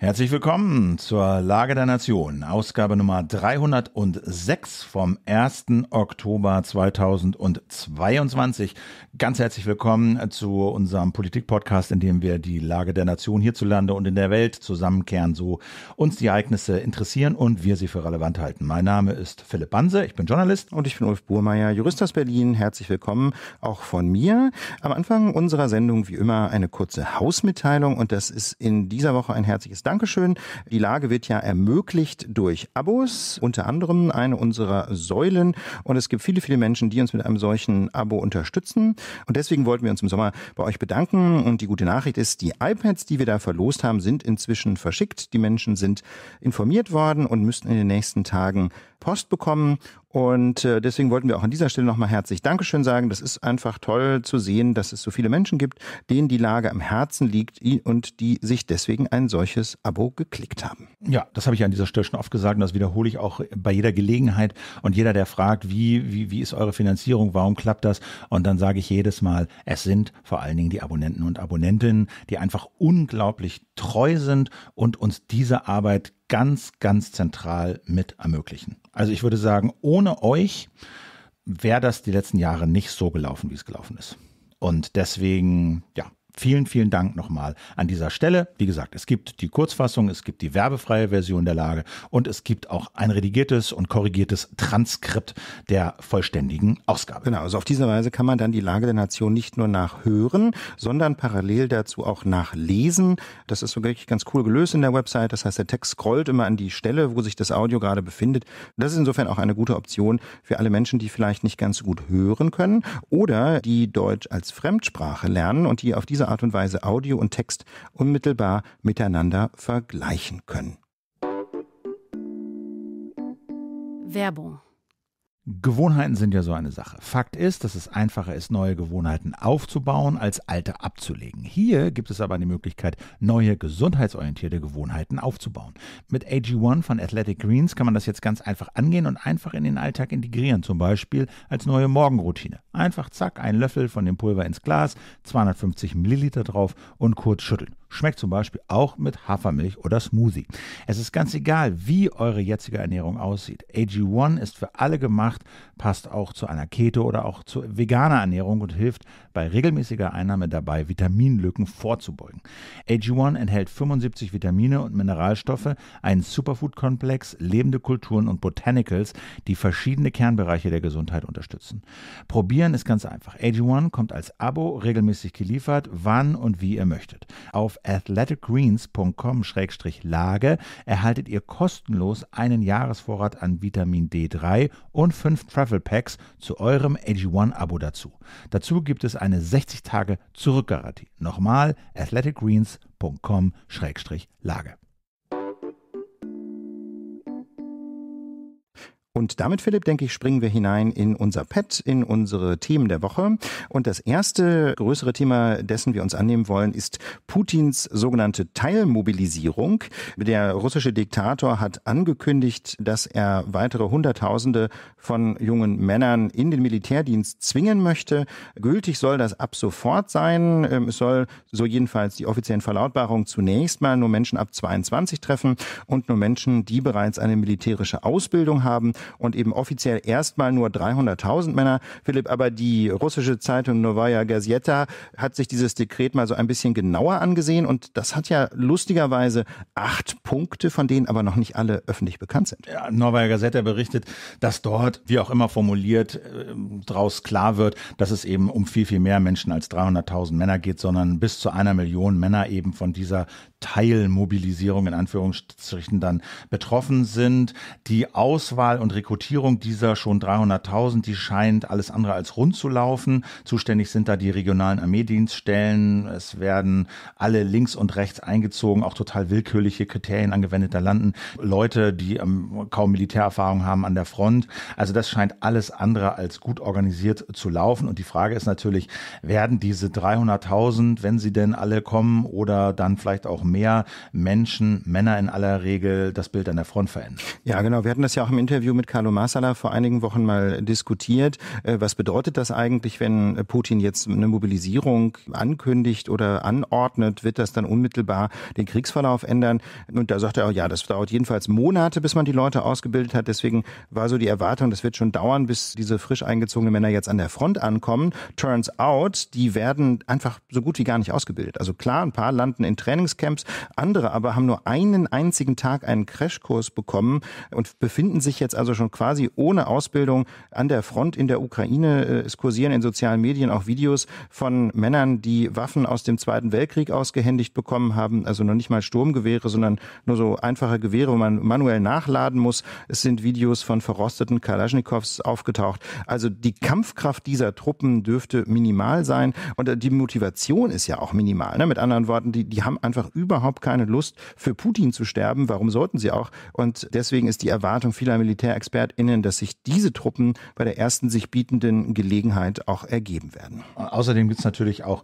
Herzlich willkommen zur Lage der Nation, Ausgabe Nummer 306 vom 1. Oktober 2022. Ganz herzlich willkommen zu unserem Politik-Podcast, in dem wir die Lage der Nation hierzulande und in der Welt zusammenkehren, so uns die Ereignisse interessieren und wir sie für relevant halten. Mein Name ist Philipp Banse, ich bin Journalist. Und ich bin Ulf Burmeier, Jurist aus Berlin. Herzlich willkommen auch von mir. Am Anfang unserer Sendung wie immer eine kurze Hausmitteilung und das ist in dieser Woche ein herzliches Dankeschön. Die Lage wird ja ermöglicht durch Abos, unter anderem eine unserer Säulen. Und es gibt viele, viele Menschen, die uns mit einem solchen Abo unterstützen. Und deswegen wollten wir uns im Sommer bei euch bedanken. Und die gute Nachricht ist, die iPads, die wir da verlost haben, sind inzwischen verschickt. Die Menschen sind informiert worden und müssten in den nächsten Tagen Post bekommen. Und äh, deswegen wollten wir auch an dieser Stelle nochmal herzlich Dankeschön sagen. Das ist einfach toll zu sehen, dass es so viele Menschen gibt, denen die Lage am Herzen liegt und die sich deswegen ein solches Abo geklickt haben. Ja, das habe ich an dieser Stelle schon oft gesagt und das wiederhole ich auch bei jeder Gelegenheit. Und jeder, der fragt, wie, wie, wie ist eure Finanzierung, warum klappt das? Und dann sage ich jedes Mal, es sind vor allen Dingen die Abonnenten und Abonnentinnen, die einfach unglaublich treu sind und uns diese Arbeit ganz, ganz zentral mit ermöglichen. Also ich würde sagen, ohne euch wäre das die letzten Jahre nicht so gelaufen, wie es gelaufen ist. Und deswegen, ja, Vielen, vielen Dank nochmal an dieser Stelle. Wie gesagt, es gibt die Kurzfassung, es gibt die werbefreie Version der Lage und es gibt auch ein redigiertes und korrigiertes Transkript der vollständigen Ausgabe. Genau, also auf diese Weise kann man dann die Lage der Nation nicht nur nachhören, sondern parallel dazu auch nachlesen. Das ist so wirklich ganz cool gelöst in der Website. Das heißt, der Text scrollt immer an die Stelle, wo sich das Audio gerade befindet. Das ist insofern auch eine gute Option für alle Menschen, die vielleicht nicht ganz so gut hören können oder die Deutsch als Fremdsprache lernen und die auf diese Art und Weise Audio und Text unmittelbar miteinander vergleichen können. Werbung Gewohnheiten sind ja so eine Sache. Fakt ist, dass es einfacher ist, neue Gewohnheiten aufzubauen, als alte abzulegen. Hier gibt es aber die Möglichkeit, neue gesundheitsorientierte Gewohnheiten aufzubauen. Mit AG1 von Athletic Greens kann man das jetzt ganz einfach angehen und einfach in den Alltag integrieren, zum Beispiel als neue Morgenroutine. Einfach zack, einen Löffel von dem Pulver ins Glas, 250 Milliliter drauf und kurz schütteln. Schmeckt zum Beispiel auch mit Hafermilch oder Smoothie. Es ist ganz egal, wie eure jetzige Ernährung aussieht. AG1 ist für alle gemacht, passt auch zu einer Keto- oder auch zu veganer Ernährung und hilft bei regelmäßiger Einnahme dabei, Vitaminlücken vorzubeugen. AG1 enthält 75 Vitamine und Mineralstoffe, einen Superfood-Komplex, lebende Kulturen und Botanicals, die verschiedene Kernbereiche der Gesundheit unterstützen. Probieren ist ganz einfach. AG1 kommt als Abo regelmäßig geliefert, wann und wie ihr möchtet. Auf athleticgreens.com-lage erhaltet ihr kostenlos einen Jahresvorrat an Vitamin D3 und fünf Travel Packs zu eurem AG1-Abo dazu. Dazu gibt es eine 60 Tage Zurückgarantie. Nochmal athleticgreens.com-lage. Und damit, Philipp, denke ich, springen wir hinein in unser Pad, in unsere Themen der Woche. Und das erste größere Thema, dessen wir uns annehmen wollen, ist Putins sogenannte Teilmobilisierung. Der russische Diktator hat angekündigt, dass er weitere Hunderttausende von jungen Männern in den Militärdienst zwingen möchte. Gültig soll das ab sofort sein. Ähm, es soll, so jedenfalls die offiziellen Verlautbarungen, zunächst mal nur Menschen ab 22 treffen und nur Menschen, die bereits eine militärische Ausbildung haben und eben offiziell erstmal nur 300.000 Männer. Philipp, aber die russische Zeitung Novaya Gazeta hat sich dieses Dekret mal so ein bisschen genauer angesehen und das hat ja lustigerweise acht Punkte, von denen aber noch nicht alle öffentlich bekannt sind. Ja, Novaya Gazeta berichtet, dass dort, wie auch immer formuliert, ähm, daraus klar wird, dass es eben um viel, viel mehr Menschen als 300.000 Männer geht, sondern bis zu einer Million Männer eben von dieser Teilmobilisierung in Anführungsstrichen dann betroffen sind. Die Auswahl und Rekrutierung dieser schon 300.000, die scheint alles andere als rund zu laufen. Zuständig sind da die regionalen Armeedienststellen. Es werden alle links und rechts eingezogen, auch total willkürliche Kriterien angewendet. Da landen Leute, die ähm, kaum Militärerfahrung haben an der Front. Also das scheint alles andere als gut organisiert zu laufen. Und die Frage ist natürlich, werden diese 300.000, wenn sie denn alle kommen oder dann vielleicht auch mehr Menschen, Männer in aller Regel, das Bild an der Front verändern. Ja, genau. Wir hatten das ja auch im Interview mit Carlo Massala vor einigen Wochen mal diskutiert. Äh, was bedeutet das eigentlich, wenn Putin jetzt eine Mobilisierung ankündigt oder anordnet? Wird das dann unmittelbar den Kriegsverlauf ändern? Und da sagt er auch, oh ja, das dauert jedenfalls Monate, bis man die Leute ausgebildet hat. Deswegen war so die Erwartung, das wird schon dauern, bis diese frisch eingezogenen Männer jetzt an der Front ankommen. Turns out, die werden einfach so gut wie gar nicht ausgebildet. Also klar, ein paar landen in Trainingscamps Studiums. Andere aber haben nur einen einzigen Tag einen Crashkurs bekommen und befinden sich jetzt also schon quasi ohne Ausbildung an der Front in der Ukraine. Äh, es kursieren in sozialen Medien auch Videos von Männern, die Waffen aus dem Zweiten Weltkrieg ausgehändigt bekommen haben. Also noch nicht mal Sturmgewehre, sondern nur so einfache Gewehre, wo man manuell nachladen muss. Es sind Videos von verrosteten Kalaschnikows aufgetaucht. Also die Kampfkraft dieser Truppen dürfte minimal sein und äh, die Motivation ist ja auch minimal. Ne? Mit anderen Worten, die, die haben einfach über überhaupt keine Lust, für Putin zu sterben. Warum sollten sie auch? Und deswegen ist die Erwartung vieler MilitärexpertInnen, dass sich diese Truppen bei der ersten sich bietenden Gelegenheit auch ergeben werden. Außerdem gibt es natürlich auch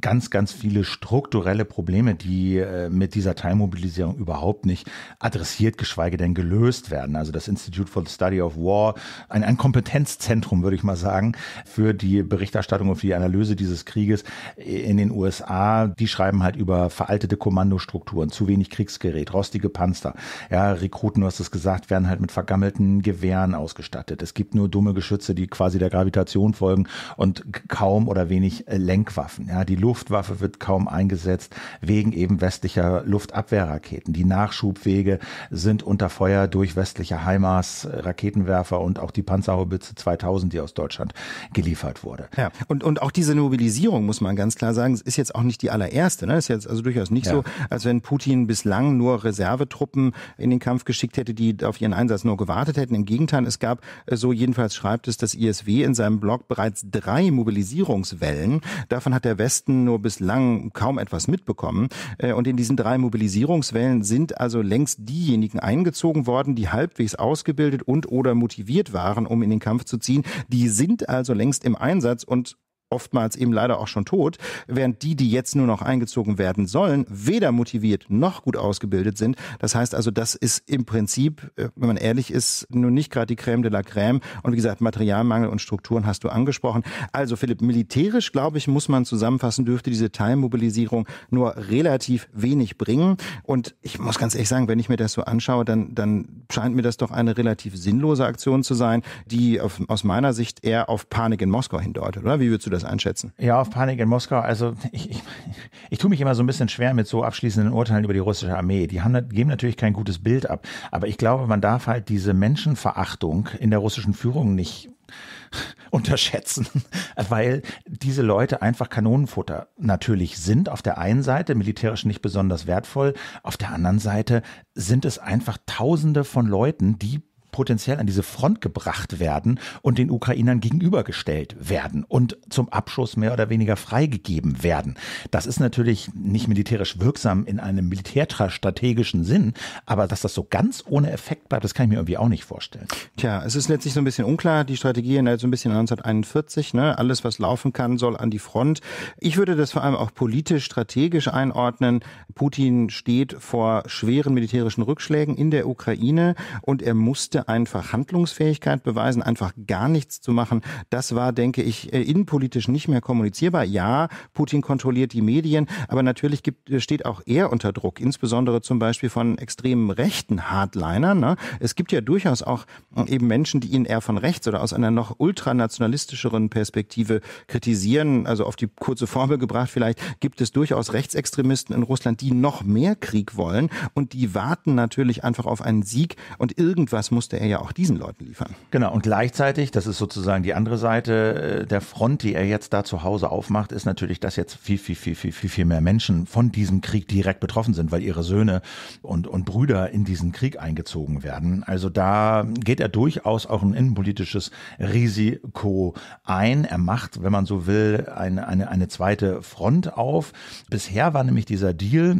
ganz, ganz viele strukturelle Probleme, die äh, mit dieser Teilmobilisierung überhaupt nicht adressiert, geschweige denn gelöst werden. Also das Institute for the Study of War, ein, ein Kompetenzzentrum, würde ich mal sagen, für die Berichterstattung und für die Analyse dieses Krieges in den USA, die schreiben halt über veraltete Kommandos Kommandostrukturen, zu wenig Kriegsgerät, rostige Panzer. Ja, Rekruten, du hast es gesagt, werden halt mit vergammelten Gewehren ausgestattet. Es gibt nur dumme Geschütze, die quasi der Gravitation folgen und kaum oder wenig äh, Lenkwaffen. Ja, die Luftwaffe wird kaum eingesetzt wegen eben westlicher Luftabwehrraketen. Die Nachschubwege sind unter Feuer durch westliche HIMARS, äh, Raketenwerfer und auch die Panzerhaubitze 2000, die aus Deutschland geliefert wurde. Ja, und, und auch diese Mobilisierung, muss man ganz klar sagen, ist jetzt auch nicht die allererste. Ne? Ist jetzt also durchaus nicht ja. so, als wenn Putin bislang nur Reservetruppen in den Kampf geschickt hätte, die auf ihren Einsatz nur gewartet hätten. Im Gegenteil, es gab, äh, so jedenfalls schreibt es das ISW in seinem Blog, bereits drei Mobilisierungswellen. Davon hat der Westen nur bislang kaum etwas mitbekommen. Äh, und in diesen drei Mobilisierungswellen sind also längst diejenigen eingezogen worden, die halbwegs ausgebildet und oder motiviert waren, um in den Kampf zu ziehen. Die sind also längst im Einsatz und oftmals eben leider auch schon tot, während die, die jetzt nur noch eingezogen werden sollen, weder motiviert noch gut ausgebildet sind. Das heißt also, das ist im Prinzip, äh, wenn man ehrlich ist, nun nicht gerade die Crème de la Crème. Und wie gesagt, Materialmangel und Strukturen hast du angesprochen. Also Philipp, militärisch, glaube ich, muss man zusammenfassen, dürfte diese Teilmobilisierung nur relativ wenig bringen. Und ich muss ganz ehrlich sagen, wenn ich mir das so anschaue, dann, dann scheint mir das doch eine relativ sinnlose Aktion zu sein, die auf, aus meiner Sicht eher auf Panik in Moskau hindeutet, oder? Wie würdest du das das einschätzen? Ja, auf Panik in Moskau. Also ich, ich, ich tue mich immer so ein bisschen schwer mit so abschließenden Urteilen über die russische Armee. Die haben, geben natürlich kein gutes Bild ab. Aber ich glaube, man darf halt diese Menschenverachtung in der russischen Führung nicht unterschätzen, weil diese Leute einfach Kanonenfutter natürlich sind. Auf der einen Seite militärisch nicht besonders wertvoll, auf der anderen Seite sind es einfach Tausende von Leuten, die potenziell an diese Front gebracht werden und den Ukrainern gegenübergestellt werden und zum Abschuss mehr oder weniger freigegeben werden. Das ist natürlich nicht militärisch wirksam in einem militärstrategischen Sinn, aber dass das so ganz ohne Effekt bleibt, das kann ich mir irgendwie auch nicht vorstellen. Tja, es ist letztlich so ein bisschen unklar. Die Strategie erinnert so ein bisschen 1941. Ne? Alles, was laufen kann, soll an die Front. Ich würde das vor allem auch politisch, strategisch einordnen. Putin steht vor schweren militärischen Rückschlägen in der Ukraine und er musste einfach Handlungsfähigkeit beweisen, einfach gar nichts zu machen. Das war, denke ich, äh, innenpolitisch nicht mehr kommunizierbar. Ja, Putin kontrolliert die Medien, aber natürlich gibt, äh, steht auch er unter Druck, insbesondere zum Beispiel von extremen rechten Hardlinern. Ne? Es gibt ja durchaus auch äh, eben Menschen, die ihn eher von rechts oder aus einer noch ultranationalistischeren Perspektive kritisieren. Also auf die kurze Formel gebracht vielleicht, gibt es durchaus Rechtsextremisten in Russland, die noch mehr Krieg wollen und die warten natürlich einfach auf einen Sieg und irgendwas muss der musste er ja auch diesen Leuten liefern. Genau, und gleichzeitig, das ist sozusagen die andere Seite äh, der Front, die er jetzt da zu Hause aufmacht, ist natürlich, dass jetzt viel, viel, viel, viel, viel, viel mehr Menschen von diesem Krieg direkt betroffen sind, weil ihre Söhne und, und Brüder in diesen Krieg eingezogen werden. Also da geht er durchaus auch ein innenpolitisches Risiko ein. Er macht, wenn man so will, eine, eine, eine zweite Front auf. Bisher war nämlich dieser Deal,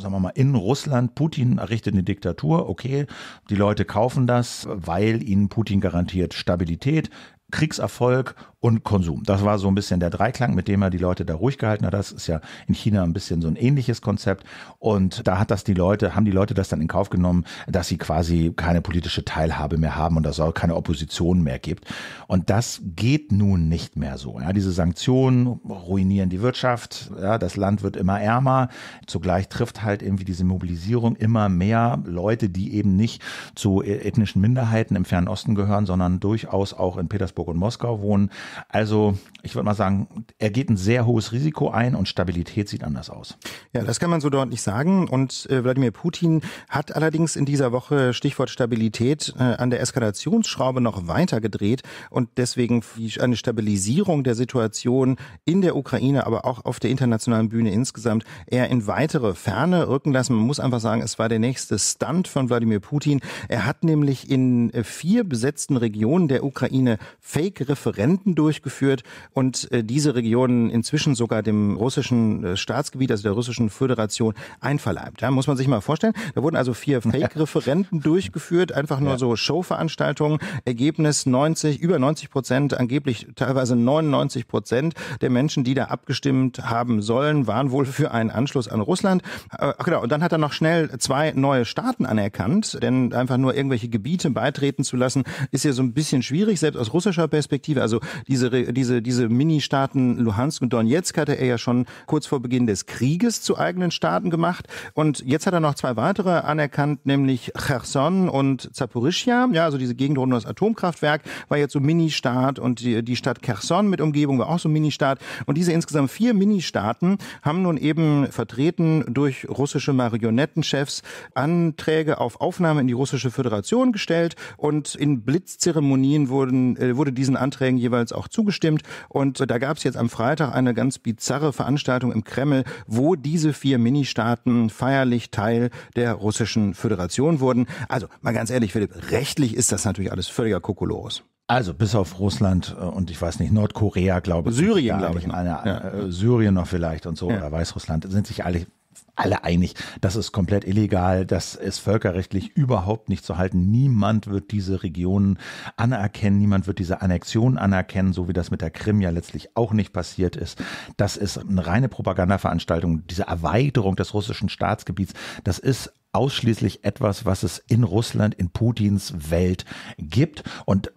sagen wir mal, in Russland, Putin errichtet eine Diktatur, okay, die Leute kaufen das, weil ihnen Putin garantiert Stabilität, Kriegserfolg und Konsum. Das war so ein bisschen der Dreiklang, mit dem er die Leute da ruhig gehalten hat. Das ist ja in China ein bisschen so ein ähnliches Konzept. Und da hat das die Leute, haben die Leute das dann in Kauf genommen, dass sie quasi keine politische Teilhabe mehr haben und dass es auch keine Opposition mehr gibt. Und das geht nun nicht mehr so. Ja, diese Sanktionen ruinieren die Wirtschaft. Ja, das Land wird immer ärmer. Zugleich trifft halt irgendwie diese Mobilisierung immer mehr Leute, die eben nicht zu e-, ethnischen Minderheiten im Fernen Osten gehören, sondern durchaus auch in Petersburg und Moskau wohnen. Also ich würde mal sagen, er geht ein sehr hohes Risiko ein und Stabilität sieht anders aus. Ja, das kann man so deutlich sagen. Und äh, Wladimir Putin hat allerdings in dieser Woche, Stichwort Stabilität, äh, an der Eskalationsschraube noch weiter gedreht und deswegen eine Stabilisierung der Situation in der Ukraine, aber auch auf der internationalen Bühne insgesamt eher in weitere Ferne rücken lassen. Man muss einfach sagen, es war der nächste Stunt von Wladimir Putin. Er hat nämlich in äh, vier besetzten Regionen der Ukraine Fake-Referenten durchgeführt und äh, diese Regionen inzwischen sogar dem russischen äh, Staatsgebiet, also der russischen Föderation, einverleibt. Ja, muss man sich mal vorstellen. Da wurden also vier Fake-Referenten durchgeführt, einfach nur ja. so Showveranstaltungen. Ergebnis 90, über 90 Prozent, angeblich teilweise 99 Prozent der Menschen, die da abgestimmt haben sollen, waren wohl für einen Anschluss an Russland. Äh, genau, und dann hat er noch schnell zwei neue Staaten anerkannt, denn einfach nur irgendwelche Gebiete beitreten zu lassen, ist ja so ein bisschen schwierig, selbst aus russischer Perspektive. Also diese, diese, diese Mini-Staaten Luhansk und Donetsk hatte er ja schon kurz vor Beginn des Krieges zu eigenen Staaten gemacht. Und jetzt hat er noch zwei weitere anerkannt, nämlich Cherson und Zaporizhia. Ja, also diese Gegend rund um das Atomkraftwerk war jetzt so Mini-Staat und die, die Stadt Cherson mit Umgebung war auch so Mini-Staat. Und diese insgesamt vier Mini-Staaten haben nun eben vertreten durch russische Marionettenchefs Anträge auf Aufnahme in die russische Föderation gestellt und in Blitzzeremonien wurden, äh, wurde diesen Anträgen jeweils auch zugestimmt. Und äh, da gab es jetzt am Freitag eine ganz bizarre Veranstaltung im Kreml, wo diese vier Ministaaten feierlich Teil der russischen Föderation wurden. Also mal ganz ehrlich, Philipp, rechtlich ist das natürlich alles völliger Kokolores. Also bis auf Russland äh, und ich weiß nicht, Nordkorea, glaube ich. Syrien, glaube ich. Noch. ja. äh, Syrien noch vielleicht und so ja. oder Weißrussland sind sich alle alle einig, das ist komplett illegal, das ist völkerrechtlich überhaupt nicht zu halten. Niemand wird diese Regionen anerkennen, niemand wird diese Annexion anerkennen, so wie das mit der Krim ja letztlich auch nicht passiert ist. Das ist eine reine Propagandaveranstaltung, diese Erweiterung des russischen Staatsgebiets, das ist ausschließlich etwas, was es in Russland, in Putins Welt gibt. Und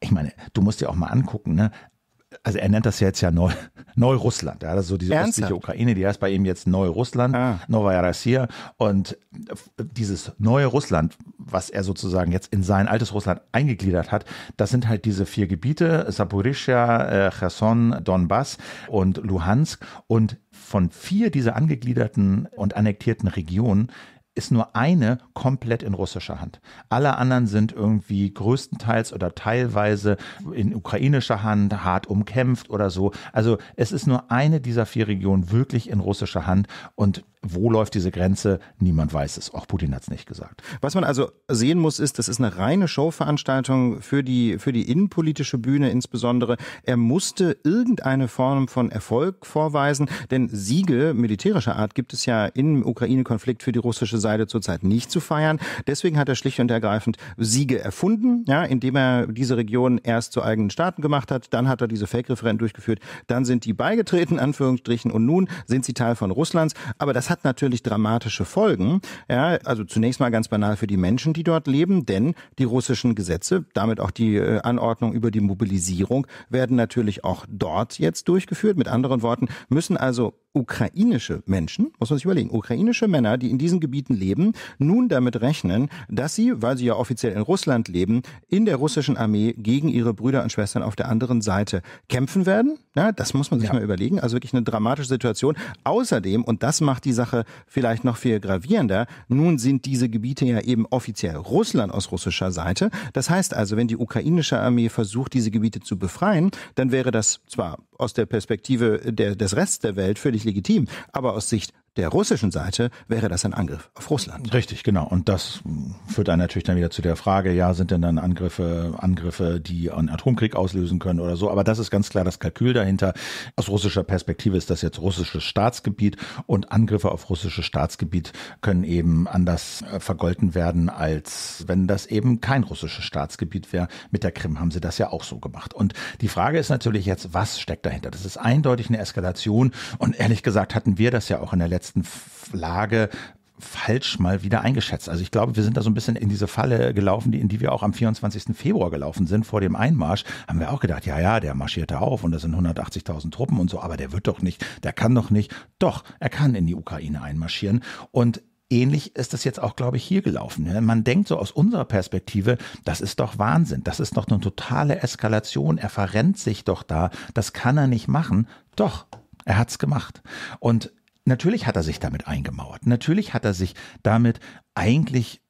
ich meine, du musst dir auch mal angucken, ne? also er nennt das ja jetzt ja Neu, Neu-Russland. ja, das so diese Ernsthaft? östliche Ukraine, die heißt bei ihm jetzt Neurussland, ah. Novaya Rossiya und dieses neue Russland, was er sozusagen jetzt in sein altes Russland eingegliedert hat, das sind halt diese vier Gebiete, Saporischja, äh, Cherson, Donbass und Luhansk und von vier dieser angegliederten und annektierten Regionen ist nur eine komplett in russischer Hand. Alle anderen sind irgendwie größtenteils oder teilweise in ukrainischer Hand, hart umkämpft oder so. Also es ist nur eine dieser vier Regionen wirklich in russischer Hand und wo läuft diese Grenze? Niemand weiß es. Auch Putin hat es nicht gesagt. Was man also sehen muss, ist, das ist eine reine Showveranstaltung für die, für die innenpolitische Bühne insbesondere. Er musste irgendeine Form von Erfolg vorweisen, denn Siege militärischer Art gibt es ja im Ukraine-Konflikt für die russische Seite zurzeit nicht zu feiern. Deswegen hat er schlicht und ergreifend Siege erfunden, ja, indem er diese Region erst zu eigenen Staaten gemacht hat, dann hat er diese Fake-Referenten durchgeführt, dann sind die beigetreten, Anführungsstrichen, und nun sind sie Teil von Russlands. Aber das hat natürlich dramatische Folgen. Ja, also zunächst mal ganz banal für die Menschen, die dort leben, denn die russischen Gesetze, damit auch die äh, Anordnung über die Mobilisierung, werden natürlich auch dort jetzt durchgeführt. Mit anderen Worten, müssen also ukrainische Menschen, muss man sich überlegen, ukrainische Männer, die in diesen Gebieten leben, nun damit rechnen, dass sie, weil sie ja offiziell in Russland leben, in der russischen Armee gegen ihre Brüder und Schwestern auf der anderen Seite kämpfen werden. Ja, das muss man sich ja. mal überlegen. Also wirklich eine dramatische Situation. Außerdem, und das macht die Sache vielleicht noch viel gravierender, nun sind diese Gebiete ja eben offiziell Russland aus russischer Seite. Das heißt also, wenn die ukrainische Armee versucht, diese Gebiete zu befreien, dann wäre das zwar aus der Perspektive der, des Rests der Welt völlig völlig legitim. Aber aus Sicht der russischen Seite wäre das ein Angriff auf Russland. Richtig, genau. Und das hm, führt dann natürlich dann wieder zu der Frage, ja, sind denn dann Angriffe, Angriffe, die einen Atomkrieg auslösen können oder so. Aber das ist ganz klar das Kalkül dahinter. Aus russischer Perspektive ist das jetzt russisches Staatsgebiet und Angriffe auf russisches Staatsgebiet können eben anders äh, vergolten werden, als wenn das eben kein russisches Staatsgebiet wäre. Mit der Krim haben sie das ja auch so gemacht. Und die Frage ist natürlich jetzt, was steckt dahinter? Das ist eindeutig eine Eskalation. Und ehrlich gesagt hatten wir das ja auch in der letzten letzten Lage falsch mal wieder eingeschätzt. Also ich glaube, wir sind da so ein bisschen in diese Falle gelaufen, die, in die wir auch am 24. Februar gelaufen sind, vor dem Einmarsch, haben wir auch gedacht, ja, ja, der marschiert da auf und da sind 180.000 Truppen und so, aber der wird doch nicht, der kann doch nicht. Doch, er kann in die Ukraine einmarschieren und Ähnlich ist das jetzt auch, glaube ich, hier gelaufen. Man denkt so aus unserer Perspektive, das ist doch Wahnsinn, das ist doch eine totale Eskalation, er verrennt sich doch da, das kann er nicht machen. Doch, er hat es gemacht. Und natürlich hat er sich damit eingemauert. Natürlich hat er sich damit eigentlich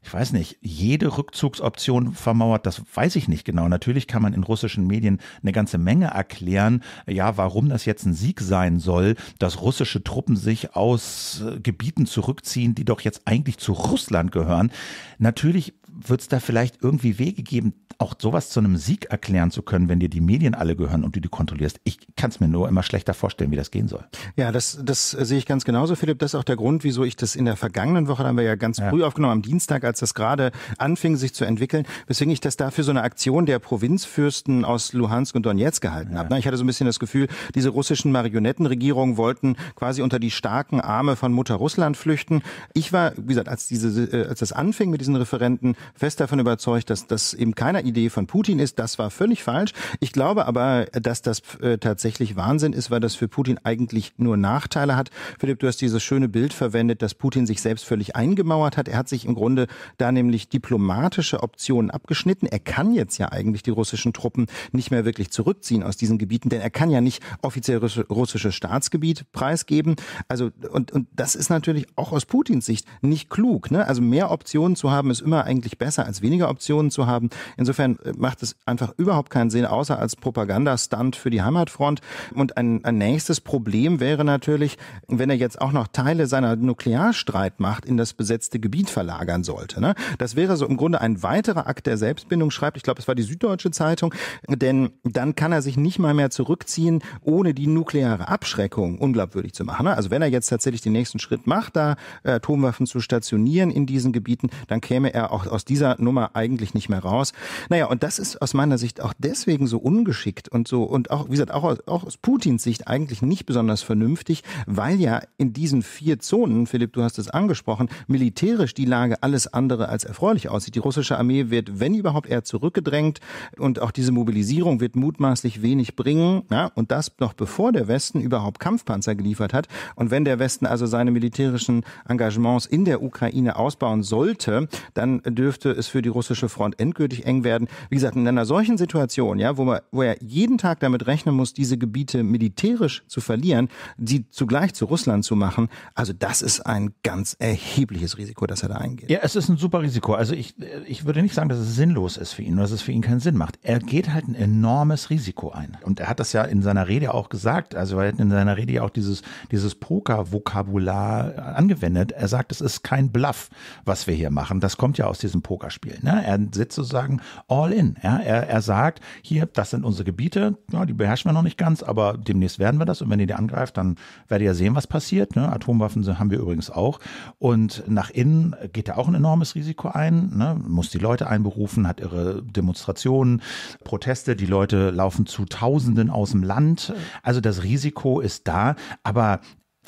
ich weiß nicht, jede Rückzugsoption vermauert, das weiß ich nicht genau. Natürlich kann man in russischen Medien eine ganze Menge erklären, ja, warum das jetzt ein Sieg sein soll, dass russische Truppen sich aus äh, Gebieten zurückziehen, die doch jetzt eigentlich zu Russland gehören. Natürlich wird es da vielleicht irgendwie Wege geben, auch sowas zu einem Sieg erklären zu können, wenn dir die Medien alle gehören und du die kontrollierst? Ich kann es mir nur immer schlechter vorstellen, wie das gehen soll. Ja, das, das äh, sehe ich ganz genauso, Philipp. Das ist auch der Grund, wieso ich das in der vergangenen Woche, da haben wir ja ganz ja. früh aufgenommen, am Dienstag, als das gerade anfing, sich zu entwickeln, weswegen ich das dafür so eine Aktion der Provinzfürsten aus Luhansk und Donetsk gehalten ja. habe. Ich hatte so ein bisschen das Gefühl, diese russischen Marionettenregierungen wollten quasi unter die starken Arme von Mutter Russland flüchten. Ich war, wie gesagt, als, diese, äh, als das anfing mit diesen Referenten, fest davon überzeugt, dass das eben keine Idee von Putin ist. Das war völlig falsch. Ich glaube aber, dass das äh, tatsächlich Wahnsinn ist, weil das für Putin eigentlich nur Nachteile hat. Philipp, du hast dieses schöne Bild verwendet, dass Putin sich selbst völlig eingemauert hat. Er hat sich im Grunde da nämlich diplomatische Optionen abgeschnitten. Er kann jetzt ja eigentlich die russischen Truppen nicht mehr wirklich zurückziehen aus diesen Gebieten, denn er kann ja nicht offiziell russische Staatsgebiet preisgeben. Also, und, und das ist natürlich auch aus Putins Sicht nicht klug. Ne? Also mehr Optionen zu haben, ist immer eigentlich deutlich besser, als weniger Optionen zu haben. Insofern äh, macht es einfach überhaupt keinen Sinn, außer als Propagandastunt für die Heimatfront. Und ein, ein nächstes Problem wäre natürlich, wenn er jetzt auch noch Teile seiner Nuklearstreitmacht in das besetzte Gebiet verlagern sollte. Ne? Das wäre so im Grunde ein weiterer Akt der Selbstbindung, schreibt, ich glaube, es war die Süddeutsche Zeitung, denn dann kann er sich nicht mal mehr zurückziehen, ohne die nukleare Abschreckung unglaubwürdig zu machen. Ne? Also wenn er jetzt tatsächlich den nächsten Schritt macht, da äh, Atomwaffen zu stationieren in diesen Gebieten, dann käme er auch aus dieser Nummer eigentlich nicht mehr raus. Naja, und das ist aus meiner Sicht auch deswegen so ungeschickt und so und auch, wie gesagt, auch aus, auch aus Putins Sicht eigentlich nicht besonders vernünftig, weil ja in diesen vier Zonen, Philipp, du hast es angesprochen, militärisch die Lage alles andere als erfreulich aussieht. Die russische Armee wird, wenn überhaupt, eher zurückgedrängt und auch diese Mobilisierung wird mutmaßlich wenig bringen. Ja, und das noch bevor der Westen überhaupt Kampfpanzer geliefert hat. Und wenn der Westen also seine militärischen Engagements in der Ukraine ausbauen sollte, dann dürfte dürfte es für die russische Front endgültig eng werden. Wie gesagt, in einer solchen Situation, ja, wo man, wo er jeden Tag damit rechnen muss, diese Gebiete militärisch zu verlieren, sie zugleich zu Russland zu machen, also das ist ein ganz erhebliches Risiko, das er da eingeht. Ja, es ist ein super Risiko. Also ich, ich würde nicht sagen, dass es sinnlos ist für ihn oder dass es für ihn keinen Sinn macht. Er geht halt ein enormes Risiko ein. Und er hat das ja in seiner Rede auch gesagt. Also er hat in seiner Rede ja auch dieses, dieses Poker-Vokabular angewendet. Er sagt, es ist kein Bluff, was wir hier machen. Das kommt ja aus diesem Pokerspiel. Ne? Er sitzt sozusagen all in. Ja? Er, er sagt, hier, das sind unsere Gebiete, ja, die beherrschen wir noch nicht ganz, aber demnächst werden wir das. Und wenn ihr die angreift, dann werdet ihr sehen, was passiert. Ne? Atomwaffen haben wir übrigens auch. Und nach innen geht er auch ein enormes Risiko ein, ne? muss die Leute einberufen, hat ihre Demonstrationen, Proteste, die Leute laufen zu Tausenden aus dem Land. Also das Risiko ist da, aber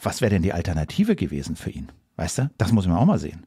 was wäre denn die Alternative gewesen für ihn? Weißt du, das muss man auch mal sehen.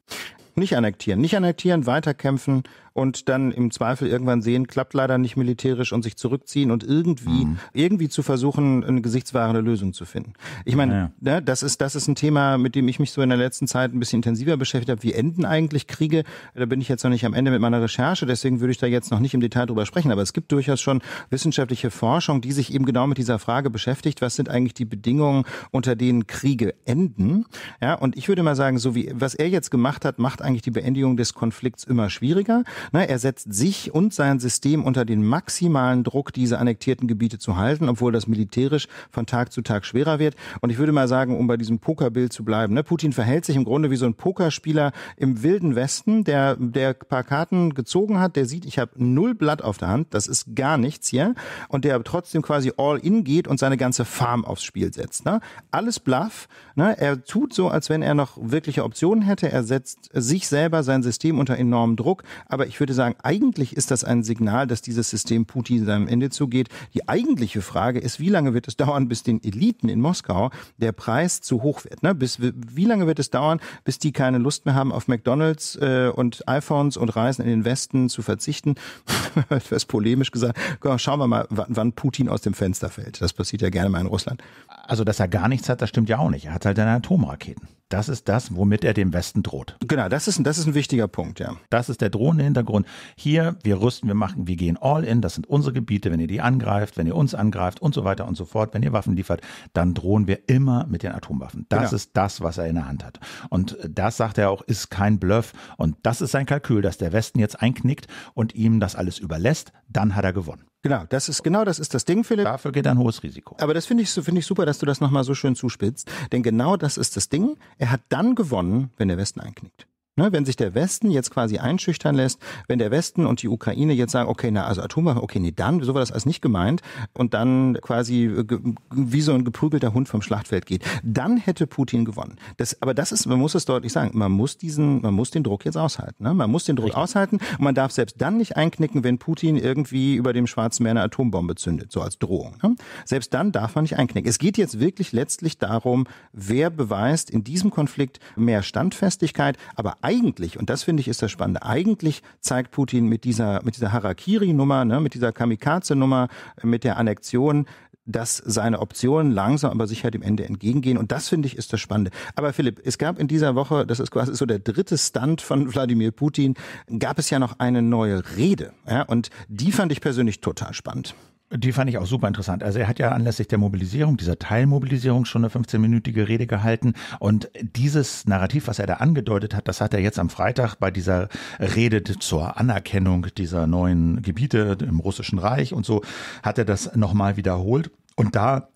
Nicht annektieren, nicht annektieren, weiterkämpfen und dann im Zweifel irgendwann sehen, klappt leider nicht militärisch und sich zurückziehen und irgendwie, mhm. irgendwie zu versuchen, eine gesichtswahrende Lösung zu finden. Ich meine, ja. ne, das ist, das ist ein Thema, mit dem ich mich so in der letzten Zeit ein bisschen intensiver beschäftigt habe. Wie enden eigentlich Kriege? Da bin ich jetzt noch nicht am Ende mit meiner Recherche, deswegen würde ich da jetzt noch nicht im Detail drüber sprechen. Aber es gibt durchaus schon wissenschaftliche Forschung, die sich eben genau mit dieser Frage beschäftigt. Was sind eigentlich die Bedingungen, unter denen Kriege enden? Ja, und ich würde mal sagen, so wie, was er jetzt gemacht hat, macht eigentlich die Beendigung des Konflikts immer schwieriger. Ne, er setzt sich und sein System unter den maximalen Druck, diese annektierten Gebiete zu halten, obwohl das militärisch von Tag zu Tag schwerer wird. Und ich würde mal sagen, um bei diesem Pokerbild zu bleiben, ne, Putin verhält sich im Grunde wie so ein Pokerspieler im wilden Westen, der, der paar Karten gezogen hat, der sieht, ich habe null Blatt auf der Hand, das ist gar nichts hier, und der trotzdem quasi all in geht und seine ganze Farm aufs Spiel setzt. Ne. Alles Bluff. Er tut so, als wenn er noch wirkliche Optionen hätte. Er setzt sich sich selber, sein System unter enormen Druck. Aber ich würde sagen, eigentlich ist das ein Signal, dass dieses System Putin seinem Ende zugeht. Die eigentliche Frage ist, wie lange wird es dauern, bis den Eliten in Moskau der Preis zu hoch wird? Ne? Bis, wie lange wird es dauern, bis die keine Lust mehr haben, auf McDonalds äh, und iPhones und Reisen in den Westen zu verzichten? Etwas polemisch gesagt. Schauen wir mal, wann Putin aus dem Fenster fällt. Das passiert ja gerne mal in Russland. Also, dass er gar nichts hat, das stimmt ja auch nicht. Er hat halt seine Atomraketen das ist das, womit er dem Westen droht. Genau, das ist, das ist ein wichtiger Punkt, ja. Das ist der drohende Hintergrund. Hier, wir rüsten, wir machen, wir gehen all in, das sind unsere Gebiete. Wenn ihr die angreift, wenn ihr uns angreift und so weiter und so fort, wenn ihr Waffen liefert, dann drohen wir immer mit den Atomwaffen. Das genau. ist das, was er in der Hand hat. Und äh, das, sagt er auch, ist kein Bluff. Und das ist sein Kalkül, dass der Westen jetzt einknickt und ihm das alles überlässt. Dann hat er gewonnen. Genau, das ist genau das ist das Ding, Philipp. Dafür geht ein hohes Risiko. Aber das finde ich, finde ich super, dass du das nochmal so schön zuspitzt. Denn genau das ist das Ding. Er hat dann gewonnen, wenn der Westen einknickt. Ne, wenn sich der Westen jetzt quasi einschüchtern lässt, wenn der Westen und die Ukraine jetzt sagen, okay, na, also Atomwaffen, okay, nee, dann, so war das alles nicht gemeint, und dann quasi äh, wie so ein geprügelter Hund vom Schlachtfeld geht, dann hätte Putin gewonnen. Das, aber das ist, man muss es deutlich sagen, man muss diesen, man muss den Druck jetzt aushalten. Ne? Man muss den Druck Richtig. aushalten und man darf selbst dann nicht einknicken, wenn Putin irgendwie über dem Schwarzen Meer eine Atombombe zündet, so als Drohung. Ne? Selbst dann darf man nicht einknicken. Es geht jetzt wirklich letztlich darum, wer beweist in diesem Konflikt mehr Standfestigkeit, aber eigentlich, und das finde ich ist das Spannende, eigentlich zeigt Putin mit dieser, mit dieser Harakiri-Nummer, ne, mit dieser Kamikaze-Nummer, äh, mit der Annexion, dass seine Optionen langsam aber sicher dem Ende entgegengehen. Und das finde ich ist das Spannende. Aber Philipp, es gab in dieser Woche, das ist quasi so der dritte Stunt von Wladimir Putin, gab es ja noch eine neue Rede. Ja, und die fand ich persönlich total spannend. Die fand ich auch super interessant. Also er hat ja anlässlich der Mobilisierung, dieser Teilmobilisierung schon eine 15-minütige Rede gehalten und dieses Narrativ, was er da angedeutet hat, das hat er jetzt am Freitag bei dieser Rede zur Anerkennung dieser neuen Gebiete im russischen Reich und so hat er das nochmal wiederholt und da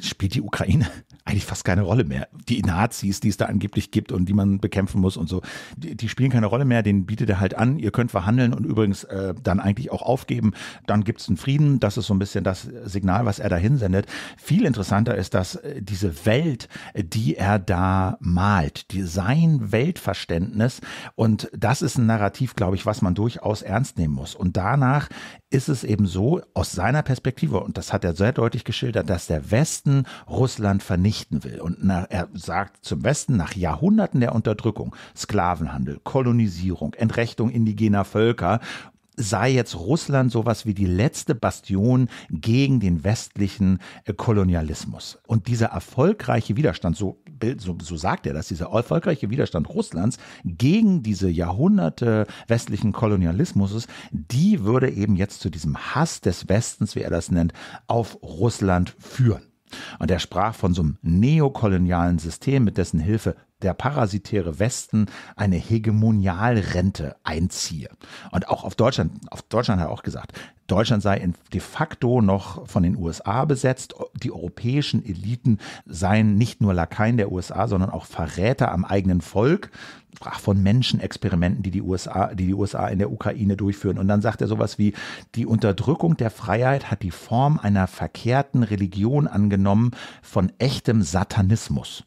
spielt die Ukraine eigentlich fast keine Rolle mehr. Die Nazis, die es da angeblich gibt und die man bekämpfen muss und so, die, die spielen keine Rolle mehr. Den bietet er halt an, ihr könnt verhandeln und übrigens äh, dann eigentlich auch aufgeben. Dann gibt es einen Frieden. Das ist so ein bisschen das Signal, was er da hinsendet. Viel interessanter ist, dass äh, diese Welt, die er da malt, die, sein Weltverständnis und das ist ein Narrativ, glaube ich, was man durchaus ernst nehmen muss. Und danach ist es eben so, aus seiner Perspektive, und das hat er sehr deutlich geschildert, dass der Westen Russland vernichten will. Und nach, er sagt zum Westen, nach Jahrhunderten der Unterdrückung, Sklavenhandel, Kolonisierung, Entrechtung indigener Völker sei jetzt Russland sowas wie die letzte Bastion gegen den westlichen äh, Kolonialismus. Und dieser erfolgreiche Widerstand, so, so, so sagt er das, dieser erfolgreiche Widerstand Russlands gegen diese Jahrhunderte westlichen Kolonialismus, die würde eben jetzt zu diesem Hass des Westens, wie er das nennt, auf Russland führen. Und er sprach von so einem neokolonialen System, mit dessen Hilfe der parasitäre Westen eine Hegemonialrente einziehe. Und auch auf Deutschland, auf Deutschland hat er auch gesagt, Deutschland sei de facto noch von den USA besetzt. Die europäischen Eliten seien nicht nur Lakaien der USA, sondern auch Verräter am eigenen Volk. Sprach von Menschenexperimenten, die die USA, die die USA in der Ukraine durchführen. Und dann sagt er sowas wie, die Unterdrückung der Freiheit hat die Form einer verkehrten Religion angenommen von echtem Satanismus.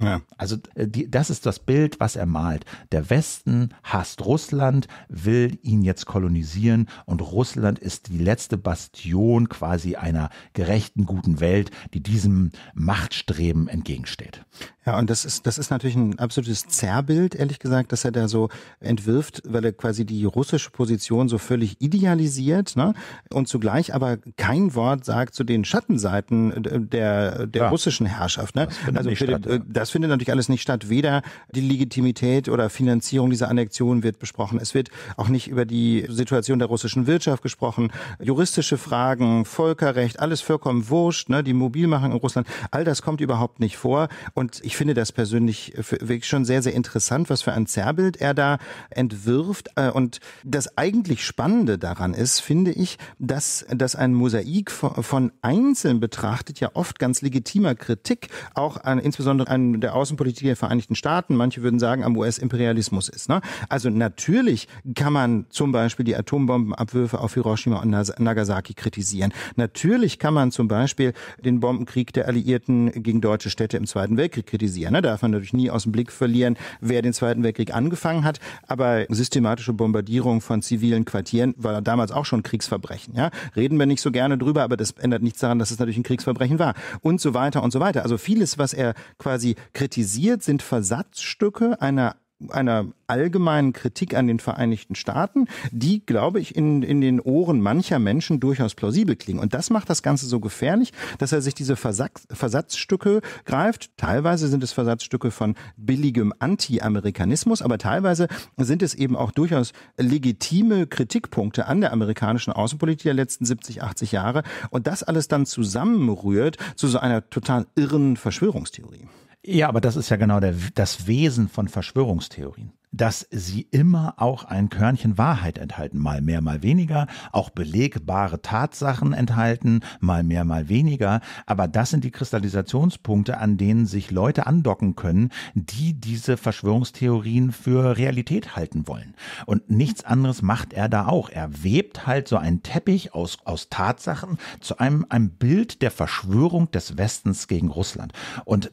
Ja. Also äh, die, das ist das Bild, was er malt. Der Westen hasst Russland, will ihn jetzt kolonisieren und Russland ist die letzte Bastion quasi einer gerechten, guten Welt, die diesem Machtstreben entgegensteht. Ja, und das ist, das ist natürlich ein absolutes Zerrbild, ehrlich gesagt, dass er da so entwirft, weil er quasi die russische Position so völlig idealisiert ne? und zugleich aber kein Wort sagt zu den Schattenseiten äh, der, der ja. russischen Herrschaft. Ne? Das also das findet natürlich alles nicht statt. Weder die Legitimität oder Finanzierung dieser Annexion wird besprochen. Es wird auch nicht über die Situation der russischen Wirtschaft gesprochen. Juristische Fragen, Völkerrecht, alles vollkommen wurscht. Ne? Die Mobilmachung in Russland, all das kommt überhaupt nicht vor. Und ich finde das persönlich wirklich schon sehr, sehr interessant, was für ein Zerrbild er da entwirft. Äh, und das eigentlich Spannende daran ist, finde ich, dass, dass ein Mosaik von, Einzelnen betrachtet ja oft ganz legitimer Kritik auch an, insbesondere an der Außenpolitik der Vereinigten Staaten, manche würden sagen, am US-Imperialismus ist. Ne? Also natürlich kann man zum Beispiel die Atombombenabwürfe auf Hiroshima und Nagasaki kritisieren. Natürlich kann man zum Beispiel den Bombenkrieg der Alliierten gegen deutsche Städte im Zweiten Weltkrieg kritisieren. Da ne? darf man natürlich nie aus dem Blick verlieren, wer den Zweiten Weltkrieg angefangen hat. Aber systematische Bombardierung von zivilen Quartieren war damals auch schon Kriegsverbrechen. Ja? Reden wir nicht so gerne drüber, aber das ändert nichts daran, dass es natürlich ein Kriegsverbrechen war. Und so weiter und so weiter. Also vieles, was er quasi Kritisiert sind Versatzstücke einer einer allgemeinen Kritik an den Vereinigten Staaten, die, glaube ich, in, in den Ohren mancher Menschen durchaus plausibel klingen. Und das macht das Ganze so gefährlich, dass er sich diese Versatz, Versatzstücke greift. Teilweise sind es Versatzstücke von billigem Anti-Amerikanismus, aber teilweise sind es eben auch durchaus legitime Kritikpunkte an der amerikanischen Außenpolitik der letzten 70, 80 Jahre. Und das alles dann zusammenrührt zu so einer total irren Verschwörungstheorie. Ja, aber das ist ja genau der, das Wesen von Verschwörungstheorien dass sie immer auch ein Körnchen Wahrheit enthalten, mal mehr, mal weniger, auch belegbare Tatsachen enthalten, mal mehr, mal weniger, aber das sind die Kristallisationspunkte, an denen sich Leute andocken können, die diese Verschwörungstheorien für Realität halten wollen. Und nichts anderes macht er da auch. Er webt halt so einen Teppich aus, aus Tatsachen zu einem, einem Bild der Verschwörung des Westens gegen Russland. Und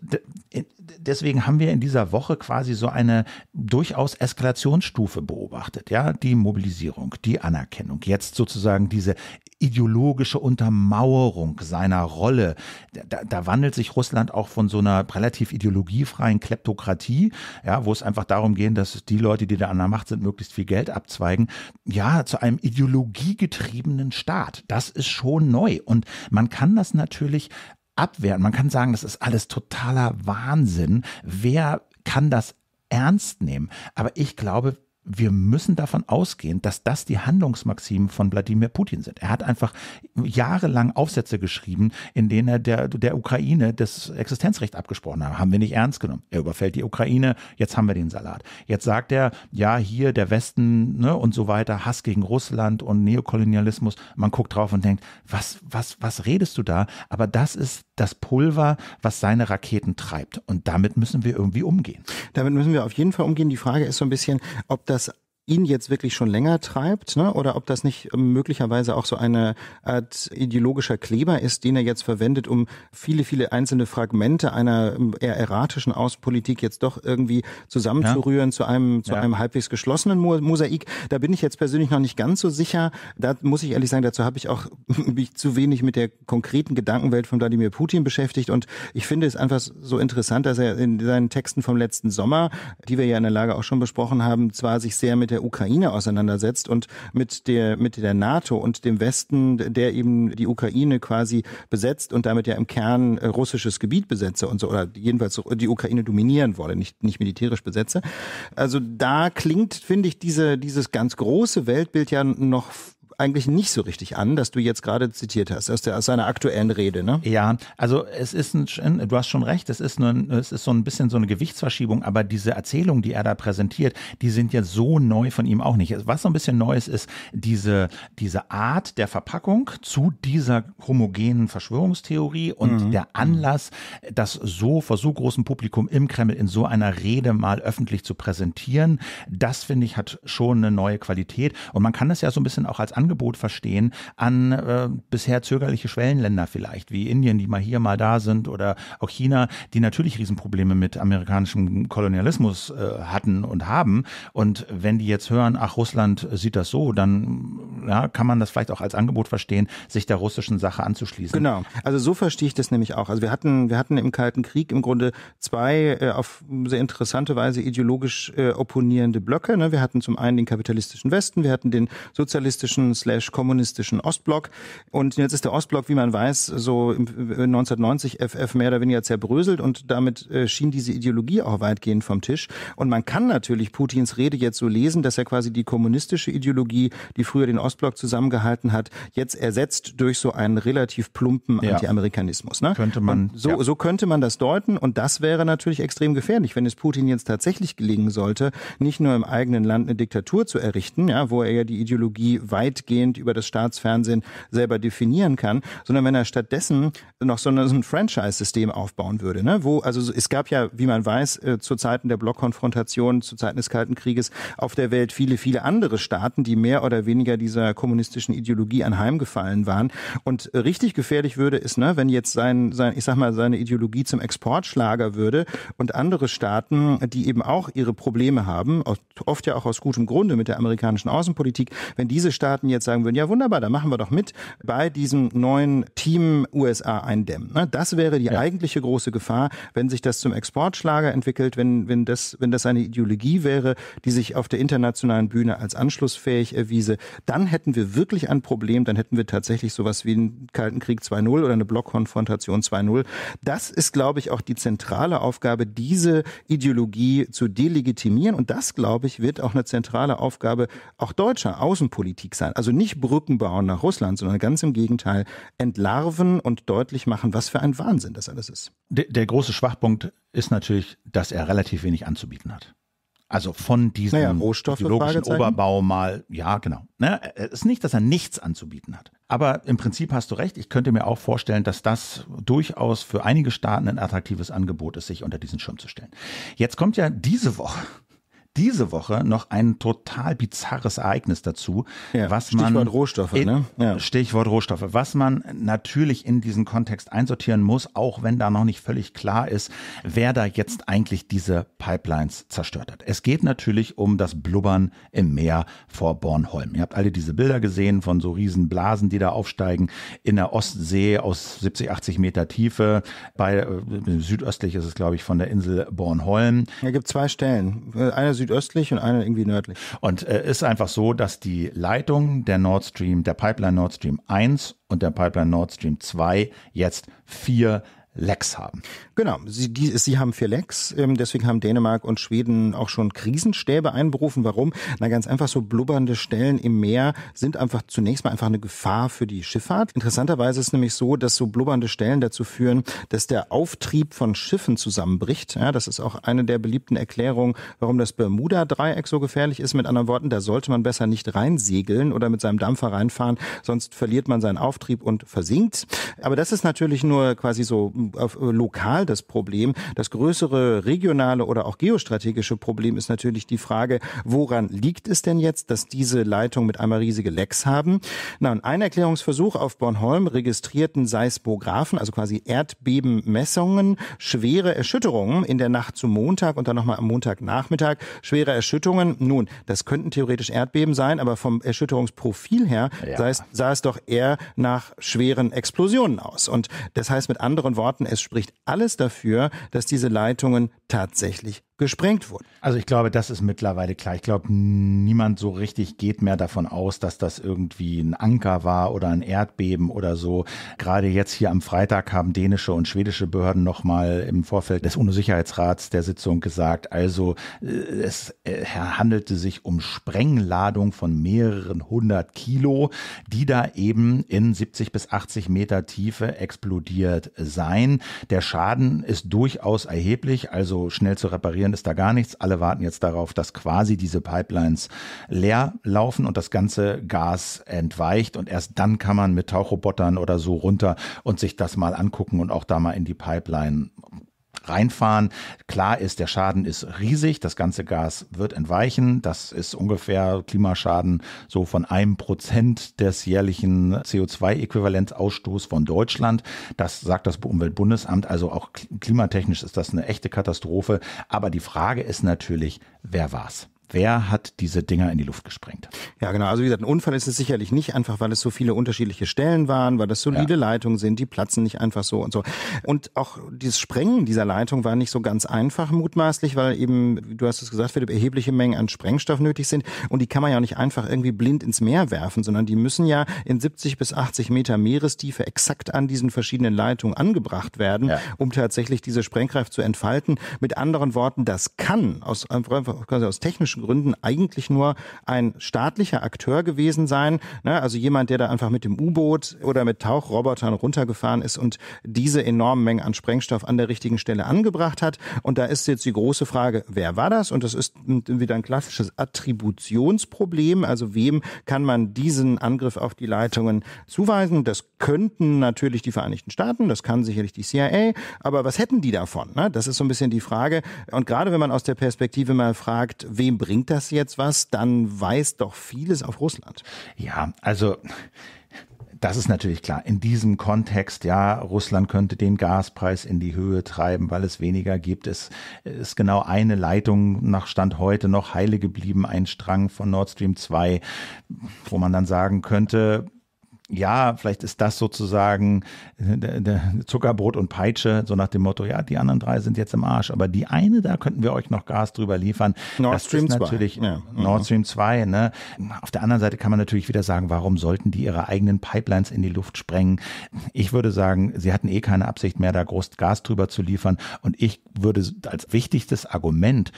deswegen haben wir in dieser Woche quasi so eine durchaus Eskalationsstufe beobachtet. Ja, die Mobilisierung, die Anerkennung, jetzt sozusagen diese ideologische Untermauerung seiner Rolle. Da, da wandelt sich Russland auch von so einer relativ ideologiefreien Kleptokratie, ja, wo es einfach darum geht, dass die Leute, die da an der Macht sind, möglichst viel Geld abzweigen, ja, zu einem ideologiegetriebenen Staat. Das ist schon neu und man kann das natürlich abwerten. Man kann sagen, das ist alles totaler Wahnsinn. Wer kann das ernst nehmen? Aber ich glaube, wir müssen davon ausgehen, dass das die Handlungsmaximen von Wladimir Putin sind. Er hat einfach jahrelang Aufsätze geschrieben, in denen er der, der Ukraine das Existenzrecht abgesprochen hat. Haben wir nicht ernst genommen. Er überfällt die Ukraine, jetzt haben wir den Salat. Jetzt sagt er, ja, hier der Westen ne, und so weiter, Hass gegen Russland und Neokolonialismus. Man guckt drauf und denkt, was, was, was redest du da? Aber das ist das Pulver, was seine Raketen treibt. Und damit müssen wir irgendwie umgehen. Damit müssen wir auf jeden Fall umgehen. Die Frage ist so ein bisschen, ob das das ihn jetzt wirklich schon länger treibt, ne? oder ob das nicht ähm, möglicherweise auch so eine Art ideologischer Kleber ist, den er jetzt verwendet, um viele, viele einzelne Fragmente einer ähm, eher erratischen Außenpolitik jetzt doch irgendwie zusammenzurühren ja. zu einem, zu ja. einem halbwegs geschlossenen Mosaik. Da bin ich jetzt persönlich noch nicht ganz so sicher. Da muss ich ehrlich sagen, dazu habe ich auch mich zu wenig mit der konkreten Gedankenwelt von Wladimir Putin beschäftigt und ich finde es einfach so interessant, dass er in seinen Texten vom letzten Sommer, die wir ja in der Lage auch schon besprochen haben, zwar sich sehr mit der Ukraine auseinandersetzt und mit der, mit der NATO und dem Westen, der eben die Ukraine quasi besetzt und damit ja im Kern äh, russisches Gebiet besetze und so, oder jedenfalls die Ukraine dominieren wolle, nicht, nicht militärisch besetze. Also da klingt, finde ich, diese, dieses ganz große Weltbild ja noch eigentlich nicht so richtig an, dass du jetzt gerade zitiert hast, aus, der, aus seiner aktuellen Rede, ne? Ja, also es ist ein, du hast schon recht, es ist, ein, es ist so ein bisschen so eine Gewichtsverschiebung, aber diese Erzählungen, die er da präsentiert, die sind ja so neu von ihm auch nicht. Was so ein bisschen neu ist, diese, diese Art der Verpackung zu dieser homogenen Verschwörungstheorie und mhm. der Anlass, das so vor so großem Publikum im Kreml in so einer Rede mal öffentlich zu präsentieren, das finde ich hat schon eine neue Qualität und man kann das ja so ein bisschen auch als An Angebot verstehen an äh, bisher zögerliche Schwellenländer vielleicht, wie Indien, die mal hier, mal da sind oder auch China, die natürlich Riesenprobleme mit amerikanischem Kolonialismus äh, hatten und haben. Und wenn die jetzt hören, ach, Russland sieht das so, dann ja, kann man das vielleicht auch als Angebot verstehen, sich der russischen Sache anzuschließen. Genau. Also so verstehe ich das nämlich auch. Also wir hatten, wir hatten im Kalten Krieg im Grunde zwei äh, auf sehr interessante Weise ideologisch äh, opponierende Blöcke. Ne? Wir hatten zum einen den kapitalistischen Westen, wir hatten den sozialistischen slash kommunistischen Ostblock. Und jetzt ist der Ostblock, wie man weiß, so 1990 äh, FF mehr oder weniger zerbröselt und damit äh, schien diese Ideologie auch weitgehend vom Tisch. Und man kann natürlich Putins Rede jetzt so lesen, dass er quasi die kommunistische Ideologie, die früher den Ostblock zusammengehalten hat, jetzt ersetzt durch so einen relativ plumpen ja. Anti-Amerikanismus. Ne? Könnte man. so, ja. so könnte man das deuten und das wäre natürlich extrem gefährlich, wenn es Putin jetzt tatsächlich gelingen sollte, nicht nur im eigenen Land eine Diktatur zu errichten, ja, wo er ja die Ideologie weit weitgehend über das Staatsfernsehen selber definieren kann, sondern wenn er stattdessen noch so, ein Franchise-System aufbauen würde, ne? wo, also es gab ja, wie man weiß, äh, zu Zeiten der Blockkonfrontation, zu Zeiten des Kalten Krieges auf der Welt viele, viele andere Staaten, die mehr oder weniger dieser kommunistischen Ideologie anheimgefallen waren. Und richtig gefährlich würde es, ne, wenn jetzt sein, sein, ich sag mal, seine Ideologie zum Exportschlager würde und andere Staaten, die eben auch ihre Probleme haben, oft ja auch aus gutem Grunde mit der amerikanischen Außenpolitik, wenn diese Staaten jetzt jetzt sagen würden, ja wunderbar, dann machen wir doch mit bei diesem neuen Team USA eindämmen. Ne? Das wäre die ja. eigentliche große Gefahr, wenn sich das zum Exportschlager entwickelt, wenn, wenn, das, wenn das eine Ideologie wäre, die sich auf der internationalen Bühne als anschlussfähig erwiese, dann hätten wir wirklich ein Problem, dann hätten wir tatsächlich sowas wie einen Kalten Krieg 2.0 oder eine Blockkonfrontation 2.0. Das ist, glaube ich, auch die zentrale Aufgabe, diese Ideologie zu delegitimieren. Und das, glaube ich, wird auch eine zentrale Aufgabe auch deutscher Außenpolitik sein. Also also nicht Brücken bauen nach Russland, sondern ganz im Gegenteil entlarven und deutlich machen, was für ein Wahnsinn das alles ist. Der, der große Schwachpunkt ist natürlich, dass er relativ wenig anzubieten hat. Also von diesem naja, biologischen Oberbau mal, ja, genau. Ne, es ist nicht, dass er nichts anzubieten hat. Aber im Prinzip hast du recht. Ich könnte mir auch vorstellen, dass das durchaus für einige Staaten ein attraktives Angebot ist, sich unter diesen Schirm zu stellen. Jetzt kommt ja diese Woche diese Woche noch ein total bizarres Ereignis dazu, ja, was man Stichwort Rohstoffe, in, ne? Ja. Stichwort Rohstoffe, was man natürlich in diesen Kontext einsortieren muss, auch wenn da noch nicht völlig klar ist, wer da jetzt eigentlich diese Pipelines zerstört hat. Es geht natürlich um das Blubbern im Meer vor Bornholm. Ihr habt alle diese Bilder gesehen von so riesen Blasen, die da aufsteigen in der Ostsee aus 70, 80 Meter Tiefe. Bei äh, südöstlich ist es, glaube ich, von der Insel Bornholm. Da gibt zwei Stellen. Äh, einer südöstlich und eine irgendwie nördlich. Und äh, ist einfach so, dass die Leitung der Nord Stream, der Pipeline Nord Stream 1 und der Pipeline Nord Stream 2 jetzt vier Lecks haben. Genau, sie, die, sie haben vier Lecks, ähm, deswegen haben Dänemark und Schweden auch schon Krisenstäbe einberufen. Warum? Na ganz einfach, so blubbernde Stellen im Meer sind einfach zunächst mal einfach eine Gefahr für die Schifffahrt. Interessanterweise ist nämlich so, dass so blubbernde Stellen dazu führen, dass der Auftrieb von Schiffen zusammenbricht. Ja, das ist auch eine der beliebten Erklärungen, warum das Bermuda-Dreieck so gefährlich ist. Mit anderen Worten, da sollte man besser nicht reinsegeln oder mit seinem Dampfer reinfahren, sonst verliert man seinen Auftrieb und versinkt. Aber das ist natürlich nur quasi so äh, lokal das Problem. Das größere regionale oder auch geostrategische Problem ist natürlich die Frage, woran liegt es denn jetzt, dass diese Leitungen mit einmal riesige Lecks haben? Na, und ein Erklärungsversuch auf Bornholm registrierten Seismographen, also quasi Erdbebenmessungen, schwere Erschütterungen in der Nacht zum Montag und dann nochmal am Montagnachmittag, schwere Erschütterungen. Nun, das könnten theoretisch Erdbeben sein, aber vom Erschütterungsprofil her ja. sah, es, sah es doch eher nach schweren Explosionen aus. Und das heißt mit anderen Worten, Worten, es spricht alles dafür, dass diese Leitungen tatsächlich gesprengt wurden. Also ich glaube, das ist mittlerweile klar. Ich glaube, niemand so richtig geht mehr davon aus, dass das irgendwie ein Anker war oder ein Erdbeben oder so. Gerade jetzt hier am Freitag haben dänische und schwedische Behörden nochmal im Vorfeld des UNO-Sicherheitsrats der Sitzung gesagt, also äh, es äh, handelte sich um Sprengladung von mehreren hundert Kilo, die da eben in 70 bis 80 Meter Tiefe explodiert seien. Der Schaden ist durchaus erheblich, also schnell zu reparieren kontrollieren ist da gar nichts. Alle warten jetzt darauf, dass quasi diese Pipelines leer laufen und das ganze Gas entweicht. Und erst dann kann man mit Tauchrobotern oder so runter und sich das mal angucken und auch da mal in die Pipeline reinfahren. Klar ist, der Schaden ist riesig. Das ganze Gas wird entweichen. Das ist ungefähr Klimaschaden so von einem Prozent des jährlichen CO2-Äquivalenzausstoß von Deutschland. Das sagt das Umweltbundesamt. Also auch klimatechnisch ist das eine echte Katastrophe. Aber die Frage ist natürlich, wer war's? Wer hat diese Dinger in die Luft gesprengt? Ja, genau. Also wie gesagt, ein Unfall ist es sicherlich nicht, einfach weil es so viele unterschiedliche Stellen waren, weil das solide ja. Leitungen sind, die platzen nicht einfach so und so. Und auch dieses Sprengen dieser Leitung war nicht so ganz einfach mutmaßlich, weil eben, du hast es gesagt, Philipp, erhebliche Mengen an Sprengstoff nötig sind und die kann man ja auch nicht einfach irgendwie blind ins Meer werfen, sondern die müssen ja in 70 bis 80 Meter Meerestiefe exakt an diesen verschiedenen Leitungen angebracht werden, ja. um tatsächlich diese Sprengkraft zu entfalten. Mit anderen Worten, das kann aus, aus technisch politischen Gründen eigentlich nur ein staatlicher Akteur gewesen sein. Ne? Also jemand, der da einfach mit dem U-Boot oder mit Tauchrobotern runtergefahren ist und diese enormen Mengen an Sprengstoff an der richtigen Stelle angebracht hat. Und da ist jetzt die große Frage, wer war das? Und das ist wieder ein klassisches Attributionsproblem. Also wem kann man diesen Angriff auf die Leitungen zuweisen? Das könnten natürlich die Vereinigten Staaten, das kann sicherlich die CIA. Aber was hätten die davon? Ne? Das ist so ein bisschen die Frage. Und gerade wenn man aus der Perspektive mal fragt, wem bringt das jetzt was, dann weist doch vieles auf Russland. Ja, also das ist natürlich klar. In diesem Kontext, ja, Russland könnte den Gaspreis in die Höhe treiben, weil es weniger gibt. Es ist genau eine Leitung nach Stand heute noch heile geblieben, ein Strang von Nord Stream 2, wo man dann sagen könnte, ja, vielleicht ist das sozusagen äh, Zuckerbrot und Peitsche, so nach dem Motto, ja, die anderen drei sind jetzt im Arsch, aber die eine, da könnten wir euch noch Gas drüber liefern. Nord Stream 2. Natürlich ja. Mhm. Nord Stream 2, ne? Auf der anderen Seite kann man natürlich wieder sagen, warum sollten die ihre eigenen Pipelines in die Luft sprengen? Ich würde sagen, sie hatten eh keine Absicht mehr, da groß Gas drüber zu liefern. Und ich würde als wichtigstes Argument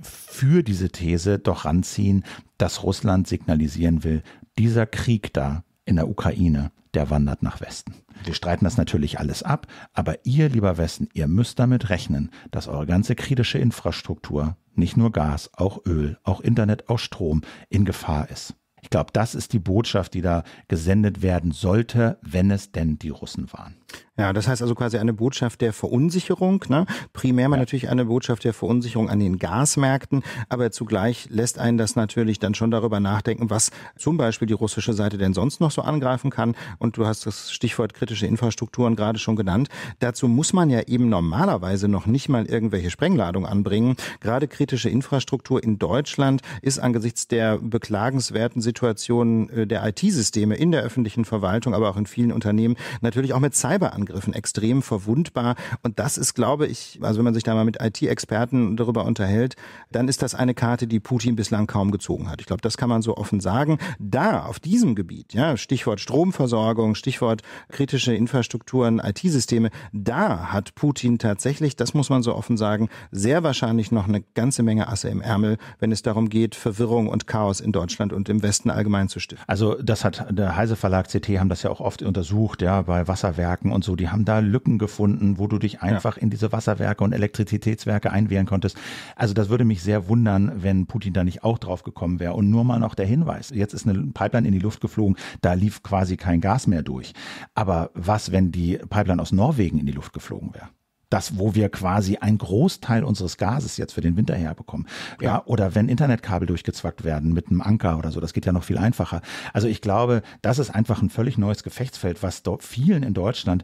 für diese These doch ranziehen, dass Russland signalisieren will, dieser Krieg da, in der Ukraine, der wandert nach Westen. Wir streiten das natürlich alles ab, aber ihr, lieber Westen, ihr müsst damit rechnen, dass eure ganze kritische Infrastruktur, nicht nur Gas, auch Öl, auch Internet, auch Strom, in Gefahr ist. Ich glaube, das ist die Botschaft, die da gesendet werden sollte, wenn es denn die Russen waren. Ja, das heißt also quasi eine Botschaft der Verunsicherung, ne? primär mal ja. natürlich eine Botschaft der Verunsicherung an den Gasmärkten, aber zugleich lässt einen das natürlich dann schon darüber nachdenken, was zum Beispiel die russische Seite denn sonst noch so angreifen kann. Und du hast das Stichwort kritische Infrastrukturen gerade schon genannt. Dazu muss man ja eben normalerweise noch nicht mal irgendwelche Sprengladung anbringen. Gerade kritische Infrastruktur in Deutschland ist angesichts der beklagenswerten Situation äh, der IT-Systeme in der öffentlichen Verwaltung, aber auch in vielen Unternehmen natürlich auch mit Cyber Cyberangriffen extrem verwundbar. Und das ist, glaube ich, also wenn man sich da mal mit IT-Experten darüber unterhält, dann ist das eine Karte, die Putin bislang kaum gezogen hat. Ich glaube, das kann man so offen sagen. Da, auf diesem Gebiet, ja, Stichwort Stromversorgung, Stichwort kritische Infrastrukturen, IT-Systeme, da hat Putin tatsächlich, das muss man so offen sagen, sehr wahrscheinlich noch eine ganze Menge Asse im Ärmel, wenn es darum geht, Verwirrung und Chaos in Deutschland und im Westen allgemein zu stiften. Also das hat der Heise Verlag CT haben das ja auch oft untersucht, ja, bei Wasserwerken Wasserwerken und so, die haben da Lücken gefunden, wo du dich einfach ja. in diese Wasserwerke und Elektrizitätswerke einwählen konntest. Also das würde mich sehr wundern, wenn Putin da nicht auch drauf gekommen wäre. Und nur mal noch der Hinweis, jetzt ist eine Pipeline in die Luft geflogen, da lief quasi kein Gas mehr durch. Aber was, wenn die Pipeline aus Norwegen in die Luft geflogen wäre? das, wo wir quasi einen Großteil unseres Gases jetzt für den Winter herbekommen. Ja, ja oder wenn Internetkabel durchgezwackt werden mit einem Anker oder so, das geht ja noch viel einfacher. Also ich glaube, das ist einfach ein völlig neues Gefechtsfeld, was dort vielen in Deutschland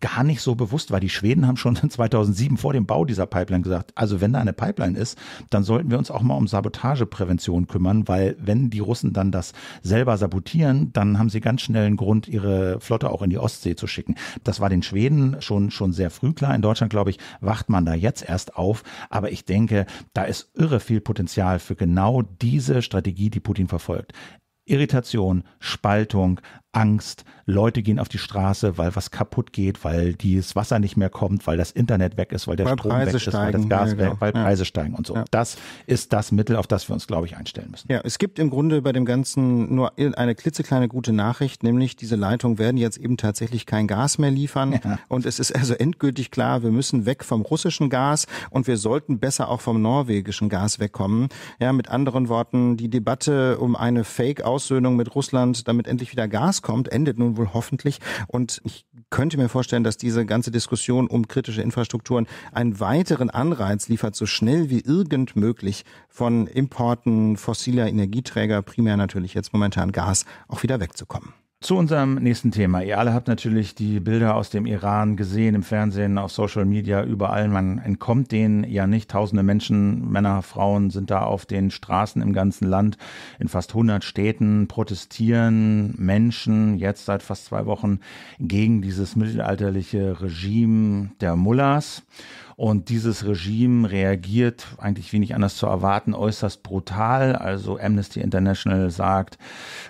gar nicht so bewusst war. Die Schweden haben schon 2007 vor dem Bau dieser Pipeline gesagt, also wenn da eine Pipeline ist, dann sollten wir uns auch mal um Sabotageprävention kümmern, weil wenn die Russen dann das selber sabotieren, dann haben sie ganz schnell einen Grund, ihre Flotte auch in die Ostsee zu schicken. Das war den Schweden schon, schon sehr früh klar. In Deutschland Deutschland, glaube ich, wacht man da jetzt erst auf. Aber ich denke, da ist irre viel Potenzial für genau diese Strategie, die Putin verfolgt. Irritation, Spaltung, Angst, Leute gehen auf die Straße, weil was kaputt geht, weil das Wasser nicht mehr kommt, weil das Internet weg ist, weil der weil Strom Preise weg ist, steigen. weil das Gas ja, weg, genau. weil ja. Preise steigen und so. Ja. Das ist das Mittel, auf das wir uns, glaube ich, einstellen müssen. Ja, es gibt im Grunde bei dem Ganzen nur eine klitzekleine gute Nachricht, nämlich diese Leitungen werden jetzt eben tatsächlich kein Gas mehr liefern. Und es ist also endgültig klar, wir müssen weg vom russischen Gas und wir sollten besser auch vom norwegischen Gas wegkommen. Ja, mit anderen Worten, die Debatte um eine Fake-Aussöhnung mit Russland, damit endlich wieder Gas kommt, kommt, endet nun wohl hoffentlich. Und ich könnte mir vorstellen, dass diese ganze Diskussion um kritische Infrastrukturen einen weiteren Anreiz liefert, so schnell wie irgend möglich von Importen fossiler Energieträger, primär natürlich jetzt momentan Gas, auch wieder wegzukommen. Zu unserem nächsten Thema. Ihr alle habt natürlich die Bilder aus dem Iran gesehen, im Fernsehen, auf Social Media, überall. Man entkommt denen ja nicht. Tausende Menschen, Männer, Frauen sind da auf den Straßen im ganzen Land, in fast 100 Städten, protestieren Menschen jetzt seit fast zwei Wochen gegen dieses mittelalterliche Regime der Mullahs. Und dieses Regime reagiert eigentlich wenig anders zu erwarten, äußerst brutal. Also Amnesty International sagt,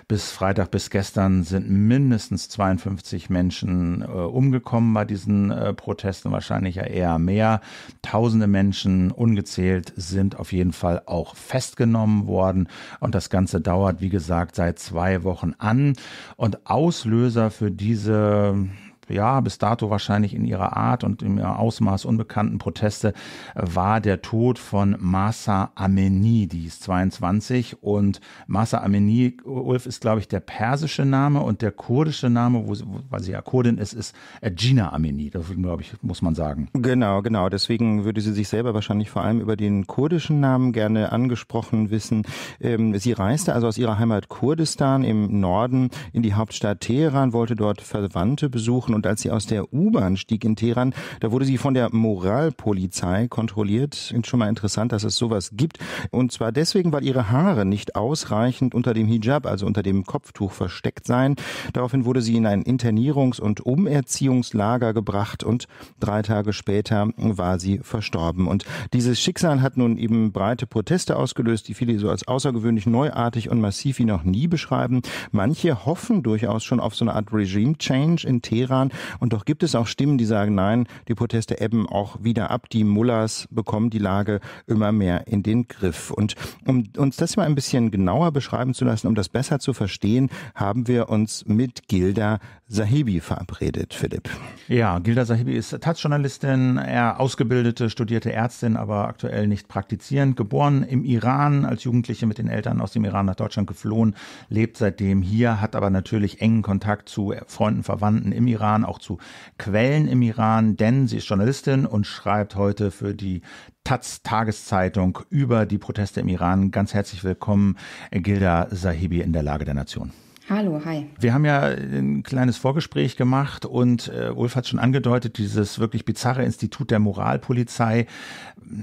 bis Freitag, bis gestern sind mindestens 52 Menschen äh, umgekommen bei diesen äh, Protesten, wahrscheinlich ja eher mehr. Tausende Menschen, ungezählt, sind auf jeden Fall auch festgenommen worden. Und das Ganze dauert, wie gesagt, seit zwei Wochen an. Und Auslöser für diese ja, bis dato wahrscheinlich in ihrer Art und im Ausmaß unbekannten Proteste äh, war der Tod von Massa Ameni, die ist 22 und Massa Ameni, Ulf ist glaube ich der persische Name und der kurdische Name, wo sie, weil sie ja Kurdin ist, ist äh, Gina Ameni. das glaube ich, muss man sagen. Genau, genau, deswegen würde sie sich selber wahrscheinlich vor allem über den kurdischen Namen gerne angesprochen wissen. Ähm, sie reiste also aus ihrer Heimat Kurdistan im Norden in die Hauptstadt Teheran, wollte dort Verwandte besuchen und als sie aus der U-Bahn stieg in Teheran, da wurde sie von der Moralpolizei kontrolliert. Ist schon mal interessant, dass es sowas gibt. Und zwar deswegen, weil ihre Haare nicht ausreichend unter dem Hijab, also unter dem Kopftuch versteckt seien. Daraufhin wurde sie in ein Internierungs- und Umerziehungslager gebracht und drei Tage später war sie verstorben. Und dieses Schicksal hat nun eben breite Proteste ausgelöst, die viele so als außergewöhnlich neuartig und massiv wie noch nie beschreiben. Manche hoffen durchaus schon auf so eine Art Regime Change in Teheran waren. Und doch gibt es auch Stimmen, die sagen, nein, die Proteste ebben auch wieder ab. Die Mullahs bekommen die Lage immer mehr in den Griff. Und um uns das mal ein bisschen genauer beschreiben zu lassen, um das besser zu verstehen, haben wir uns mit Gilda Sahibi verabredet, Philipp. Ja, Gilda Sahibi ist Taz-Journalistin, eher ausgebildete, studierte Ärztin, aber aktuell nicht praktizierend. Geboren im Iran, als Jugendliche mit den Eltern aus dem Iran nach Deutschland geflohen, lebt seitdem hier, hat aber natürlich engen Kontakt zu Freunden, Verwandten im Iran Iran auch zu Quellen im Iran, denn sie ist Journalistin und schreibt heute für die Taz Tageszeitung über die Proteste im Iran. Ganz herzlich willkommen, Gilda Sahibi in der Lage der Nation. Hallo, hi. Wir haben ja ein kleines Vorgespräch gemacht und äh, Ulf hat schon angedeutet, dieses wirklich bizarre Institut der Moralpolizei.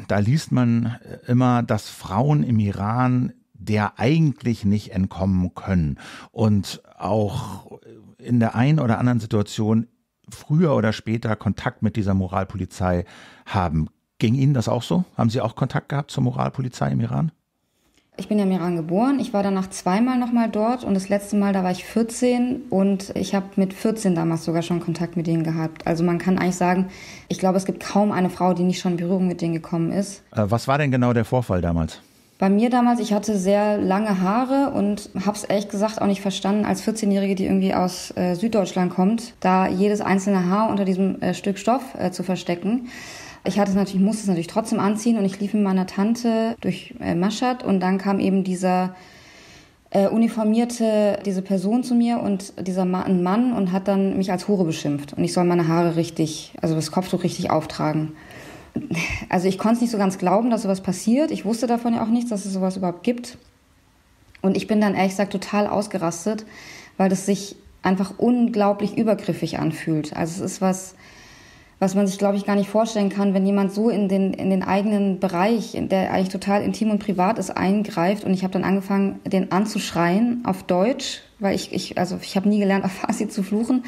Da liest man äh, immer, dass Frauen im Iran der eigentlich nicht entkommen können und auch äh, in der einen oder anderen Situation früher oder später Kontakt mit dieser Moralpolizei haben. Ging Ihnen das auch so? Haben Sie auch Kontakt gehabt zur Moralpolizei im Iran? Ich bin ja im Iran geboren. Ich war danach zweimal nochmal dort und das letzte Mal, da war ich 14 und ich habe mit 14 damals sogar schon Kontakt mit denen gehabt. Also man kann eigentlich sagen, ich glaube, es gibt kaum eine Frau, die nicht schon in Berührung mit denen gekommen ist. Äh, was war denn genau der Vorfall damals? Bei mir damals, ich hatte sehr lange Haare und hab's ehrlich gesagt auch nicht verstanden, als 14-Jährige, die irgendwie aus äh, Süddeutschland kommt, da jedes einzelne Haar unter diesem äh, Stück Stoff äh, zu verstecken. Ich hatte es natürlich, musste es natürlich trotzdem anziehen und ich lief mit meiner Tante durch äh, Maschad und dann kam eben dieser äh, uniformierte diese Person zu mir und dieser Ma ein Mann und hat dann mich als Hure beschimpft und ich soll meine Haare richtig, also das Kopftuch richtig auftragen also ich konnte es nicht so ganz glauben, dass sowas passiert. Ich wusste davon ja auch nichts, dass es sowas überhaupt gibt. Und ich bin dann ehrlich gesagt total ausgerastet, weil das sich einfach unglaublich übergriffig anfühlt. Also es ist was, was man sich, glaube ich, gar nicht vorstellen kann, wenn jemand so in den, in den eigenen Bereich, der eigentlich total intim und privat ist, eingreift. Und ich habe dann angefangen, den anzuschreien auf Deutsch, weil ich, ich also ich habe nie gelernt, auf Farsi zu fluchen.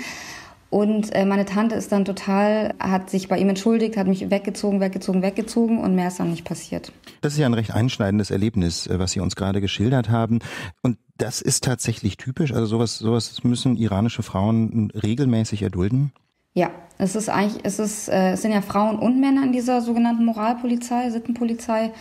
Und äh, meine Tante ist dann total, hat sich bei ihm entschuldigt, hat mich weggezogen, weggezogen, weggezogen und mehr ist dann nicht passiert. Das ist ja ein recht einschneidendes Erlebnis, äh, was Sie uns gerade geschildert haben. Und das ist tatsächlich typisch. Also sowas, sowas müssen iranische Frauen regelmäßig erdulden. Ja, es ist eigentlich, es ist, äh, es sind ja Frauen und Männer in dieser sogenannten Moralpolizei, Sittenpolizei.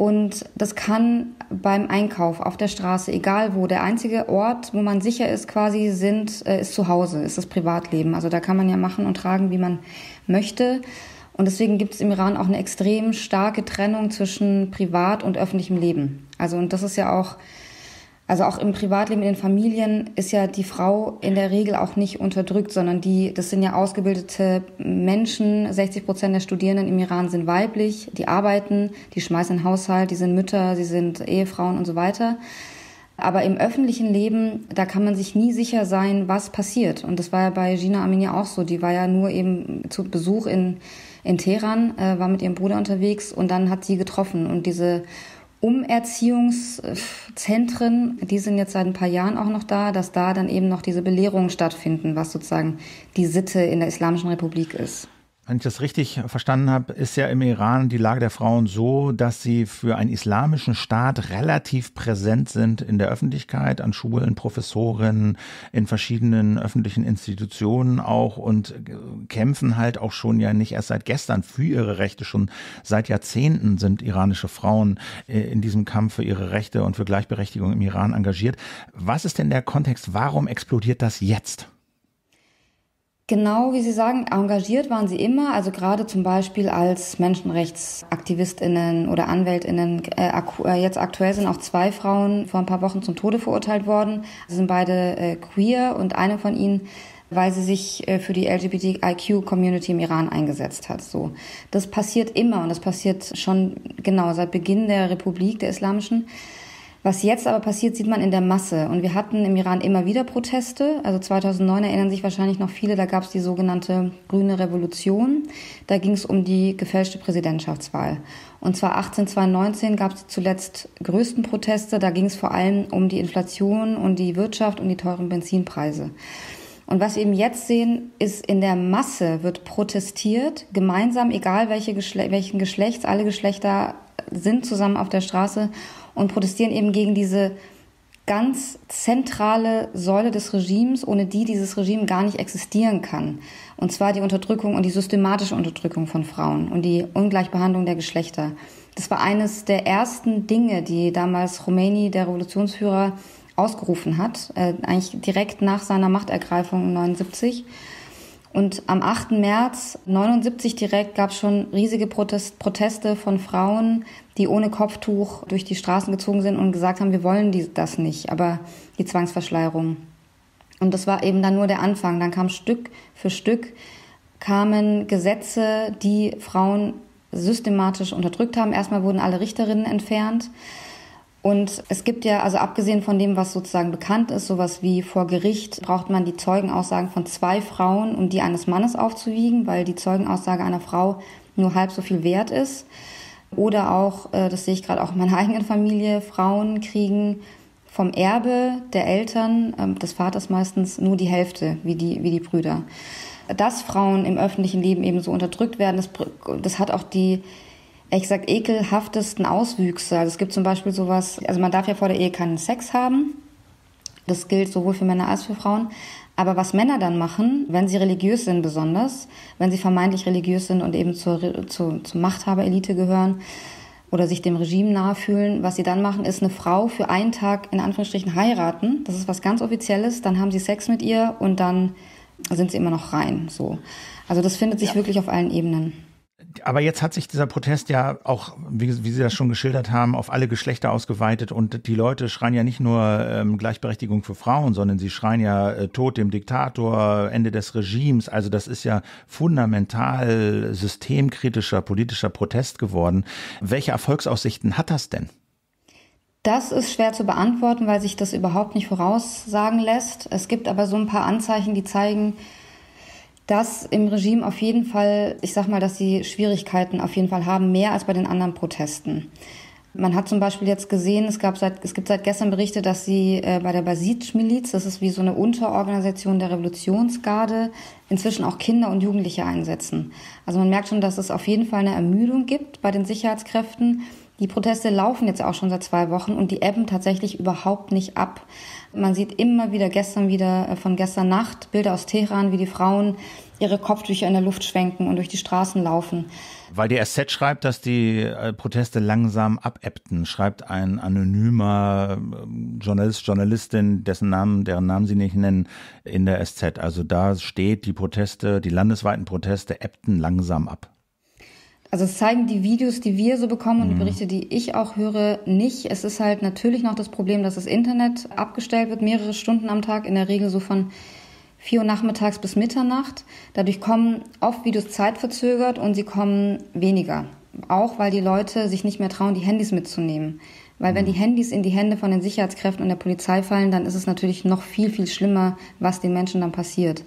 Und das kann beim Einkauf auf der Straße, egal wo. Der einzige Ort, wo man sicher ist, quasi sind, äh, ist zu Hause, ist das Privatleben. Also da kann man ja machen und tragen, wie man möchte. Und deswegen gibt es im Iran auch eine extrem starke Trennung zwischen Privat und öffentlichem Leben. Also und das ist ja auch also auch im Privatleben, in den Familien ist ja die Frau in der Regel auch nicht unterdrückt, sondern die, das sind ja ausgebildete Menschen. 60 Prozent der Studierenden im Iran sind weiblich, die arbeiten, die schmeißen den Haushalt, die sind Mütter, sie sind Ehefrauen und so weiter. Aber im öffentlichen Leben, da kann man sich nie sicher sein, was passiert. Und das war ja bei Gina Amini auch so. Die war ja nur eben zu Besuch in, in Teheran, äh, war mit ihrem Bruder unterwegs und dann hat sie getroffen. Und diese Umerziehungszentren, die sind jetzt seit ein paar Jahren auch noch da, dass da dann eben noch diese Belehrungen stattfinden, was sozusagen die Sitte in der Islamischen Republik ist wenn ich das richtig verstanden habe, ist ja im Iran die Lage der Frauen so, dass sie für einen islamischen Staat relativ präsent sind in der Öffentlichkeit, an Schulen, Professorinnen, in verschiedenen öffentlichen Institutionen auch und äh, kämpfen halt auch schon ja nicht erst seit gestern für ihre Rechte. Schon seit Jahrzehnten sind iranische Frauen äh, in diesem Kampf für ihre Rechte und für Gleichberechtigung im Iran engagiert. Was ist denn der Kontext? Warum explodiert das jetzt? Genau wie Sie sagen, engagiert waren sie immer, also gerade zum Beispiel als Menschenrechtsaktivistinnen oder Anwältinnen. Äh, äh, jetzt aktuell sind auch zwei Frauen vor ein paar Wochen zum Tode verurteilt worden. Sie sind beide äh, queer und eine von ihnen weil sie sich für die LGBTIQ-Community im Iran eingesetzt hat. So, das passiert immer und das passiert schon genau seit Beginn der Republik der Islamischen. Was jetzt aber passiert, sieht man in der Masse. Und wir hatten im Iran immer wieder Proteste. Also 2009 erinnern sich wahrscheinlich noch viele, da gab es die sogenannte Grüne Revolution. Da ging es um die gefälschte Präsidentschaftswahl. Und zwar 18, 2019 gab es zuletzt größten Proteste. Da ging es vor allem um die Inflation und die Wirtschaft und die teuren Benzinpreise. Und was wir eben jetzt sehen, ist in der Masse wird protestiert, gemeinsam, egal welche Geschle welchen Geschlechts, alle Geschlechter sind zusammen auf der Straße und protestieren eben gegen diese ganz zentrale Säule des Regimes, ohne die dieses Regime gar nicht existieren kann. Und zwar die Unterdrückung und die systematische Unterdrückung von Frauen und die Ungleichbehandlung der Geschlechter. Das war eines der ersten Dinge, die damals Khomeini, der Revolutionsführer, ausgerufen hat, äh, eigentlich direkt nach seiner Machtergreifung 79. Und am 8. März 79 direkt gab es schon riesige Protest Proteste von Frauen, die ohne Kopftuch durch die Straßen gezogen sind und gesagt haben, wir wollen die, das nicht, aber die Zwangsverschleierung. Und das war eben dann nur der Anfang. Dann kam Stück für Stück kamen Gesetze, die Frauen systematisch unterdrückt haben. Erstmal wurden alle Richterinnen entfernt. Und es gibt ja, also abgesehen von dem, was sozusagen bekannt ist, sowas wie vor Gericht, braucht man die Zeugenaussagen von zwei Frauen, um die eines Mannes aufzuwiegen, weil die Zeugenaussage einer Frau nur halb so viel wert ist. Oder auch, äh, das sehe ich gerade auch in meiner eigenen Familie, Frauen kriegen vom Erbe der Eltern, ähm, des Vaters meistens, nur die Hälfte, wie die, wie die Brüder. Dass Frauen im öffentlichen Leben eben so unterdrückt werden, das, das hat auch die ich sag ekelhaftesten Auswüchse. Also es gibt zum Beispiel sowas, also man darf ja vor der Ehe keinen Sex haben. Das gilt sowohl für Männer als für Frauen. Aber was Männer dann machen, wenn sie religiös sind besonders, wenn sie vermeintlich religiös sind und eben zur, zur, zur Machthaberelite gehören oder sich dem Regime nahe fühlen, was sie dann machen, ist eine Frau für einen Tag in Anführungsstrichen heiraten. Das ist was ganz Offizielles. Dann haben sie Sex mit ihr und dann sind sie immer noch rein. So. Also das findet sich ja. wirklich auf allen Ebenen. Aber jetzt hat sich dieser Protest ja auch, wie, wie, Sie das schon geschildert haben, auf alle Geschlechter ausgeweitet und die Leute schreien ja nicht nur ähm, Gleichberechtigung für Frauen, sondern sie schreien ja äh, Tod dem Diktator, Ende des Regimes. Also das ist ja fundamental systemkritischer politischer Protest geworden. Welche Erfolgsaussichten hat das denn? Das ist schwer zu beantworten, weil sich das überhaupt nicht voraussagen lässt. Es gibt aber so ein paar Anzeichen, die zeigen, dass im Regime auf jeden Fall, ich sag mal, dass sie Schwierigkeiten auf jeden Fall haben, mehr als bei den anderen Protesten. Man hat zum Beispiel jetzt gesehen, es, gab seit, es gibt seit gestern Berichte, dass sie äh, bei der Basij-Miliz, das ist wie so eine Unterorganisation der Revolutionsgarde, inzwischen auch Kinder und Jugendliche einsetzen. Also man merkt schon, dass es auf jeden Fall eine Ermüdung gibt bei den Sicherheitskräften. Die Proteste laufen jetzt auch schon seit zwei Wochen und die ebben tatsächlich überhaupt nicht ab. Man sieht immer wieder gestern wieder äh, von gestern Nacht Bilder aus Teheran, wie die Frauen ihre Kopftücher in der Luft schwenken und durch die Straßen laufen. Weil die SZ schreibt, dass die äh, Proteste langsam abebbten, schreibt ein anonymer ähm, Journalist, Journalistin, dessen Namen, deren Namen sie nicht nennen, in der SZ. Also da steht, die Proteste, die landesweiten Proteste ebbten langsam ab also es zeigen die Videos, die wir so bekommen und die mhm. Berichte, die ich auch höre, nicht. Es ist halt natürlich noch das Problem, dass das Internet abgestellt wird, mehrere Stunden am Tag, in der Regel so von 4 Uhr nachmittags bis Mitternacht. Dadurch kommen oft Videos zeitverzögert und sie kommen weniger. Auch weil die Leute sich nicht mehr trauen, die Handys mitzunehmen. Weil wenn mhm. die Handys in die Hände von den Sicherheitskräften und der Polizei fallen, dann ist es natürlich noch viel, viel schlimmer, was den Menschen dann passiert.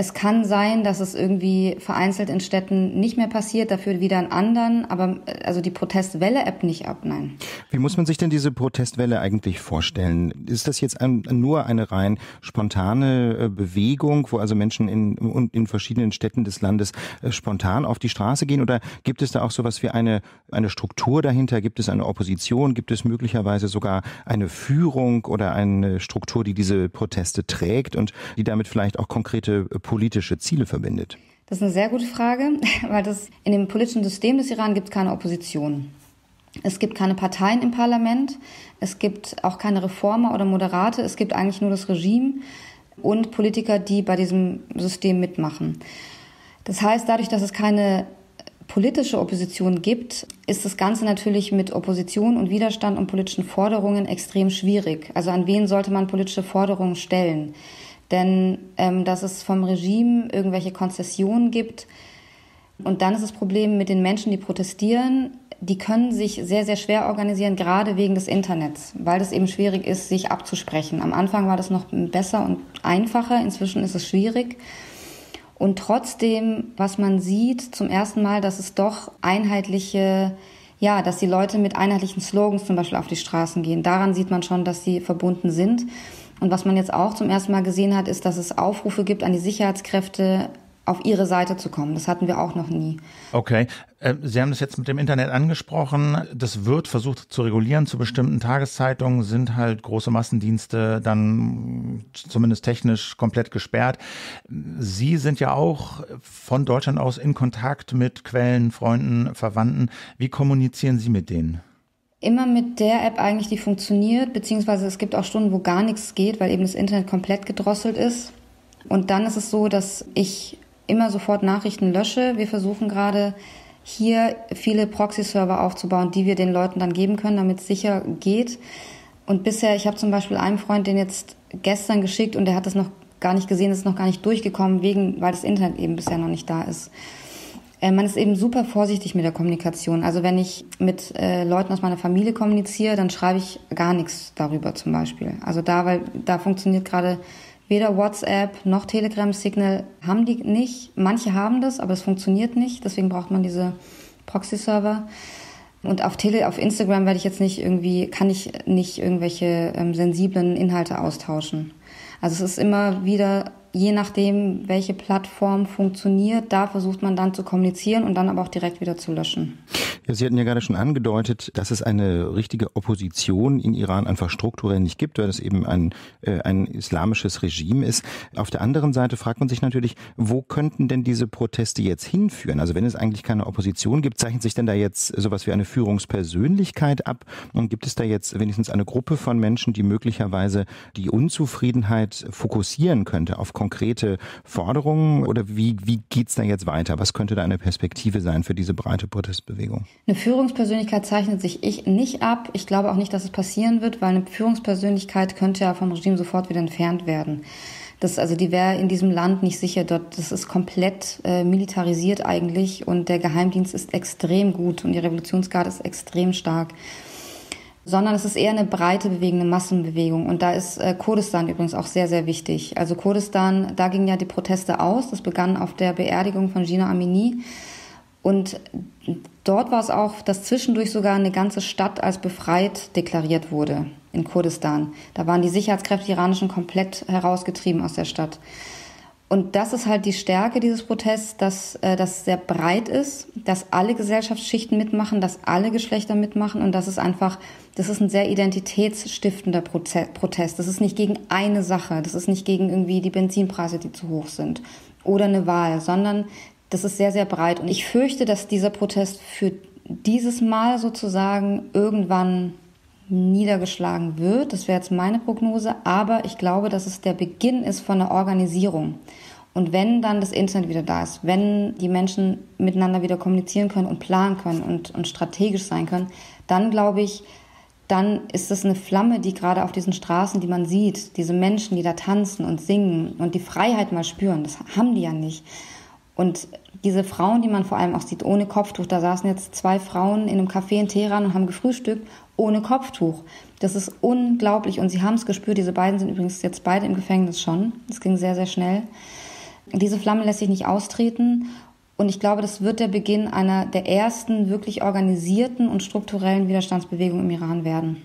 Es kann sein, dass es irgendwie vereinzelt in Städten nicht mehr passiert, dafür wieder in anderen, aber äh, also die Protestwelle ebbt nicht ab, nein. Wie muss man sich denn diese Protestwelle eigentlich vorstellen? Ist das jetzt ein, nur eine rein spontane äh, Bewegung, wo also Menschen in, in verschiedenen Städten des Landes äh, spontan auf die Straße gehen oder gibt es da auch sowas wie eine, eine Struktur dahinter? Gibt es eine Opposition? Gibt es möglicherweise sogar eine Führung oder eine Struktur, die diese Proteste trägt und die damit vielleicht auch konkrete politische Ziele verbindet? Das ist eine sehr gute Frage, weil das in dem politischen System des Iran gibt es keine Opposition. Es gibt keine Parteien im Parlament, es gibt auch keine Reformer oder Moderate, es gibt eigentlich nur das Regime und Politiker, die bei diesem System mitmachen. Das heißt, dadurch, dass es keine politische Opposition gibt, ist das Ganze natürlich mit Opposition und Widerstand und politischen Forderungen extrem schwierig. Also an wen sollte man politische Forderungen stellen? Denn ähm, dass es vom Regime irgendwelche Konzessionen gibt. Und dann ist das Problem mit den Menschen, die protestieren. Die können sich sehr, sehr schwer organisieren, gerade wegen des Internets, weil es eben schwierig ist, sich abzusprechen. Am Anfang war das noch besser und einfacher, inzwischen ist es schwierig. Und trotzdem, was man sieht, zum ersten Mal, dass es doch einheitliche, ja, dass die Leute mit einheitlichen Slogans zum Beispiel auf die Straßen gehen. Daran sieht man schon, dass sie verbunden sind. Und was man jetzt auch zum ersten Mal gesehen hat, ist, dass es Aufrufe gibt an die Sicherheitskräfte, auf ihre Seite zu kommen. Das hatten wir auch noch nie. Okay. Äh, Sie haben das jetzt mit dem Internet angesprochen. Das wird versucht zu regulieren. Zu bestimmten Tageszeitungen sind halt große Massendienste dann zumindest technisch komplett gesperrt. Sie sind ja auch von Deutschland aus in Kontakt mit Quellen, Freunden, Verwandten. Wie kommunizieren Sie mit denen? immer mit der App eigentlich, die funktioniert, beziehungsweise es gibt auch Stunden, wo gar nichts geht, weil eben das Internet komplett gedrosselt ist. Und dann ist es so, dass ich immer sofort Nachrichten lösche. Wir versuchen gerade hier viele Proxy-Server aufzubauen, die wir den Leuten dann geben können, damit es sicher geht. Und bisher, ich habe zum Beispiel einem Freund den jetzt gestern geschickt und der hat das noch gar nicht gesehen, ist noch gar nicht durchgekommen, wegen, weil das Internet eben bisher noch nicht da ist. Äh, man ist eben super vorsichtig mit der Kommunikation. Also wenn ich mit äh, Leuten aus meiner Familie kommuniziere, dann schreibe ich gar nichts darüber zum Beispiel. Also da, weil da funktioniert gerade weder WhatsApp noch Telegram Signal haben die nicht. Manche haben das, aber es funktioniert nicht. Deswegen braucht man diese Proxy-Server. Und auf, Tele, auf Instagram werde ich jetzt nicht irgendwie, kann ich nicht irgendwelche ähm, sensiblen Inhalte austauschen. Also es ist immer wieder je nachdem, welche Plattform funktioniert, da versucht man dann zu kommunizieren und dann aber auch direkt wieder zu löschen. Ja, Sie hatten ja gerade schon angedeutet, dass es eine richtige Opposition in Iran einfach strukturell nicht gibt, weil es eben ein, äh, ein islamisches Regime ist. Auf der anderen Seite fragt man sich natürlich, wo könnten denn diese Proteste jetzt hinführen? Also wenn es eigentlich keine Opposition gibt, zeichnet sich denn da jetzt sowas wie eine Führungspersönlichkeit ab? Und gibt es da jetzt wenigstens eine Gruppe von Menschen, die möglicherweise die Unzufriedenheit fokussieren könnte auf konkrete Forderungen oder wie, wie geht es da jetzt weiter? Was könnte da eine Perspektive sein für diese breite Protestbewegung? Eine Führungspersönlichkeit zeichnet sich ich nicht ab. Ich glaube auch nicht, dass es passieren wird, weil eine Führungspersönlichkeit könnte ja vom Regime sofort wieder entfernt werden. Das, also die wäre in diesem Land nicht sicher. Dort, das ist komplett äh, militarisiert eigentlich und der Geheimdienst ist extrem gut und die Revolutionsgarde ist extrem stark sondern es ist eher eine breite bewegende Massenbewegung. Und da ist äh, Kurdistan übrigens auch sehr, sehr wichtig. Also Kurdistan, da gingen ja die Proteste aus. Das begann auf der Beerdigung von Gina Amini. Und dort war es auch, dass zwischendurch sogar eine ganze Stadt als befreit deklariert wurde in Kurdistan. Da waren die Sicherheitskräfte iranischen komplett herausgetrieben aus der Stadt. Und das ist halt die Stärke dieses Protests, dass äh, das sehr breit ist, dass alle Gesellschaftsschichten mitmachen, dass alle Geschlechter mitmachen und das ist einfach, das ist ein sehr identitätsstiftender Proze Protest. Das ist nicht gegen eine Sache, das ist nicht gegen irgendwie die Benzinpreise, die zu hoch sind oder eine Wahl, sondern das ist sehr, sehr breit. Und ich fürchte, dass dieser Protest für dieses Mal sozusagen irgendwann niedergeschlagen wird. Das wäre jetzt meine Prognose, aber ich glaube, dass es der Beginn ist von einer Organisierung. Und wenn dann das Internet wieder da ist, wenn die Menschen miteinander wieder kommunizieren können und planen können und, und strategisch sein können, dann glaube ich, dann ist das eine Flamme, die gerade auf diesen Straßen, die man sieht, diese Menschen, die da tanzen und singen und die Freiheit mal spüren, das haben die ja nicht. Und diese Frauen, die man vor allem auch sieht, ohne Kopftuch. Da saßen jetzt zwei Frauen in einem Café in Teheran und haben gefrühstückt ohne Kopftuch. Das ist unglaublich und sie haben es gespürt. Diese beiden sind übrigens jetzt beide im Gefängnis schon. Das ging sehr, sehr schnell. Diese Flamme lässt sich nicht austreten und ich glaube, das wird der Beginn einer der ersten wirklich organisierten und strukturellen Widerstandsbewegungen im Iran werden.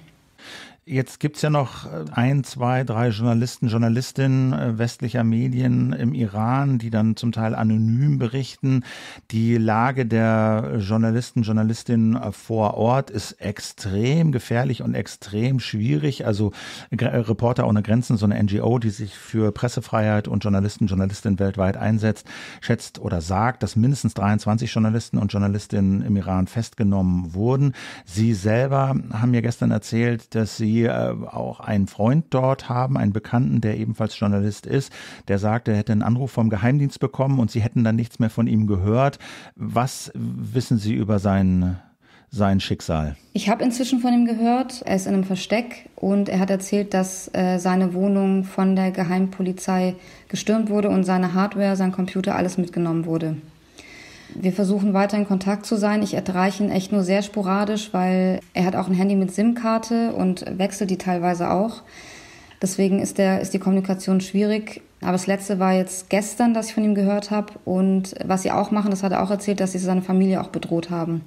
Jetzt gibt's ja noch äh, ein, zwei, drei Journalisten, Journalistinnen äh, westlicher Medien im Iran, die dann zum Teil anonym berichten. Die Lage der Journalisten, Journalistinnen äh, vor Ort ist extrem gefährlich und extrem schwierig. Also Reporter ohne Grenzen, so eine NGO, die sich für Pressefreiheit und Journalisten, Journalistinnen weltweit einsetzt, schätzt oder sagt, dass mindestens 23 Journalisten und Journalistinnen im Iran festgenommen wurden. Sie selber haben mir gestern erzählt, dass sie die äh, auch einen Freund dort haben, einen Bekannten, der ebenfalls Journalist ist, der sagt, er hätte einen Anruf vom Geheimdienst bekommen und sie hätten dann nichts mehr von ihm gehört. Was wissen Sie über seinen sein Schicksal? Ich habe inzwischen von ihm gehört. Er ist in einem Versteck und er hat erzählt, dass äh, seine Wohnung von der Geheimpolizei gestürmt wurde und seine Hardware, sein Computer, alles mitgenommen wurde. Wir versuchen weiter in Kontakt zu sein. Ich erreiche ihn echt nur sehr sporadisch, weil er hat auch ein Handy mit SIM-Karte und wechselt die teilweise auch. Deswegen ist, der, ist die Kommunikation schwierig. Aber das letzte war jetzt gestern, dass ich von ihm gehört habe. Und was sie auch machen, das hat er auch erzählt, dass sie seine Familie auch bedroht haben.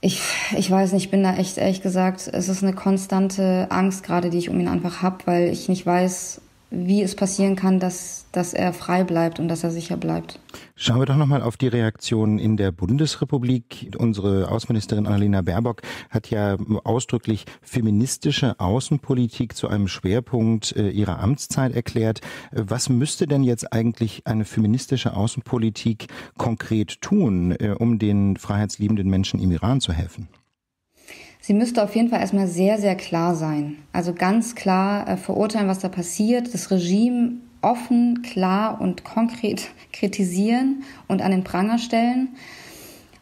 Ich, ich weiß nicht, ich bin da echt, ehrlich gesagt, es ist eine konstante Angst gerade, die ich um ihn einfach habe, weil ich nicht weiß, wie es passieren kann, dass, dass er frei bleibt und dass er sicher bleibt. Schauen wir doch nochmal auf die Reaktion in der Bundesrepublik. Unsere Außenministerin Annalena Baerbock hat ja ausdrücklich feministische Außenpolitik zu einem Schwerpunkt äh, ihrer Amtszeit erklärt. Was müsste denn jetzt eigentlich eine feministische Außenpolitik konkret tun, äh, um den freiheitsliebenden Menschen im Iran zu helfen? sie müsste auf jeden Fall erstmal sehr, sehr klar sein. Also ganz klar äh, verurteilen, was da passiert, das Regime offen, klar und konkret kritisieren und an den Pranger stellen.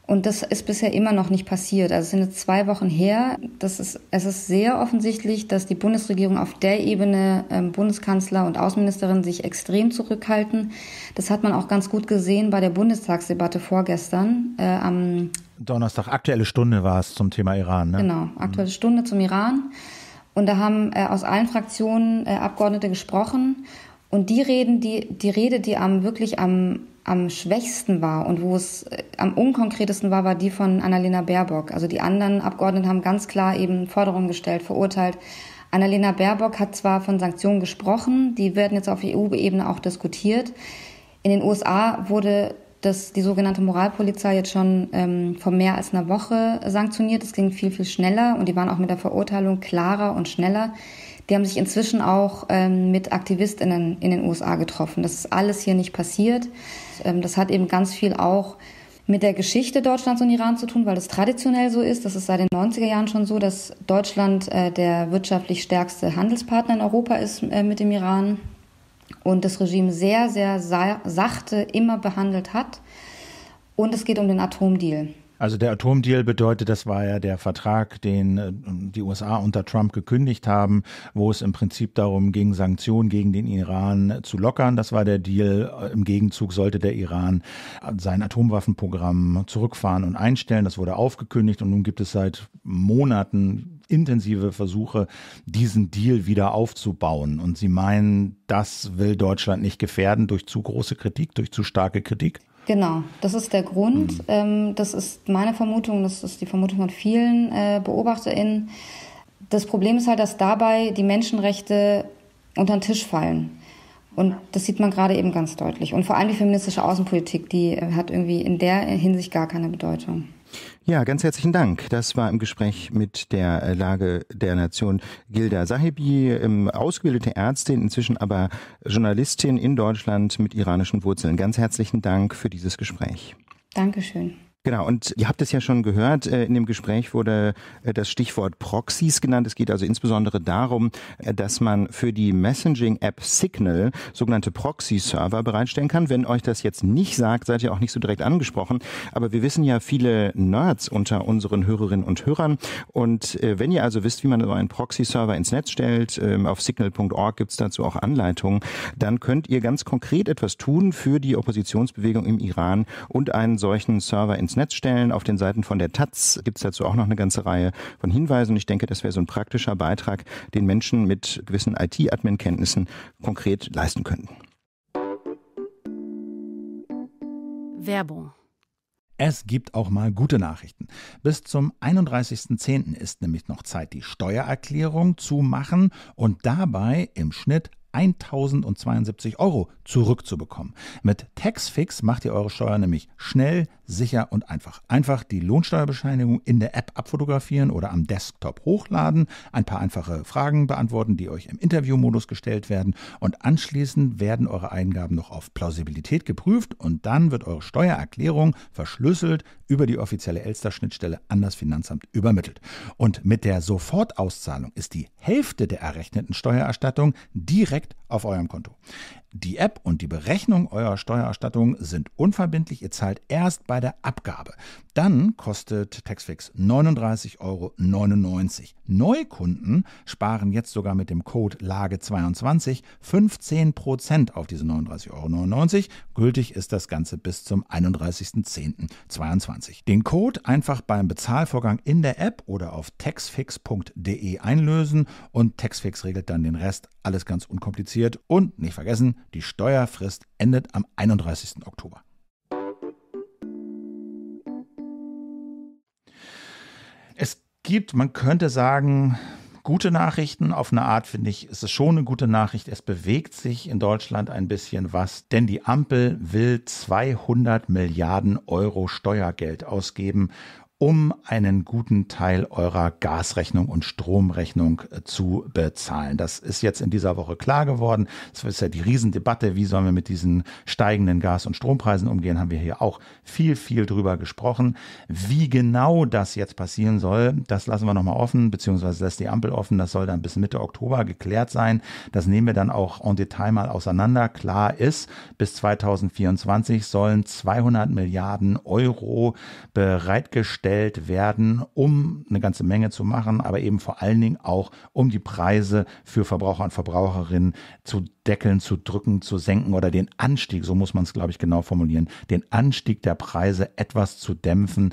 Und das ist bisher immer noch nicht passiert. Also es sind jetzt zwei Wochen her. Das ist, es ist sehr offensichtlich, dass die Bundesregierung auf der Ebene ähm, Bundeskanzler und Außenministerin sich extrem zurückhalten. Das hat man auch ganz gut gesehen bei der Bundestagsdebatte vorgestern äh, am Donnerstag. Aktuelle Stunde war es zum Thema Iran. Ne? Genau, aktuelle mhm. Stunde zum Iran. Und da haben äh, aus allen Fraktionen äh, Abgeordnete gesprochen. Und die Reden, die, die Rede, die am wirklich am am schwächsten war und wo es äh, am unkonkretesten war, war die von Annalena Baerbock. Also die anderen Abgeordneten haben ganz klar eben Forderungen gestellt, verurteilt. Annalena Baerbock hat zwar von Sanktionen gesprochen, die werden jetzt auf EU-Ebene auch diskutiert. In den USA wurde das, die sogenannte Moralpolizei jetzt schon ähm, vor mehr als einer Woche sanktioniert. Es ging viel, viel schneller und die waren auch mit der Verurteilung klarer und schneller. Die haben sich inzwischen auch ähm, mit AktivistInnen in den USA getroffen. Das ist alles hier nicht passiert. Ähm, das hat eben ganz viel auch mit der Geschichte Deutschlands und Iran zu tun, weil das traditionell so ist. Das ist seit den 90er Jahren schon so, dass Deutschland äh, der wirtschaftlich stärkste Handelspartner in Europa ist äh, mit dem Iran und das Regime sehr, sehr sa sachte immer behandelt hat. Und es geht um den Atomdeal. Also der Atomdeal bedeutet, das war ja der Vertrag, den äh, die USA unter Trump gekündigt haben, wo es im Prinzip darum ging, Sanktionen gegen den Iran zu lockern. Das war der Deal. Im Gegenzug sollte der Iran sein Atomwaffenprogramm zurückfahren und einstellen. Das wurde aufgekündigt und nun gibt es seit Monaten intensive Versuche, diesen Deal wieder aufzubauen. Und Sie meinen, das will Deutschland nicht gefährden durch zu große Kritik, durch zu starke Kritik? Genau, das ist der Grund. Mhm. Ähm, das ist meine Vermutung, das ist die Vermutung von vielen äh, BeobachterInnen. Das Problem ist halt, dass dabei die Menschenrechte unter den Tisch fallen. Und das sieht man gerade eben ganz deutlich. Und vor allem die feministische Außenpolitik, die hat irgendwie in der Hinsicht gar keine Bedeutung. Ja, ganz herzlichen Dank. Das war im Gespräch mit der äh, Lage der Nation Gilda Sahibi, ähm, ausgebildete Ärztin, inzwischen aber Journalistin in Deutschland mit iranischen Wurzeln. Ganz herzlichen Dank für dieses Gespräch. Dankeschön. Genau, und ihr habt es ja schon gehört, äh, in dem Gespräch wurde äh, das Stichwort Proxys genannt. Es geht also insbesondere darum, äh, dass man für die Messaging-App Signal sogenannte Proxy-Server bereitstellen kann. Wenn euch das jetzt nicht sagt, seid ihr auch nicht so direkt angesprochen. Aber wir wissen ja viele Nerds unter unseren Hörerinnen und Hörern. Und wenn ihr also wisst, wie man so einen Proxy-Server ins Netz stellt, ähm, auf signal.org gibt's dazu auch Anleitungen, dann könnt ihr ganz konkret etwas tun für die Oppositionsbewegung im Iran und einen solchen Server ins Netz stellen. Auf den Seiten von der Taz gibt es dazu auch noch eine ganze Reihe von Hinweisen. ich denke, das wäre so ein praktischer Beitrag, den Menschen mit gewissen IT-Admin-Kenntnissen konkret leisten könnten. Werbung. Es gibt auch mal gute Nachrichten. Bis zum 31.10. ist nämlich noch Zeit, die Steuererklärung zu machen und dabei im Schnitt 1072 Euro zurückzubekommen. Mit Taxfix macht ihr eure Steuer nämlich schnell, sicher und einfach. Einfach die Lohnsteuerbescheinigung in der App abfotografieren oder am Desktop hochladen, ein paar einfache Fragen beantworten, die euch im Interviewmodus gestellt werden und anschließend werden eure Eingaben noch auf Plausibilität geprüft und dann wird eure Steuererklärung verschlüsselt über die offizielle Elster-Schnittstelle an das Finanzamt übermittelt. Und mit der Sofortauszahlung ist die Hälfte der errechneten Steuererstattung direkt auf eurem Konto. Die App und die Berechnung eurer Steuererstattung sind unverbindlich. Ihr zahlt erst bei der Abgabe dann kostet Textfix 39,99 Euro. Neukunden sparen jetzt sogar mit dem Code LAGE22 15% Prozent auf diese 39,99 Euro. Gültig ist das Ganze bis zum 31.10.22. Den Code einfach beim Bezahlvorgang in der App oder auf textfix.de einlösen und Textfix regelt dann den Rest. Alles ganz unkompliziert. Und nicht vergessen, die Steuerfrist endet am 31. Oktober. gibt, man könnte sagen, gute Nachrichten. Auf eine Art finde ich, ist es schon eine gute Nachricht. Es bewegt sich in Deutschland ein bisschen was, denn die Ampel will 200 Milliarden Euro Steuergeld ausgeben, um einen guten Teil eurer Gasrechnung und Stromrechnung äh, zu bezahlen. Das ist jetzt in dieser Woche klar geworden. Es ist ja die Riesendebatte, wie sollen wir mit diesen steigenden Gas- und Strompreisen umgehen, haben wir hier auch viel, viel drüber gesprochen. Wie genau das jetzt passieren soll, das lassen wir nochmal offen, beziehungsweise lässt die Ampel offen. Das soll dann bis Mitte Oktober geklärt sein. Das nehmen wir dann auch en Detail mal auseinander. Klar ist, bis 2024 sollen 200 Milliarden Euro bereitgestellt gestellt werden, um eine ganze Menge zu machen, aber eben vor allen Dingen auch, um die Preise für Verbraucher und Verbraucherinnen zu deckeln, zu drücken, zu senken oder den Anstieg, so muss man es, glaube ich, genau formulieren, den Anstieg der Preise etwas zu dämpfen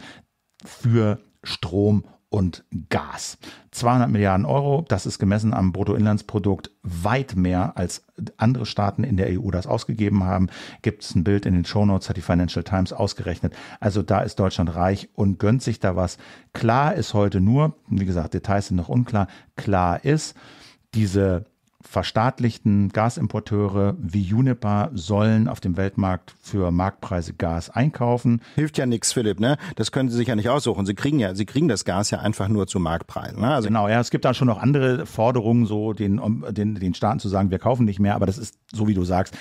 für Strom und Gas. 200 Milliarden Euro, das ist gemessen am Bruttoinlandsprodukt weit mehr als andere Staaten in der EU das ausgegeben haben. Gibt es ein Bild in den Shownotes, hat die Financial Times ausgerechnet. Also da ist Deutschland reich und gönnt sich da was. Klar ist heute nur, wie gesagt, Details sind noch unklar, klar ist, diese verstaatlichten Gasimporteure wie Uniper sollen auf dem Weltmarkt für Marktpreise Gas einkaufen. Hilft ja nichts, Philipp, ne? Das können sie sich ja nicht aussuchen. Sie kriegen ja, sie kriegen das Gas ja einfach nur zu Marktpreisen. Ne? Also genau, ja, es gibt da schon noch andere Forderungen, so den, um, den, den Staaten zu sagen, wir kaufen nicht mehr, aber das ist, so wie du sagst,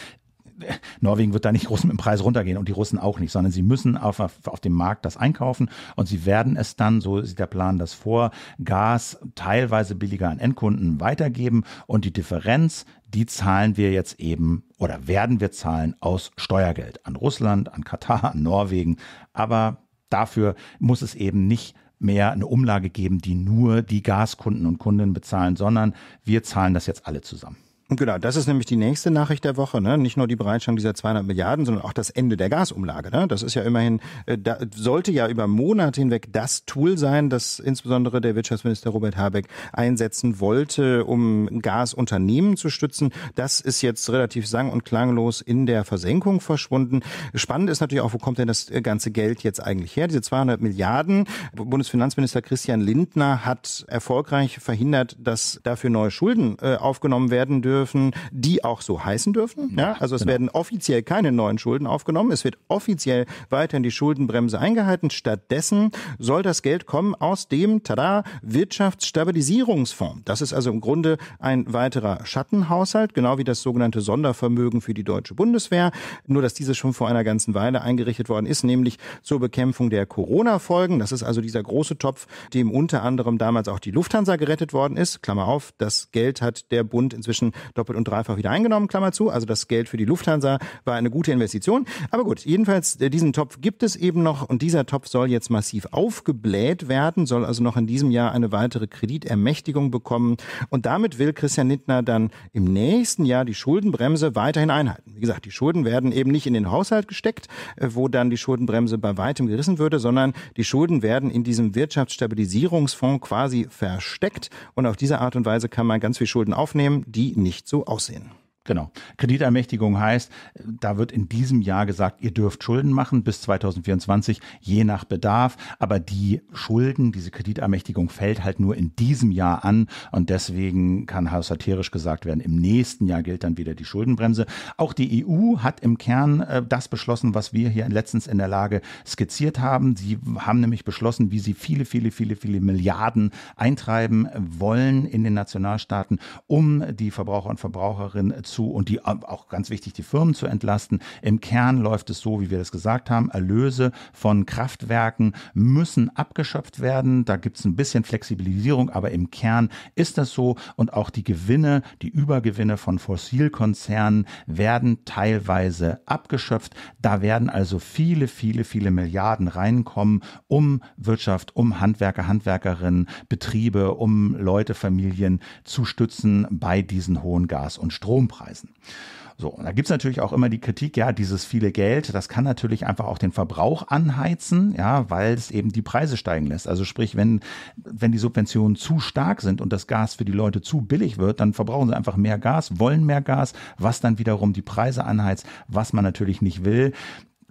Norwegen wird da nicht groß mit dem Preis runtergehen und die Russen auch nicht, sondern sie müssen auf, auf dem Markt das einkaufen und sie werden es dann, so sieht der Plan das vor, Gas teilweise billiger an Endkunden weitergeben und die Differenz, die zahlen wir jetzt eben oder werden wir zahlen aus Steuergeld an Russland, an Katar, an Norwegen. Aber dafür muss es eben nicht mehr eine Umlage geben, die nur die Gaskunden und Kundinnen bezahlen, sondern wir zahlen das jetzt alle zusammen. Und genau, das ist nämlich die nächste Nachricht der Woche. Ne? Nicht nur die Bereitschaft dieser 200 Milliarden, sondern auch das Ende der Gasumlage. Ne? Das ist ja immerhin, äh, da sollte ja über Monate hinweg das Tool sein, das insbesondere der Wirtschaftsminister Robert Habeck einsetzen wollte, um Gasunternehmen zu stützen. Das ist jetzt relativ sang- und klanglos in der Versenkung verschwunden. Spannend ist natürlich auch, wo kommt denn das äh, ganze Geld jetzt eigentlich her? Diese 200 Milliarden. Bundesfinanzminister Christian Lindner hat erfolgreich verhindert, dass dafür neue Schulden äh, aufgenommen werden dürfen dürfen, die auch so heißen dürfen. Ja, also es genau. werden offiziell keine neuen Schulden aufgenommen. Es wird offiziell weiterhin die Schuldenbremse eingehalten. Stattdessen soll das Geld kommen aus dem, tada, Wirtschaftsstabilisierungsfonds. Das ist also im Grunde ein weiterer Schattenhaushalt, genau wie das sogenannte Sondervermögen für die deutsche Bundeswehr. Nur, dass dieses schon vor einer ganzen Weile eingerichtet worden ist, nämlich zur Bekämpfung der Corona-Folgen. Das ist also dieser große Topf, dem unter anderem damals auch die Lufthansa gerettet worden ist. Klammer auf, das Geld hat der Bund inzwischen doppelt und dreifach wieder eingenommen, Klammer zu. Also das Geld für die Lufthansa war eine gute Investition. Aber gut, jedenfalls, äh, diesen Topf gibt es eben noch und dieser Topf soll jetzt massiv aufgebläht werden, soll also noch in diesem Jahr eine weitere Kreditermächtigung bekommen. Und damit will Christian Lindner dann im nächsten Jahr die Schuldenbremse weiterhin einhalten. Wie gesagt, die Schulden werden eben nicht in den Haushalt gesteckt, äh, wo dann die Schuldenbremse bei weitem gerissen würde, sondern die Schulden werden in diesem Wirtschaftsstabilisierungsfonds quasi versteckt. Und auf diese Art und Weise kann man ganz viel Schulden aufnehmen, die nicht nicht so aussehen. Genau. Kreditermächtigung heißt, da wird in diesem Jahr gesagt, ihr dürft Schulden machen bis 2024, je nach Bedarf. Aber die Schulden, diese Kreditermächtigung fällt halt nur in diesem Jahr an. Und deswegen kann haushalterisch gesagt werden, im nächsten Jahr gilt dann wieder die Schuldenbremse. Auch die EU hat im Kern äh, das beschlossen, was wir hier letztens in der Lage skizziert haben. Sie haben nämlich beschlossen, wie sie viele, viele, viele, viele Milliarden eintreiben wollen in den Nationalstaaten, um die Verbraucher und Verbraucherinnen zu zu und die ähm, auch ganz wichtig, die Firmen zu entlasten. Im Kern läuft es so, wie wir das gesagt haben, Erlöse von Kraftwerken müssen abgeschöpft werden. Da gibt es ein bisschen Flexibilisierung, aber im Kern ist das so und auch die Gewinne, die Übergewinne von Fossilkonzernen werden teilweise abgeschöpft. Da werden also viele, viele, viele Milliarden reinkommen, um Wirtschaft, um Handwerker, Handwerkerinnen, Betriebe, um Leute, Familien zu stützen bei diesen hohen Gas- und Strompreisen. Preisen. So, und da gibt es natürlich auch immer die Kritik, ja, dieses viele Geld, das kann natürlich einfach auch den Verbrauch anheizen, ja, weil es eben die Preise steigen lässt. Also sprich, wenn, wenn die Subventionen zu stark sind und das Gas für die Leute zu billig wird, dann verbrauchen sie einfach mehr Gas, wollen mehr Gas, was dann wiederum die Preise anheizt, was man natürlich nicht will.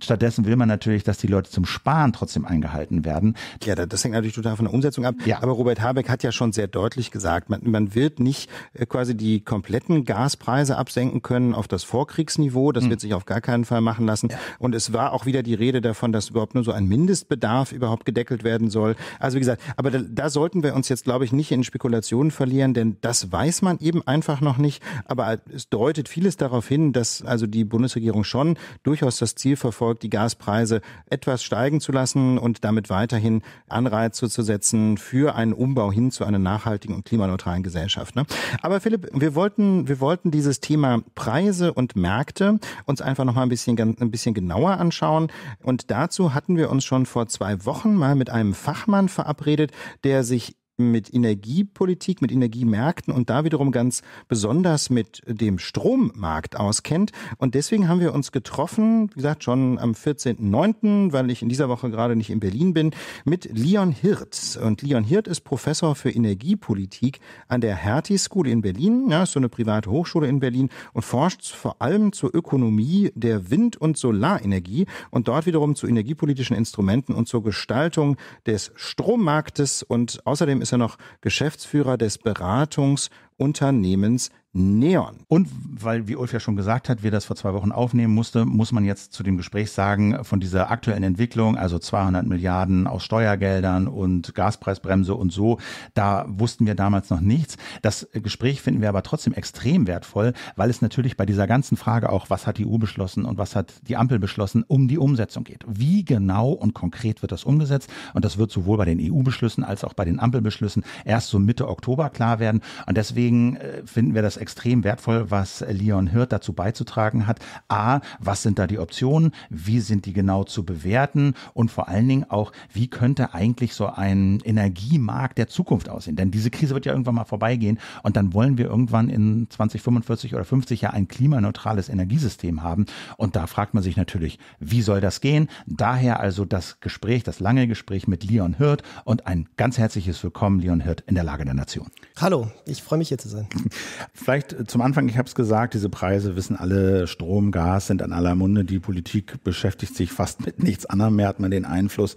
Stattdessen will man natürlich, dass die Leute zum Sparen trotzdem eingehalten werden. Ja, das hängt natürlich total von der Umsetzung ab. Ja. Aber Robert Habeck hat ja schon sehr deutlich gesagt, man, man wird nicht äh, quasi die kompletten Gaspreise absenken können auf das Vorkriegsniveau. Das mhm. wird sich auf gar keinen Fall machen lassen. Ja. Und es war auch wieder die Rede davon, dass überhaupt nur so ein Mindestbedarf überhaupt gedeckelt werden soll. Also wie gesagt, aber da, da sollten wir uns jetzt, glaube ich, nicht in Spekulationen verlieren, denn das weiß man eben einfach noch nicht. Aber es deutet vieles darauf hin, dass also die Bundesregierung schon durchaus das Ziel verfolgt, verfolgt, die Gaspreise etwas steigen zu lassen und damit weiterhin Anreize zu setzen für einen Umbau hin zu einer nachhaltigen und klimaneutralen Gesellschaft. Ne? Aber Philipp, wir wollten, wir wollten dieses Thema Preise und Märkte uns einfach noch mal ein bisschen, ein bisschen genauer anschauen. Und dazu hatten wir uns schon vor zwei Wochen mal mit einem Fachmann verabredet, der sich mit Energiepolitik, mit Energiemärkten und da wiederum ganz besonders mit dem Strommarkt auskennt. Und deswegen haben wir uns getroffen, wie gesagt, schon am 14.09., weil ich in dieser Woche gerade nicht in Berlin bin, mit Leon Hirt. Und Leon Hirt ist Professor für Energiepolitik an der Hertie School in Berlin. Ja, ist so eine private Hochschule in Berlin und forscht vor allem zur Ökonomie der Wind- und Solarenergie und dort wiederum zu energiepolitischen Instrumenten und zur Gestaltung des Strommarktes. Und außerdem ist ist er noch Geschäftsführer des Beratungsunternehmens Neon. Und weil, wie Ulf ja schon gesagt hat, wir das vor zwei Wochen aufnehmen mussten, muss man jetzt zu dem Gespräch sagen, von dieser aktuellen Entwicklung, also 200 Milliarden aus Steuergeldern und Gaspreisbremse und so, da wussten wir damals noch nichts. Das Gespräch finden wir aber trotzdem extrem wertvoll, weil es natürlich bei dieser ganzen Frage auch, was hat die EU beschlossen und was hat die Ampel beschlossen, um die Umsetzung geht. Wie genau und konkret wird das umgesetzt? Und das wird sowohl bei den EU-Beschlüssen als auch bei den Ampelbeschlüssen erst so Mitte Oktober klar werden. Und deswegen äh, finden wir das extrem wertvoll, was Leon Hirt dazu beizutragen hat. A, was sind da die Optionen? Wie sind die genau zu bewerten? Und vor allen Dingen auch, wie könnte eigentlich so ein Energiemarkt der Zukunft aussehen? Denn diese Krise wird ja irgendwann mal vorbeigehen und dann wollen wir irgendwann in 2045 oder 50 Jahren ein klimaneutrales Energiesystem haben. Und da fragt man sich natürlich, wie soll das gehen? Daher also das Gespräch, das lange Gespräch mit Leon Hirt und ein ganz herzliches Willkommen, Leon Hirt, in der Lage der Nation. Hallo, ich freue mich hier zu sein. vielleicht äh, zum Anfang, ich habe es gesagt, diese Preise wissen alle, Strom, Gas sind an aller Munde. Die Politik beschäftigt sich fast mit nichts anderem, mehr hat man den Einfluss.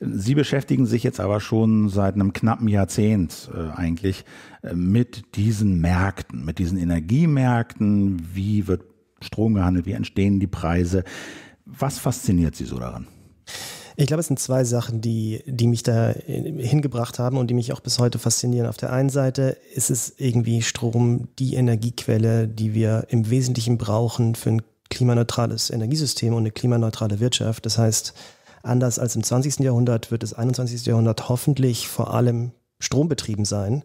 Sie beschäftigen sich jetzt aber schon seit einem knappen Jahrzehnt äh, eigentlich äh, mit diesen Märkten, mit diesen Energiemärkten. Wie wird Strom gehandelt? Wie entstehen die Preise? Was fasziniert Sie so daran? Ich glaube, es sind zwei Sachen, die, die mich da äh, hingebracht haben und die mich auch bis heute faszinieren. Auf der einen Seite ist es irgendwie Strom, die Energiequelle, die wir im Wesentlichen brauchen für ein klimaneutrales Energiesystem und eine klimaneutrale Wirtschaft. Das heißt, anders als im 20. Jahrhundert wird das 21. Jahrhundert hoffentlich vor allem strombetrieben sein.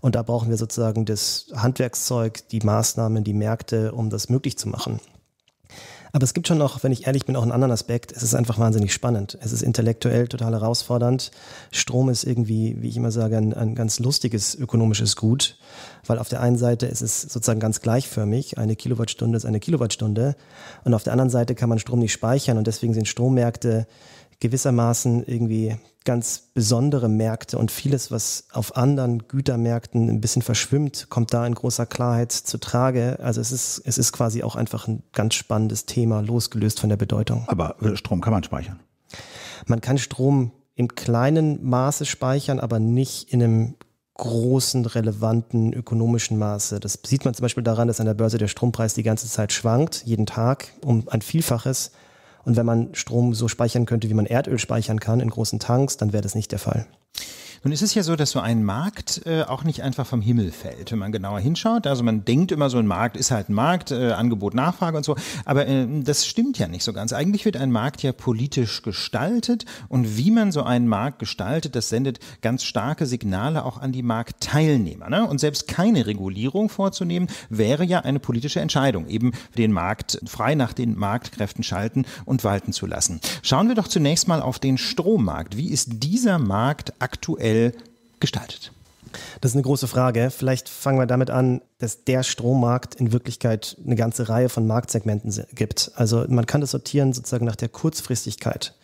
Und da brauchen wir sozusagen das Handwerkszeug, die Maßnahmen, die Märkte, um das möglich zu machen. Aber es gibt schon noch, wenn ich ehrlich bin, auch einen anderen Aspekt. Es ist einfach wahnsinnig spannend. Es ist intellektuell total herausfordernd. Strom ist irgendwie, wie ich immer sage, ein, ein ganz lustiges ökonomisches Gut, weil auf der einen Seite ist es sozusagen ganz gleichförmig. Eine Kilowattstunde ist eine Kilowattstunde. Und auf der anderen Seite kann man Strom nicht speichern und deswegen sind Strommärkte gewissermaßen irgendwie ganz besondere Märkte und vieles, was auf anderen Gütermärkten ein bisschen verschwimmt, kommt da in großer Klarheit zu Trage. Also es ist, es ist quasi auch einfach ein ganz spannendes Thema, losgelöst von der Bedeutung. Aber äh, Strom kann man speichern. Man kann Strom im kleinen Maße speichern, aber nicht in einem großen, relevanten ökonomischen Maße. Das sieht man zum Beispiel daran, dass an der Börse der Strompreis die ganze Zeit schwankt, jeden Tag um ein Vielfaches. Und wenn man Strom so speichern könnte, wie man Erdöl speichern kann in großen Tanks, dann wäre das nicht der Fall. Nun ist es ja so, dass so ein Markt äh, auch nicht einfach vom Himmel fällt, wenn man genauer hinschaut. Also man denkt immer so, ein Markt ist halt ein Markt, äh, Angebot, Nachfrage und so. Aber äh, das stimmt ja nicht so ganz. Eigentlich wird ein Markt ja politisch gestaltet und wie man so einen Markt gestaltet, das sendet ganz starke Signale auch an die Marktteilnehmer. Ne? Und selbst keine Regulierung vorzunehmen, wäre ja eine politische Entscheidung, eben den Markt frei nach den Marktkräften schalten und walten zu lassen. Schauen wir doch zunächst mal auf den Strommarkt. Wie ist dieser Markt aktuell? aktuell gestaltet? Das ist eine große Frage. Vielleicht fangen wir damit an, dass der Strommarkt in Wirklichkeit eine ganze Reihe von Marktsegmenten gibt. Also man kann das sortieren sozusagen nach der Kurzfristigkeit.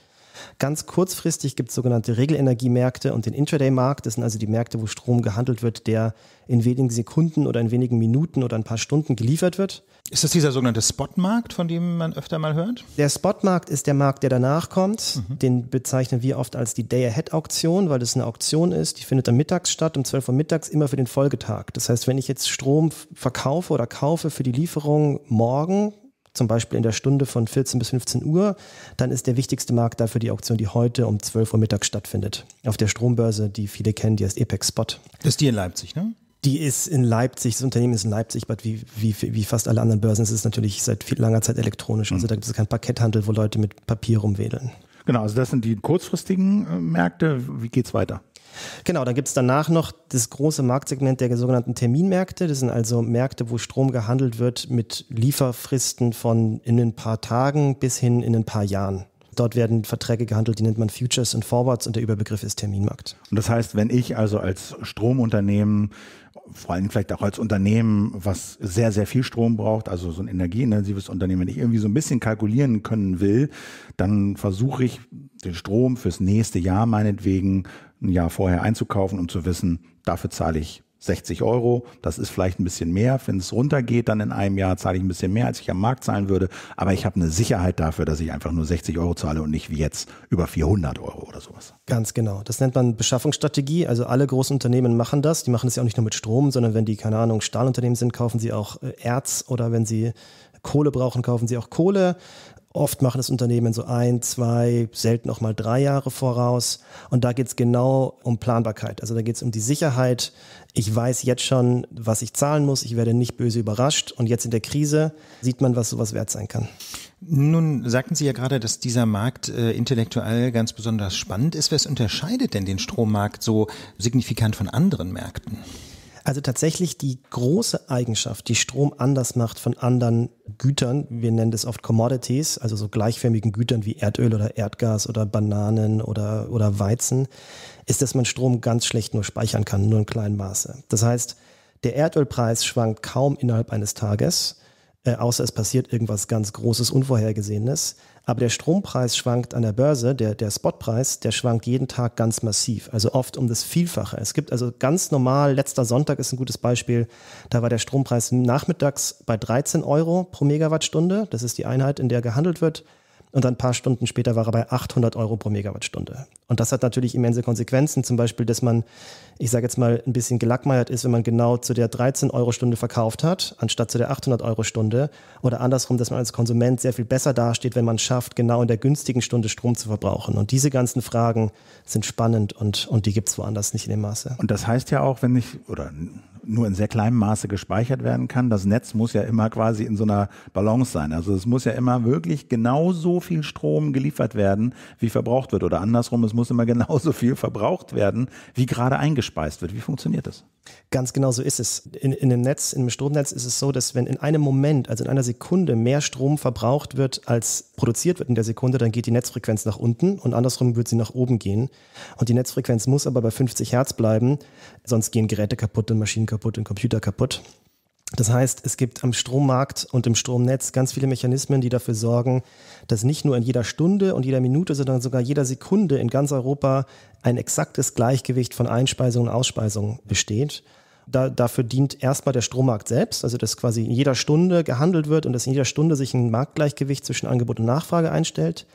Ganz kurzfristig gibt es sogenannte Regelenergiemärkte und den Intraday-Markt. Das sind also die Märkte, wo Strom gehandelt wird, der in wenigen Sekunden oder in wenigen Minuten oder ein paar Stunden geliefert wird. Ist das dieser sogenannte Spotmarkt, von dem man öfter mal hört? Der Spotmarkt ist der Markt, der danach kommt. Mhm. Den bezeichnen wir oft als die Day-Ahead-Auktion, weil das eine Auktion ist. Die findet am mittags statt, um 12 Uhr mittags, immer für den Folgetag. Das heißt, wenn ich jetzt Strom verkaufe oder kaufe für die Lieferung morgen, zum Beispiel in der Stunde von 14 bis 15 Uhr, dann ist der wichtigste Markt dafür die Auktion, die heute um 12 Uhr mittags stattfindet. Auf der Strombörse, die viele kennen, die heißt Apex Spot. Das ist die in Leipzig, ne? Die ist in Leipzig, das Unternehmen ist in Leipzig, aber wie, wie, wie fast alle anderen Börsen ist es natürlich seit viel, langer Zeit elektronisch. Also mhm. da gibt es keinen Parketthandel, wo Leute mit Papier rumwedeln. Genau, also das sind die kurzfristigen äh, Märkte. Wie geht es weiter? Genau, dann gibt es danach noch das große Marktsegment der sogenannten Terminmärkte. Das sind also Märkte, wo Strom gehandelt wird mit Lieferfristen von in ein paar Tagen bis hin in ein paar Jahren. Dort werden Verträge gehandelt, die nennt man Futures und Forwards und der Überbegriff ist Terminmarkt. Und das heißt, wenn ich also als Stromunternehmen, vor allem vielleicht auch als Unternehmen, was sehr, sehr viel Strom braucht, also so ein energieintensives Unternehmen, wenn ich irgendwie so ein bisschen kalkulieren können will, dann versuche ich den Strom fürs nächste Jahr meinetwegen ein Jahr vorher einzukaufen, um zu wissen, dafür zahle ich 60 Euro. Das ist vielleicht ein bisschen mehr. Wenn es runtergeht, dann in einem Jahr zahle ich ein bisschen mehr, als ich am Markt zahlen würde. Aber ich habe eine Sicherheit dafür, dass ich einfach nur 60 Euro zahle und nicht wie jetzt über 400 Euro oder sowas. Ganz genau. Das nennt man Beschaffungsstrategie. Also alle großen Unternehmen machen das. Die machen das ja auch nicht nur mit Strom, sondern wenn die, keine Ahnung, Stahlunternehmen sind, kaufen sie auch äh, Erz oder wenn sie Kohle brauchen, kaufen sie auch Kohle. Oft machen das Unternehmen so ein, zwei, selten auch mal drei Jahre voraus. Und da geht es genau um Planbarkeit. Also da geht es um die Sicherheit. Ich weiß jetzt schon, was ich zahlen muss. Ich werde nicht böse überrascht. Und jetzt in der Krise sieht man, was sowas wert sein kann. Nun sagten Sie ja gerade, dass dieser Markt äh, intellektuell ganz besonders spannend ist. Was unterscheidet denn den Strommarkt so signifikant von anderen Märkten? Also tatsächlich die große Eigenschaft, die Strom anders macht von anderen Gütern, wir nennen das oft Commodities, also so gleichförmigen Gütern wie Erdöl oder Erdgas oder Bananen oder, oder Weizen, ist, dass man Strom ganz schlecht nur speichern kann, nur in kleinem Maße. Das heißt, der Erdölpreis schwankt kaum innerhalb eines Tages, äh, außer es passiert irgendwas ganz Großes, Unvorhergesehenes. Aber der Strompreis schwankt an der Börse, der, der Spotpreis, der schwankt jeden Tag ganz massiv, also oft um das Vielfache. Es gibt also ganz normal, letzter Sonntag ist ein gutes Beispiel, da war der Strompreis nachmittags bei 13 Euro pro Megawattstunde, das ist die Einheit, in der gehandelt wird und ein paar Stunden später war er bei 800 Euro pro Megawattstunde. Und das hat natürlich immense Konsequenzen, zum Beispiel, dass man, ich sage jetzt mal, ein bisschen gelackmeiert ist, wenn man genau zu der 13 Euro Stunde verkauft hat, anstatt zu der 800 Euro Stunde. Oder andersrum, dass man als Konsument sehr viel besser dasteht, wenn man schafft, genau in der günstigen Stunde Strom zu verbrauchen. Und diese ganzen Fragen sind spannend und, und die gibt es woanders nicht in dem Maße. Und das heißt ja auch, wenn ich, oder nur in sehr kleinem Maße gespeichert werden kann. Das Netz muss ja immer quasi in so einer Balance sein. Also es muss ja immer wirklich genauso viel Strom geliefert werden, wie verbraucht wird. Oder andersrum, es muss immer genauso viel verbraucht werden, wie gerade eingespeist wird. Wie funktioniert das? Ganz genau so ist es. In, in dem Netz, in im Stromnetz ist es so, dass wenn in einem Moment, also in einer Sekunde, mehr Strom verbraucht wird, als produziert wird in der Sekunde, dann geht die Netzfrequenz nach unten und andersrum wird sie nach oben gehen. Und die Netzfrequenz muss aber bei 50 Hertz bleiben, sonst gehen Geräte kaputt und Maschinen kaputt und Computer kaputt. Das heißt, es gibt am Strommarkt und im Stromnetz ganz viele Mechanismen, die dafür sorgen, dass nicht nur in jeder Stunde und jeder Minute, sondern sogar jeder Sekunde in ganz Europa ein exaktes Gleichgewicht von Einspeisung und Ausspeisung besteht da, dafür dient erstmal der Strommarkt selbst, also dass quasi in jeder Stunde gehandelt wird und dass in jeder Stunde sich ein Marktgleichgewicht zwischen Angebot und Nachfrage einstellt.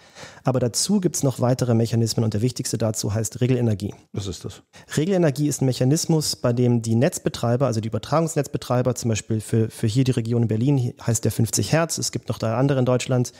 Aber dazu gibt es noch weitere Mechanismen und der wichtigste dazu heißt Regelenergie. Was ist das? Regelenergie ist ein Mechanismus, bei dem die Netzbetreiber, also die Übertragungsnetzbetreiber, zum Beispiel für, für hier die Region Berlin heißt der 50 Hertz, es gibt noch da andere in Deutschland,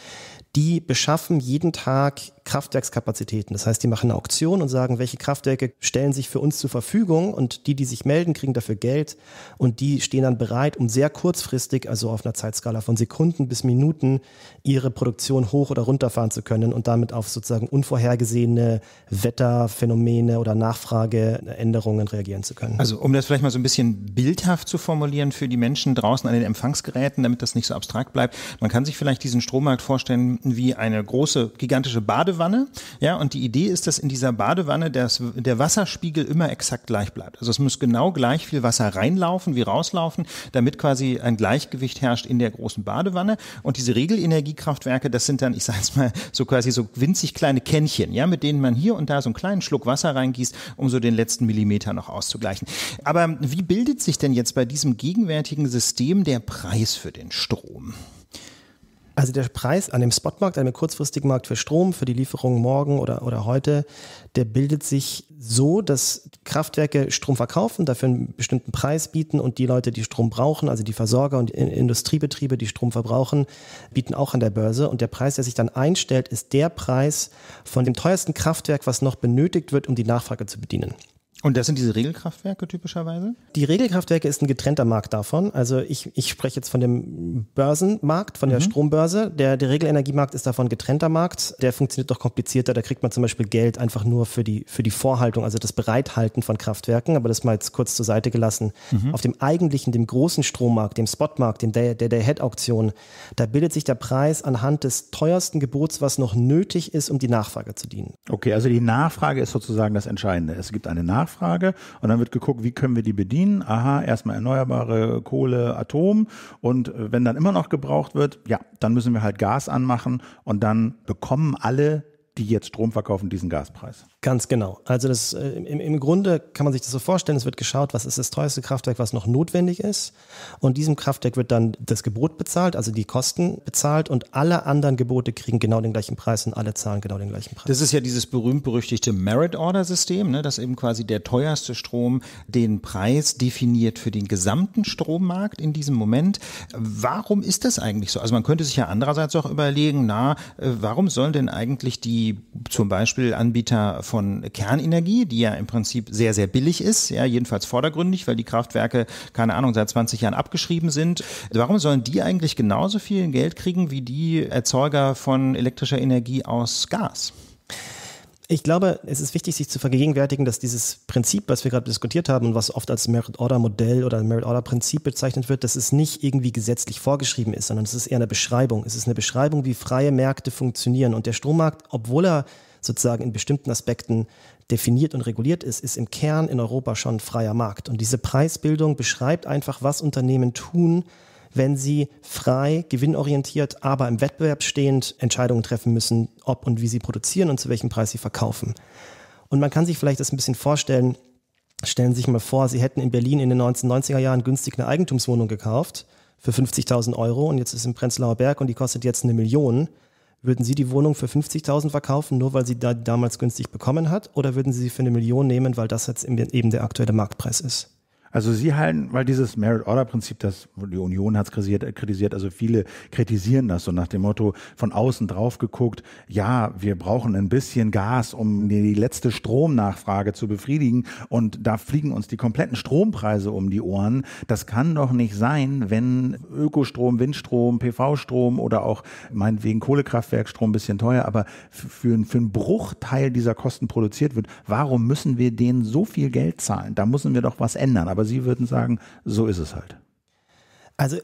die beschaffen jeden Tag Kraftwerkskapazitäten. Das heißt, die machen eine Auktion und sagen, welche Kraftwerke stellen sich für uns zur Verfügung und die, die sich melden, kriegen dafür Geld und die stehen dann bereit, um sehr kurzfristig, also auf einer Zeitskala von Sekunden bis Minuten, ihre Produktion hoch oder runterfahren zu können und damit auf sozusagen unvorhergesehene Wetterphänomene oder Nachfrageänderungen reagieren zu können. Also um das vielleicht mal so ein bisschen bildhaft zu formulieren für die Menschen draußen an den Empfangsgeräten, damit das nicht so abstrakt bleibt, man kann sich vielleicht diesen Strommarkt vorstellen wie eine große, gigantische Bade Badewanne. Ja, und die Idee ist, dass in dieser Badewanne das, der Wasserspiegel immer exakt gleich bleibt. Also es muss genau gleich viel Wasser reinlaufen wie rauslaufen, damit quasi ein Gleichgewicht herrscht in der großen Badewanne. Und diese Regelenergiekraftwerke, das sind dann, ich sage es mal, so quasi so winzig kleine Kännchen, ja, mit denen man hier und da so einen kleinen Schluck Wasser reingießt, um so den letzten Millimeter noch auszugleichen. Aber wie bildet sich denn jetzt bei diesem gegenwärtigen System der Preis für den Strom? Also der Preis an dem Spotmarkt, einem kurzfristigen Markt für Strom, für die Lieferung morgen oder, oder heute, der bildet sich so, dass Kraftwerke Strom verkaufen, dafür einen bestimmten Preis bieten und die Leute, die Strom brauchen, also die Versorger und die Industriebetriebe, die Strom verbrauchen, bieten auch an der Börse. Und der Preis, der sich dann einstellt, ist der Preis von dem teuersten Kraftwerk, was noch benötigt wird, um die Nachfrage zu bedienen. Und das sind diese Regelkraftwerke typischerweise? Die Regelkraftwerke ist ein getrennter Markt davon. Also ich, ich spreche jetzt von dem Börsenmarkt, von der mhm. Strombörse. Der, der Regelenergiemarkt ist davon getrennter Markt. Der funktioniert doch komplizierter. Da kriegt man zum Beispiel Geld einfach nur für die, für die Vorhaltung, also das Bereithalten von Kraftwerken. Aber das mal jetzt kurz zur Seite gelassen. Mhm. Auf dem eigentlichen, dem großen Strommarkt, dem Spotmarkt, dem der, der, der Head-Auktion, da bildet sich der Preis anhand des teuersten Gebots, was noch nötig ist, um die Nachfrage zu dienen. Okay, also die Nachfrage ist sozusagen das Entscheidende. Es gibt eine Nachfrage. Nachfrage und dann wird geguckt, wie können wir die bedienen. Aha, erstmal erneuerbare Kohle, Atom und äh, wenn dann immer noch gebraucht wird, ja, dann müssen wir halt Gas anmachen und dann bekommen alle die jetzt Strom verkaufen, diesen Gaspreis. Ganz genau. Also das, äh, im, im Grunde kann man sich das so vorstellen, es wird geschaut, was ist das teuerste Kraftwerk, was noch notwendig ist. Und diesem Kraftwerk wird dann das Gebot bezahlt, also die Kosten bezahlt und alle anderen Gebote kriegen genau den gleichen Preis und alle zahlen genau den gleichen Preis. Das ist ja dieses berühmt-berüchtigte Merit-Order-System, ne, dass eben quasi der teuerste Strom den Preis definiert für den gesamten Strommarkt in diesem Moment. Warum ist das eigentlich so? Also man könnte sich ja andererseits auch überlegen, na, äh, warum sollen denn eigentlich die wie zum Beispiel Anbieter von Kernenergie, die ja im Prinzip sehr, sehr billig ist, ja, jedenfalls vordergründig, weil die Kraftwerke, keine Ahnung, seit 20 Jahren abgeschrieben sind. Also warum sollen die eigentlich genauso viel Geld kriegen wie die Erzeuger von elektrischer Energie aus Gas? Ich glaube, es ist wichtig, sich zu vergegenwärtigen, dass dieses Prinzip, was wir gerade diskutiert haben und was oft als Merit-Order-Modell oder Merit-Order-Prinzip bezeichnet wird, dass es nicht irgendwie gesetzlich vorgeschrieben ist, sondern es ist eher eine Beschreibung. Es ist eine Beschreibung, wie freie Märkte funktionieren. Und der Strommarkt, obwohl er sozusagen in bestimmten Aspekten definiert und reguliert ist, ist im Kern in Europa schon ein freier Markt. Und diese Preisbildung beschreibt einfach, was Unternehmen tun, wenn sie frei, gewinnorientiert, aber im Wettbewerb stehend Entscheidungen treffen müssen, ob und wie sie produzieren und zu welchem Preis sie verkaufen. Und man kann sich vielleicht das ein bisschen vorstellen, stellen Sie sich mal vor, Sie hätten in Berlin in den 1990er Jahren günstig eine Eigentumswohnung gekauft für 50.000 Euro und jetzt ist es im Prenzlauer Berg und die kostet jetzt eine Million. Würden Sie die Wohnung für 50.000 verkaufen, nur weil sie da damals günstig bekommen hat? Oder würden Sie sie für eine Million nehmen, weil das jetzt eben der aktuelle Marktpreis ist? Also Sie halten, weil dieses Merit-Order-Prinzip, das die Union hat es äh, kritisiert, also viele kritisieren das so nach dem Motto von außen drauf geguckt, ja, wir brauchen ein bisschen Gas, um die letzte Stromnachfrage zu befriedigen und da fliegen uns die kompletten Strompreise um die Ohren. Das kann doch nicht sein, wenn Ökostrom, Windstrom, PV-Strom oder auch meinetwegen Kohlekraftwerkstrom ein bisschen teuer, aber für, für einen Bruchteil dieser Kosten produziert wird. Warum müssen wir denen so viel Geld zahlen? Da müssen wir doch was ändern. Aber aber Sie würden sagen, so ist es halt. Also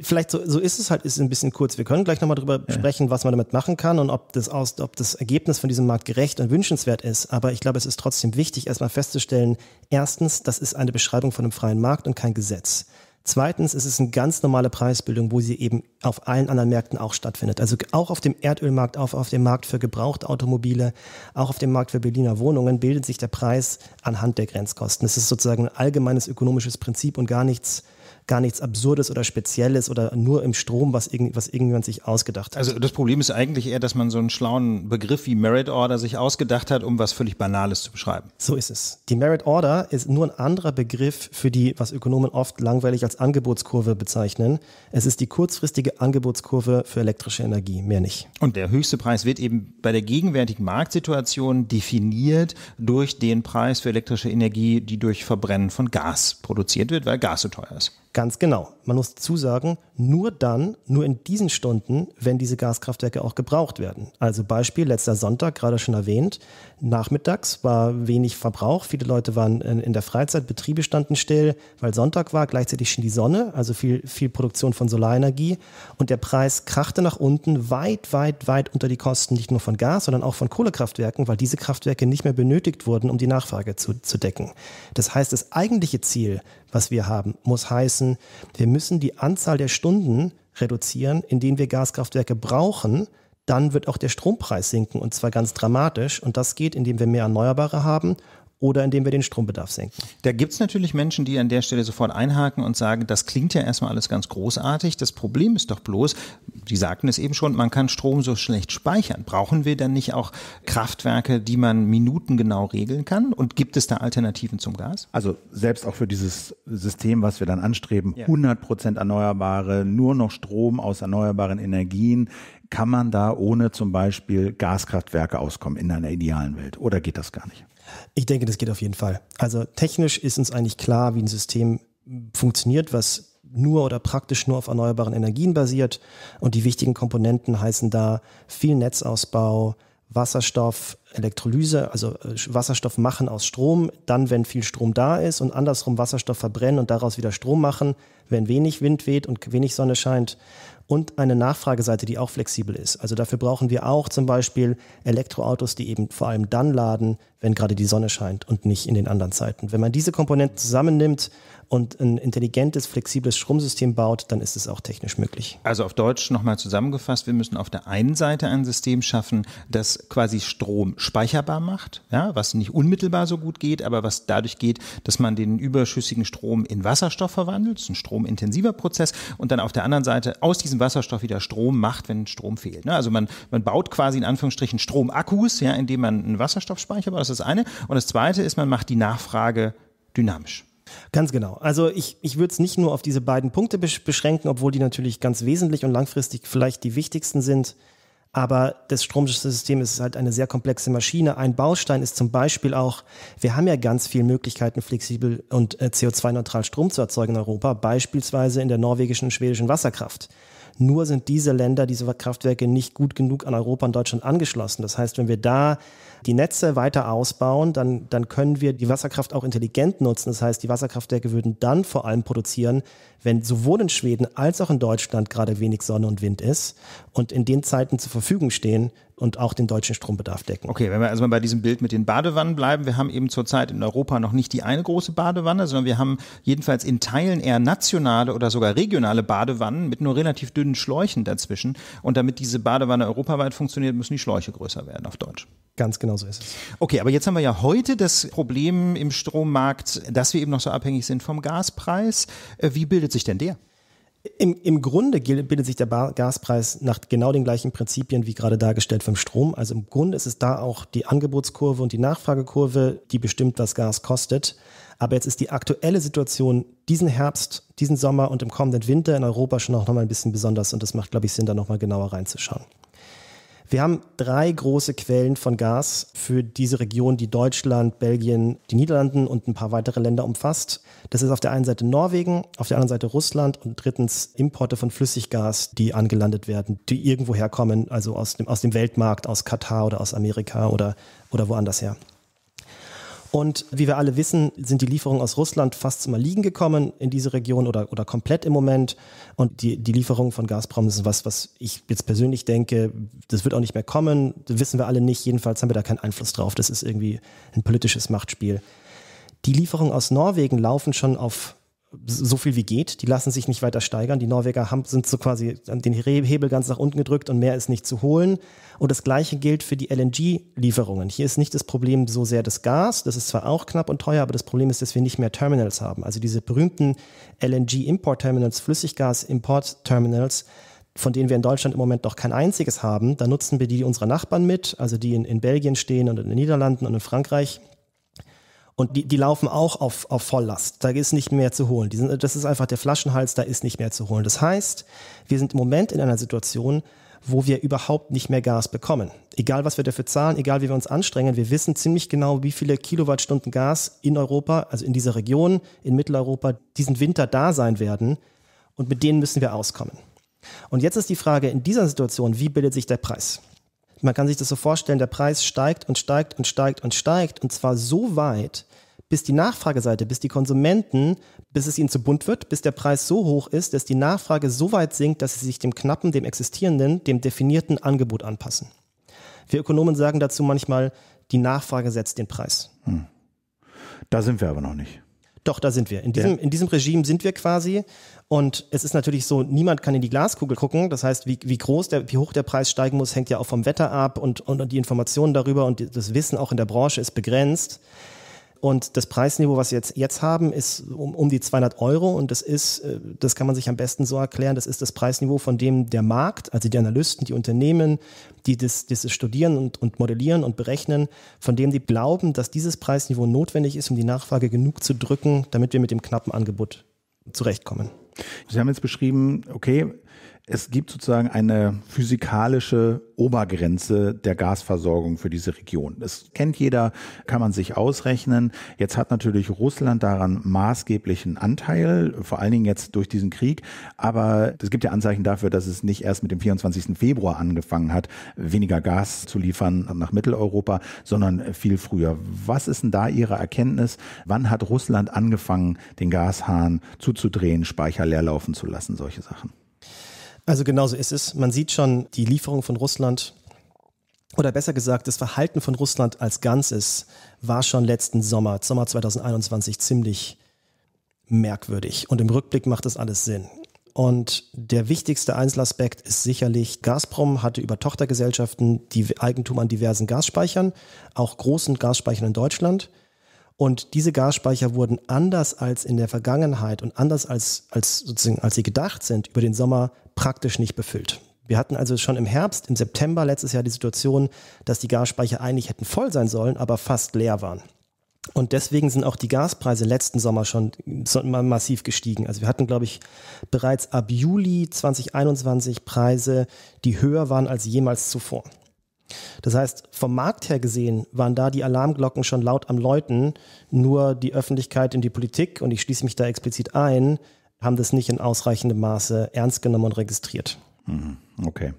vielleicht so, so ist es halt, ist ein bisschen kurz. Wir können gleich nochmal drüber ja. sprechen, was man damit machen kann und ob das, aus, ob das Ergebnis von diesem Markt gerecht und wünschenswert ist. Aber ich glaube, es ist trotzdem wichtig, erstmal festzustellen, erstens, das ist eine Beschreibung von einem freien Markt und kein Gesetz. Zweitens ist es eine ganz normale Preisbildung, wo sie eben auf allen anderen Märkten auch stattfindet. Also auch auf dem Erdölmarkt, auch auf dem Markt für Gebrauchtautomobile, auch auf dem Markt für Berliner Wohnungen bildet sich der Preis anhand der Grenzkosten. Es ist sozusagen ein allgemeines ökonomisches Prinzip und gar nichts gar nichts Absurdes oder Spezielles oder nur im Strom, was, irgend, was irgendjemand sich ausgedacht hat. Also das Problem ist eigentlich eher, dass man so einen schlauen Begriff wie Merit Order sich ausgedacht hat, um was völlig Banales zu beschreiben. So ist es. Die Merit Order ist nur ein anderer Begriff für die, was Ökonomen oft langweilig als Angebotskurve bezeichnen. Es ist die kurzfristige Angebotskurve für elektrische Energie, mehr nicht. Und der höchste Preis wird eben bei der gegenwärtigen Marktsituation definiert durch den Preis für elektrische Energie, die durch Verbrennen von Gas produziert wird, weil Gas so teuer ist. Ganz genau. Man muss zusagen, nur dann, nur in diesen Stunden, wenn diese Gaskraftwerke auch gebraucht werden. Also Beispiel, letzter Sonntag, gerade schon erwähnt, nachmittags war wenig Verbrauch, viele Leute waren in der Freizeit, Betriebe standen still, weil Sonntag war, gleichzeitig schien die Sonne, also viel, viel Produktion von Solarenergie und der Preis krachte nach unten, weit, weit, weit unter die Kosten nicht nur von Gas, sondern auch von Kohlekraftwerken, weil diese Kraftwerke nicht mehr benötigt wurden, um die Nachfrage zu, zu decken. Das heißt, das eigentliche Ziel, was wir haben, muss heißen, wir müssen die Anzahl der Stunden reduzieren, in denen wir Gaskraftwerke brauchen, dann wird auch der Strompreis sinken und zwar ganz dramatisch. Und das geht, indem wir mehr Erneuerbare haben oder indem wir den Strombedarf senken. Da gibt es natürlich Menschen, die an der Stelle sofort einhaken und sagen, das klingt ja erstmal alles ganz großartig. Das Problem ist doch bloß, die sagten es eben schon, man kann Strom so schlecht speichern. Brauchen wir dann nicht auch Kraftwerke, die man minutengenau regeln kann? Und gibt es da Alternativen zum Gas? Also selbst auch für dieses System, was wir dann anstreben, 100 Prozent erneuerbare, nur noch Strom aus erneuerbaren Energien, kann man da ohne zum Beispiel Gaskraftwerke auskommen in einer idealen Welt? Oder geht das gar nicht? Ich denke, das geht auf jeden Fall. Also technisch ist uns eigentlich klar, wie ein System funktioniert, was nur oder praktisch nur auf erneuerbaren Energien basiert. Und die wichtigen Komponenten heißen da viel Netzausbau, Wasserstoff, Elektrolyse, also äh, Wasserstoff machen aus Strom, dann, wenn viel Strom da ist und andersrum Wasserstoff verbrennen und daraus wieder Strom machen, wenn wenig Wind weht und wenig Sonne scheint. Und eine Nachfrageseite, die auch flexibel ist. Also dafür brauchen wir auch zum Beispiel Elektroautos, die eben vor allem dann laden, wenn gerade die Sonne scheint und nicht in den anderen Zeiten. Wenn man diese Komponenten zusammennimmt und ein intelligentes, flexibles Stromsystem baut, dann ist es auch technisch möglich. Also auf Deutsch nochmal zusammengefasst, wir müssen auf der einen Seite ein System schaffen, das quasi Strom speicherbar macht, ja, was nicht unmittelbar so gut geht, aber was dadurch geht, dass man den überschüssigen Strom in Wasserstoff verwandelt, das ist ein stromintensiver Prozess, und dann auf der anderen Seite aus diesem Wasserstoff wieder Strom macht, wenn Strom fehlt. Ne? Also man, man baut quasi in Anführungsstrichen Stromakkus, ja, indem man einen Wasserstoff speicherbar das ist das eine. Und das zweite ist, man macht die Nachfrage dynamisch. Ganz genau. Also ich, ich würde es nicht nur auf diese beiden Punkte beschränken, obwohl die natürlich ganz wesentlich und langfristig vielleicht die wichtigsten sind. Aber das Stromsystem ist halt eine sehr komplexe Maschine. Ein Baustein ist zum Beispiel auch, wir haben ja ganz viele Möglichkeiten, flexibel und äh, CO2-neutral Strom zu erzeugen in Europa, beispielsweise in der norwegischen und schwedischen Wasserkraft. Nur sind diese Länder, diese Kraftwerke nicht gut genug an Europa und Deutschland angeschlossen. Das heißt, wenn wir da die Netze weiter ausbauen, dann, dann können wir die Wasserkraft auch intelligent nutzen. Das heißt, die Wasserkraftwerke würden dann vor allem produzieren, wenn sowohl in Schweden als auch in Deutschland gerade wenig Sonne und Wind ist und in den Zeiten zur Verfügung stehen, und auch den deutschen Strombedarf decken. Okay, wenn wir also mal bei diesem Bild mit den Badewannen bleiben, wir haben eben zurzeit in Europa noch nicht die eine große Badewanne, sondern wir haben jedenfalls in Teilen eher nationale oder sogar regionale Badewannen mit nur relativ dünnen Schläuchen dazwischen. Und damit diese Badewanne europaweit funktioniert, müssen die Schläuche größer werden auf Deutsch. Ganz genau so ist es. Okay, aber jetzt haben wir ja heute das Problem im Strommarkt, dass wir eben noch so abhängig sind vom Gaspreis. Äh, wie bildet sich denn der? Im, Im Grunde bildet sich der Gaspreis nach genau den gleichen Prinzipien wie gerade dargestellt vom Strom. Also im Grunde ist es da auch die Angebotskurve und die Nachfragekurve, die bestimmt, was Gas kostet. Aber jetzt ist die aktuelle Situation diesen Herbst, diesen Sommer und im kommenden Winter in Europa schon auch nochmal ein bisschen besonders. Und das macht, glaube ich, Sinn, da nochmal genauer reinzuschauen. Wir haben drei große Quellen von Gas für diese Region, die Deutschland, Belgien, die Niederlanden und ein paar weitere Länder umfasst. Das ist auf der einen Seite Norwegen, auf der anderen Seite Russland und drittens Importe von Flüssiggas, die angelandet werden, die irgendwo herkommen, also aus dem, aus dem Weltmarkt, aus Katar oder aus Amerika oder, oder woanders her. Und wie wir alle wissen, sind die Lieferungen aus Russland fast zum Erliegen gekommen in diese Region oder, oder komplett im Moment. Und die, die Lieferung von Gazprom ist was, was ich jetzt persönlich denke, das wird auch nicht mehr kommen. Das wissen wir alle nicht. Jedenfalls haben wir da keinen Einfluss drauf. Das ist irgendwie ein politisches Machtspiel. Die Lieferungen aus Norwegen laufen schon auf so viel wie geht. Die lassen sich nicht weiter steigern. Die Norweger haben, sind so quasi den Hebel ganz nach unten gedrückt und mehr ist nicht zu holen. Und das Gleiche gilt für die LNG-Lieferungen. Hier ist nicht das Problem so sehr das Gas. Das ist zwar auch knapp und teuer, aber das Problem ist, dass wir nicht mehr Terminals haben. Also diese berühmten LNG-Import-Terminals, Flüssiggas-Import-Terminals, von denen wir in Deutschland im Moment noch kein einziges haben. Da nutzen wir die unserer Nachbarn mit, also die in, in Belgien stehen und in den Niederlanden und in Frankreich. Und die, die laufen auch auf, auf Volllast. Da ist nicht mehr zu holen. Die Sind, das ist einfach der Flaschenhals, da ist nicht mehr zu holen. Das heißt, wir sind im Moment in einer Situation, wo wir überhaupt nicht mehr Gas bekommen. Egal, was wir dafür zahlen, egal, wie wir uns anstrengen, wir wissen ziemlich genau, wie viele Kilowattstunden Gas in Europa, also in dieser Region, in Mitteleuropa, diesen Winter da sein werden. Und mit denen müssen wir auskommen. Und jetzt ist die Frage in dieser Situation, wie bildet sich der Preis? Man kann sich das so vorstellen, der Preis steigt und steigt und steigt und steigt und zwar so weit, bis die Nachfrageseite, bis die Konsumenten, bis es ihnen zu bunt wird, bis der Preis so hoch ist, dass die Nachfrage so weit sinkt, dass sie sich dem knappen, dem existierenden, dem definierten Angebot anpassen. Wir Ökonomen sagen dazu manchmal, die Nachfrage setzt den Preis. Hm. Da sind wir aber noch nicht. Doch, da sind wir. In diesem, ja. in diesem Regime sind wir quasi. Und es ist natürlich so, niemand kann in die Glaskugel gucken. Das heißt, wie, wie groß, der, wie hoch der Preis steigen muss, hängt ja auch vom Wetter ab und, und die Informationen darüber und das Wissen auch in der Branche ist begrenzt. Und das Preisniveau, was wir jetzt, jetzt haben, ist um, um die 200 Euro. Und das ist, äh, das kann man sich am besten so erklären, das ist das Preisniveau, von dem der Markt, also die Analysten, die Unternehmen, die das, das studieren und, und modellieren und berechnen, von dem die glauben, dass dieses Preisniveau notwendig ist, um die Nachfrage genug zu drücken, damit wir mit dem knappen Angebot zurechtkommen. Sie haben jetzt beschrieben, okay, es gibt sozusagen eine physikalische Obergrenze der Gasversorgung für diese Region. Das kennt jeder, kann man sich ausrechnen. Jetzt hat natürlich Russland daran maßgeblichen Anteil, vor allen Dingen jetzt durch diesen Krieg. Aber es gibt ja Anzeichen dafür, dass es nicht erst mit dem 24. Februar angefangen hat, weniger Gas zu liefern nach Mitteleuropa, sondern viel früher. Was ist denn da Ihre Erkenntnis? Wann hat Russland angefangen, den Gashahn zuzudrehen, Speicher leerlaufen zu lassen, solche Sachen? Also genauso ist es. Man sieht schon die Lieferung von Russland oder besser gesagt, das Verhalten von Russland als Ganzes war schon letzten Sommer, Sommer 2021, ziemlich merkwürdig. Und im Rückblick macht das alles Sinn. Und der wichtigste Einzelaspekt ist sicherlich, Gazprom hatte über Tochtergesellschaften die Eigentum an diversen Gasspeichern, auch großen Gasspeichern in Deutschland. Und diese Gasspeicher wurden anders als in der Vergangenheit und anders als, als sozusagen, als sie gedacht sind, über den Sommer praktisch nicht befüllt. Wir hatten also schon im Herbst, im September letztes Jahr die Situation, dass die Gasspeicher eigentlich hätten voll sein sollen, aber fast leer waren. Und deswegen sind auch die Gaspreise letzten Sommer schon massiv gestiegen. Also wir hatten, glaube ich, bereits ab Juli 2021 Preise, die höher waren als jemals zuvor. Das heißt, vom Markt her gesehen waren da die Alarmglocken schon laut am Läuten, nur die Öffentlichkeit und die Politik, und ich schließe mich da explizit ein, haben das nicht in ausreichendem Maße ernst genommen und registriert. Mhm, okay.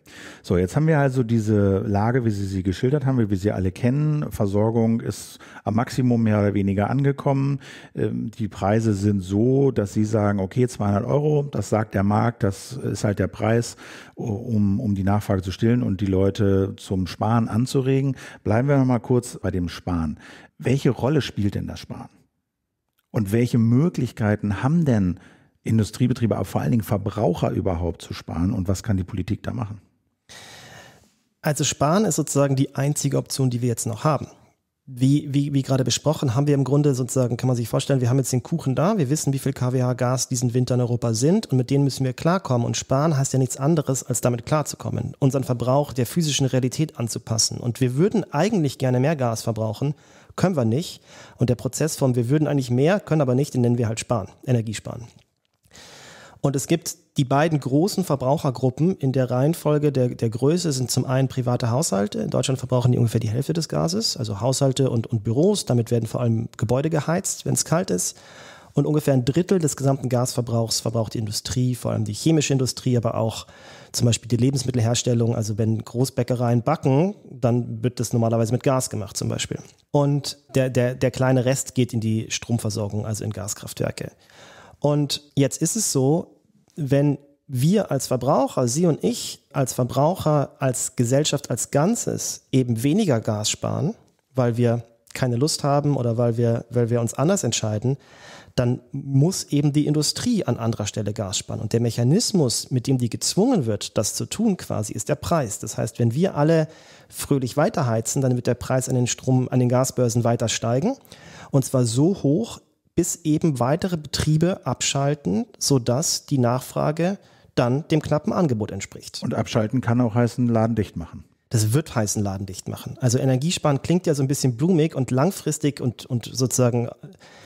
So, jetzt haben wir also diese Lage, wie Sie sie geschildert haben, wie wir sie alle kennen. Versorgung ist am Maximum mehr oder weniger angekommen. Ähm, die Preise sind so, dass Sie sagen, okay, 200 Euro, das sagt der Markt, das ist halt der Preis, um, um die Nachfrage zu stillen und die Leute zum Sparen anzuregen. Bleiben wir nochmal kurz bei dem Sparen. Welche Rolle spielt denn das Sparen? Und welche Möglichkeiten haben denn Industriebetriebe, aber vor allen Dingen Verbraucher überhaupt zu sparen und was kann die Politik da machen? Also sparen ist sozusagen die einzige Option, die wir jetzt noch haben. Wie, wie, wie gerade besprochen, haben wir im Grunde sozusagen, kann man sich vorstellen, wir haben jetzt den Kuchen da, wir wissen, wie viel kWh Gas diesen Winter in Europa sind und mit denen müssen wir klarkommen. Und sparen heißt ja nichts anderes, als damit klarzukommen, unseren Verbrauch der physischen Realität anzupassen. Und wir würden eigentlich gerne mehr Gas verbrauchen, können wir nicht. Und der Prozess von wir würden eigentlich mehr, können aber nicht, den nennen wir halt sparen, Energie sparen. Und es gibt die beiden großen Verbrauchergruppen in der Reihenfolge der, der Größe sind zum einen private Haushalte. In Deutschland verbrauchen die ungefähr die Hälfte des Gases, also Haushalte und, und Büros. Damit werden vor allem Gebäude geheizt, wenn es kalt ist. Und ungefähr ein Drittel des gesamten Gasverbrauchs verbraucht die Industrie, vor allem die chemische Industrie, aber auch zum Beispiel die Lebensmittelherstellung. Also wenn Großbäckereien backen, dann wird das normalerweise mit Gas gemacht zum Beispiel. Und der, der, der kleine Rest geht in die Stromversorgung, also in Gaskraftwerke. Und jetzt ist es so, wenn wir als Verbraucher, Sie und ich als Verbraucher, als Gesellschaft als Ganzes eben weniger Gas sparen, weil wir keine Lust haben oder weil wir, weil wir uns anders entscheiden, dann muss eben die Industrie an anderer Stelle Gas sparen. Und der Mechanismus, mit dem die gezwungen wird, das zu tun, quasi, ist der Preis. Das heißt, wenn wir alle fröhlich weiterheizen, dann wird der Preis an den Strom, an den Gasbörsen weiter steigen. Und zwar so hoch, bis eben weitere Betriebe abschalten, sodass die Nachfrage dann dem knappen Angebot entspricht. Und abschalten kann auch heißen, Laden dicht machen. Das wird heißen, Laden dicht machen. Also Energiesparen klingt ja so ein bisschen blumig und langfristig und, und sozusagen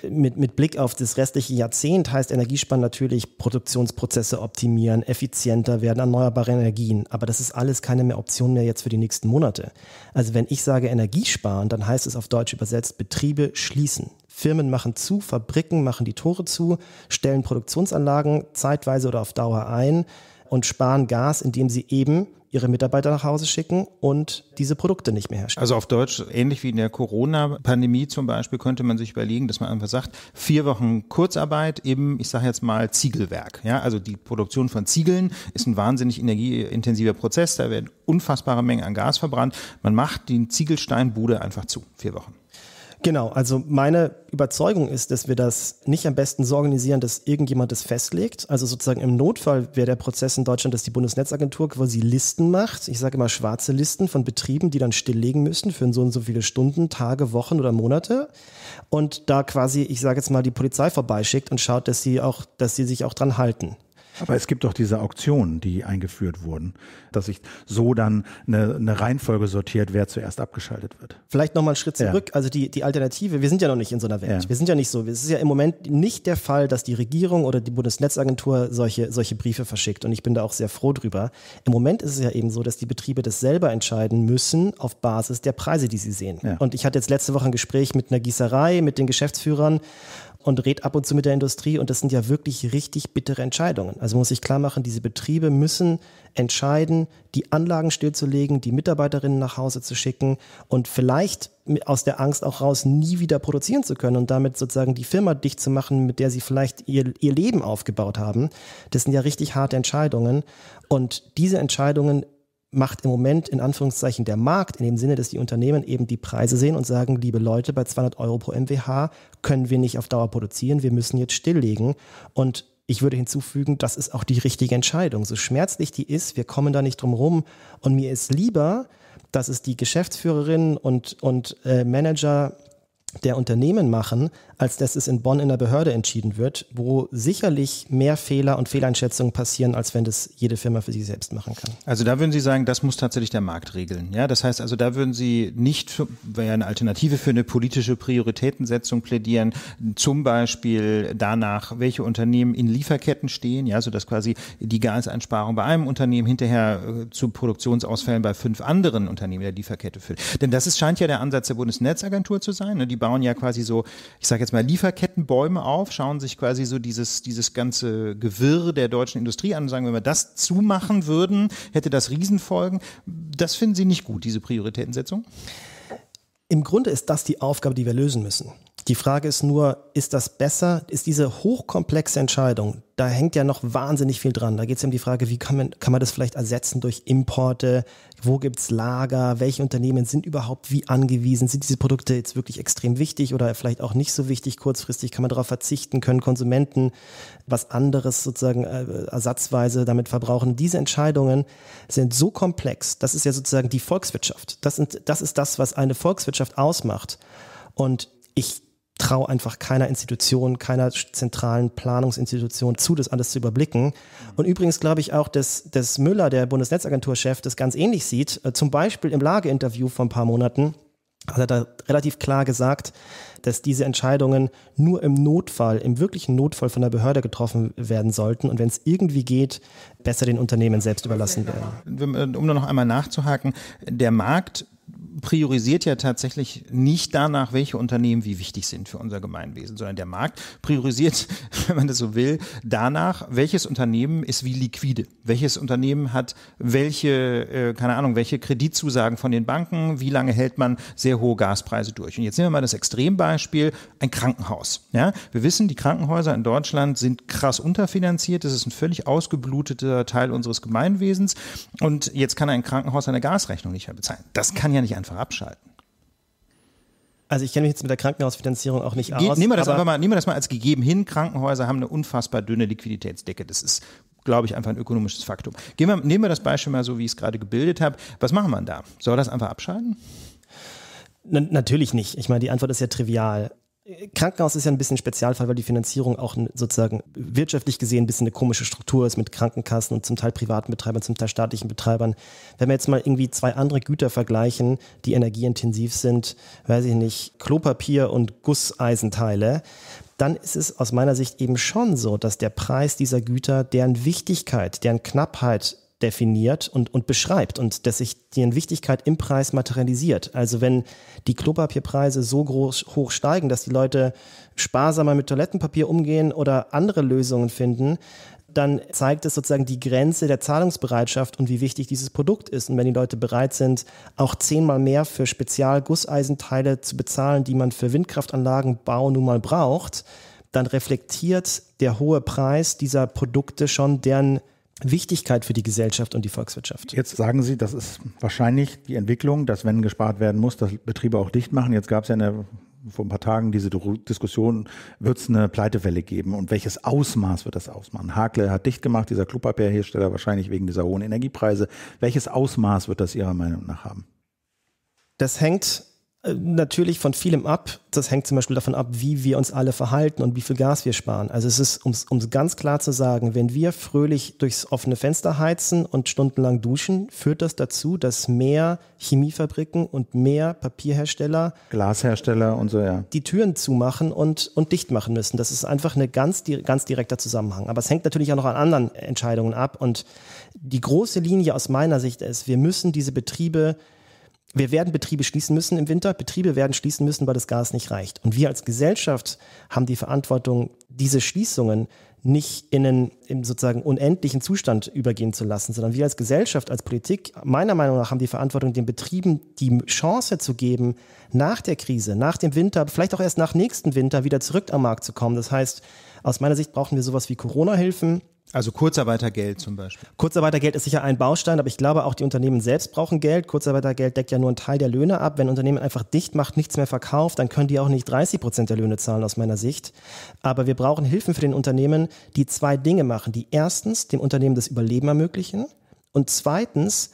äh, mit, mit Blick auf das restliche Jahrzehnt heißt Energiesparen natürlich Produktionsprozesse optimieren, effizienter werden, erneuerbare Energien. Aber das ist alles keine mehr Option mehr jetzt für die nächsten Monate. Also wenn ich sage Energiesparen, dann heißt es auf Deutsch übersetzt Betriebe schließen. Firmen machen zu, Fabriken machen die Tore zu, stellen Produktionsanlagen zeitweise oder auf Dauer ein und sparen Gas, indem sie eben ihre Mitarbeiter nach Hause schicken und diese Produkte nicht mehr herstellen. Also auf Deutsch, ähnlich wie in der Corona-Pandemie zum Beispiel, könnte man sich überlegen, dass man einfach sagt, vier Wochen Kurzarbeit im, ich sage jetzt mal, Ziegelwerk. Ja, also die Produktion von Ziegeln ist ein wahnsinnig energieintensiver Prozess, da werden unfassbare Mengen an Gas verbrannt. Man macht die Ziegelsteinbude einfach zu, vier Wochen. Genau, also meine Überzeugung ist, dass wir das nicht am besten so organisieren, dass irgendjemand das festlegt. Also sozusagen im Notfall wäre der Prozess in Deutschland, dass die Bundesnetzagentur quasi Listen macht. Ich sage immer schwarze Listen von Betrieben, die dann stilllegen müssen für so und so viele Stunden, Tage, Wochen oder Monate. Und da quasi, ich sage jetzt mal, die Polizei vorbeischickt und schaut, dass sie auch, dass sie sich auch dran halten. Aber es gibt doch diese Auktionen, die eingeführt wurden, dass sich so dann eine, eine Reihenfolge sortiert, wer zuerst abgeschaltet wird. Vielleicht nochmal einen Schritt zurück. Ja. Also die, die Alternative, wir sind ja noch nicht in so einer Welt. Ja. Wir sind ja nicht so. Es ist ja im Moment nicht der Fall, dass die Regierung oder die Bundesnetzagentur solche, solche Briefe verschickt. Und ich bin da auch sehr froh drüber. Im Moment ist es ja eben so, dass die Betriebe das selber entscheiden müssen auf Basis der Preise, die sie sehen. Ja. Und ich hatte jetzt letzte Woche ein Gespräch mit einer Gießerei, mit den Geschäftsführern und redet ab und zu mit der Industrie und das sind ja wirklich richtig bittere Entscheidungen. Also muss ich klar machen, diese Betriebe müssen entscheiden, die Anlagen stillzulegen, die Mitarbeiterinnen nach Hause zu schicken und vielleicht aus der Angst auch raus, nie wieder produzieren zu können und damit sozusagen die Firma dicht zu machen, mit der sie vielleicht ihr, ihr Leben aufgebaut haben. Das sind ja richtig harte Entscheidungen und diese Entscheidungen macht im Moment in Anführungszeichen der Markt in dem Sinne, dass die Unternehmen eben die Preise sehen und sagen, liebe Leute, bei 200 Euro pro MWH können wir nicht auf Dauer produzieren, wir müssen jetzt stilllegen. Und ich würde hinzufügen, das ist auch die richtige Entscheidung. So schmerzlich die ist, wir kommen da nicht drum rum. Und mir ist lieber, dass es die Geschäftsführerinnen und, und äh, Manager der Unternehmen machen, als dass es in Bonn in der Behörde entschieden wird, wo sicherlich mehr Fehler und Fehleinschätzungen passieren, als wenn das jede Firma für sich selbst machen kann. Also da würden Sie sagen, das muss tatsächlich der Markt regeln. Ja, das heißt also, da würden Sie nicht, wäre eine Alternative für eine politische Prioritätensetzung plädieren, zum Beispiel danach, welche Unternehmen in Lieferketten stehen, ja, sodass quasi die Gaseinsparung bei einem Unternehmen hinterher äh, zu Produktionsausfällen bei fünf anderen Unternehmen der Lieferkette führt. Denn das ist, scheint ja der Ansatz der Bundesnetzagentur zu sein. Ne? Die bauen ja quasi so, ich sage jetzt mal, Lieferkettenbäume auf, schauen sich quasi so dieses, dieses ganze Gewirr der deutschen Industrie an und sagen, wenn wir das zumachen würden, hätte das Riesenfolgen. Das finden Sie nicht gut, diese Prioritätensetzung? Im Grunde ist das die Aufgabe, die wir lösen müssen. Die Frage ist nur, ist das besser? Ist diese hochkomplexe Entscheidung, da hängt ja noch wahnsinnig viel dran. Da geht es um die Frage, wie kann man, kann man das vielleicht ersetzen durch Importe? Wo gibt es Lager? Welche Unternehmen sind überhaupt wie angewiesen? Sind diese Produkte jetzt wirklich extrem wichtig oder vielleicht auch nicht so wichtig kurzfristig? Kann man darauf verzichten? Können Konsumenten was anderes sozusagen äh, ersatzweise damit verbrauchen? Diese Entscheidungen sind so komplex. Das ist ja sozusagen die Volkswirtschaft. Das, sind, das ist das, was eine Volkswirtschaft ausmacht. Und ich traue einfach keiner Institution, keiner zentralen Planungsinstitution zu, das alles zu überblicken. Und übrigens glaube ich auch, dass, dass Müller, der Bundesnetzagenturchef, das ganz ähnlich sieht. Äh, zum Beispiel im Lageinterview vor ein paar Monaten hat er da relativ klar gesagt, dass diese Entscheidungen nur im Notfall, im wirklichen Notfall von der Behörde getroffen werden sollten und wenn es irgendwie geht, besser den Unternehmen selbst überlassen werden. Um nur noch einmal nachzuhaken, der Markt priorisiert ja tatsächlich nicht danach, welche Unternehmen wie wichtig sind für unser Gemeinwesen, sondern der Markt priorisiert, wenn man das so will, danach, welches Unternehmen ist wie liquide, welches Unternehmen hat welche, äh, keine Ahnung, welche Kreditzusagen von den Banken, wie lange hält man sehr hohe Gaspreise durch. Und jetzt nehmen wir mal das Extrembeispiel, ein Krankenhaus. Ja? Wir wissen, die Krankenhäuser in Deutschland sind krass unterfinanziert, das ist ein völlig ausgebluteter Teil unseres Gemeinwesens und jetzt kann ein Krankenhaus seine Gasrechnung nicht mehr bezahlen. Das kann ja nicht einfach abschalten. Also ich kenne mich jetzt mit der Krankenhausfinanzierung auch nicht Ge aus. Nehmen wir, das aber mal, nehmen wir das mal als gegeben hin. Krankenhäuser haben eine unfassbar dünne Liquiditätsdecke. Das ist, glaube ich, einfach ein ökonomisches Faktum. Gehen wir, nehmen wir das Beispiel mal so, wie ich es gerade gebildet habe. Was machen wir da? Soll das einfach abschalten? N natürlich nicht. Ich meine, die Antwort ist ja trivial. Krankenhaus ist ja ein bisschen ein Spezialfall, weil die Finanzierung auch sozusagen wirtschaftlich gesehen ein bisschen eine komische Struktur ist mit Krankenkassen und zum Teil privaten Betreibern, zum Teil staatlichen Betreibern. Wenn wir jetzt mal irgendwie zwei andere Güter vergleichen, die energieintensiv sind, weiß ich nicht, Klopapier und Gusseisenteile, dann ist es aus meiner Sicht eben schon so, dass der Preis dieser Güter, deren Wichtigkeit, deren Knappheit definiert und, und beschreibt und dass sich deren Wichtigkeit im Preis materialisiert. Also wenn die Klopapierpreise so groß, hoch steigen, dass die Leute sparsamer mit Toilettenpapier umgehen oder andere Lösungen finden, dann zeigt es sozusagen die Grenze der Zahlungsbereitschaft und wie wichtig dieses Produkt ist. Und wenn die Leute bereit sind, auch zehnmal mehr für Spezialgusseisenteile zu bezahlen, die man für Windkraftanlagenbau nun mal braucht, dann reflektiert der hohe Preis dieser Produkte schon deren Wichtigkeit für die Gesellschaft und die Volkswirtschaft. Jetzt sagen Sie, das ist wahrscheinlich die Entwicklung, dass wenn gespart werden muss, dass Betriebe auch dicht machen. Jetzt gab es ja eine vor ein paar Tagen diese Diskussion, wird es eine Pleitewelle geben und welches Ausmaß wird das ausmachen? Hakle hat dicht gemacht, dieser Klopapierhersteller wahrscheinlich wegen dieser hohen Energiepreise. Welches Ausmaß wird das Ihrer Meinung nach haben? Das hängt äh, natürlich von vielem ab. Das hängt zum Beispiel davon ab, wie wir uns alle verhalten und wie viel Gas wir sparen. Also es ist, um es ganz klar zu sagen, wenn wir fröhlich durchs offene Fenster heizen und stundenlang duschen, führt das dazu, dass mehr Chemiefabriken und mehr Papierhersteller, Glashersteller und so, ja. Die Türen zumachen und, und dicht machen müssen. Das ist einfach ein ganz, ganz direkter Zusammenhang. Aber es hängt natürlich auch noch an anderen Entscheidungen ab. Und die große Linie aus meiner Sicht ist, wir müssen diese Betriebe wir werden Betriebe schließen müssen im Winter. Betriebe werden schließen müssen, weil das Gas nicht reicht. Und wir als Gesellschaft haben die Verantwortung, diese Schließungen nicht in einen in sozusagen unendlichen Zustand übergehen zu lassen, sondern wir als Gesellschaft, als Politik, meiner Meinung nach haben die Verantwortung, den Betrieben die Chance zu geben, nach der Krise, nach dem Winter, vielleicht auch erst nach nächsten Winter wieder zurück am Markt zu kommen. Das heißt, aus meiner Sicht brauchen wir sowas wie Corona-Hilfen, also Kurzarbeitergeld zum Beispiel. Kurzarbeitergeld ist sicher ein Baustein, aber ich glaube auch die Unternehmen selbst brauchen Geld. Kurzarbeitergeld deckt ja nur einen Teil der Löhne ab. Wenn ein Unternehmen einfach dicht macht, nichts mehr verkauft, dann können die auch nicht 30 Prozent der Löhne zahlen aus meiner Sicht. Aber wir brauchen Hilfen für den Unternehmen, die zwei Dinge machen. Die erstens dem Unternehmen das Überleben ermöglichen und zweitens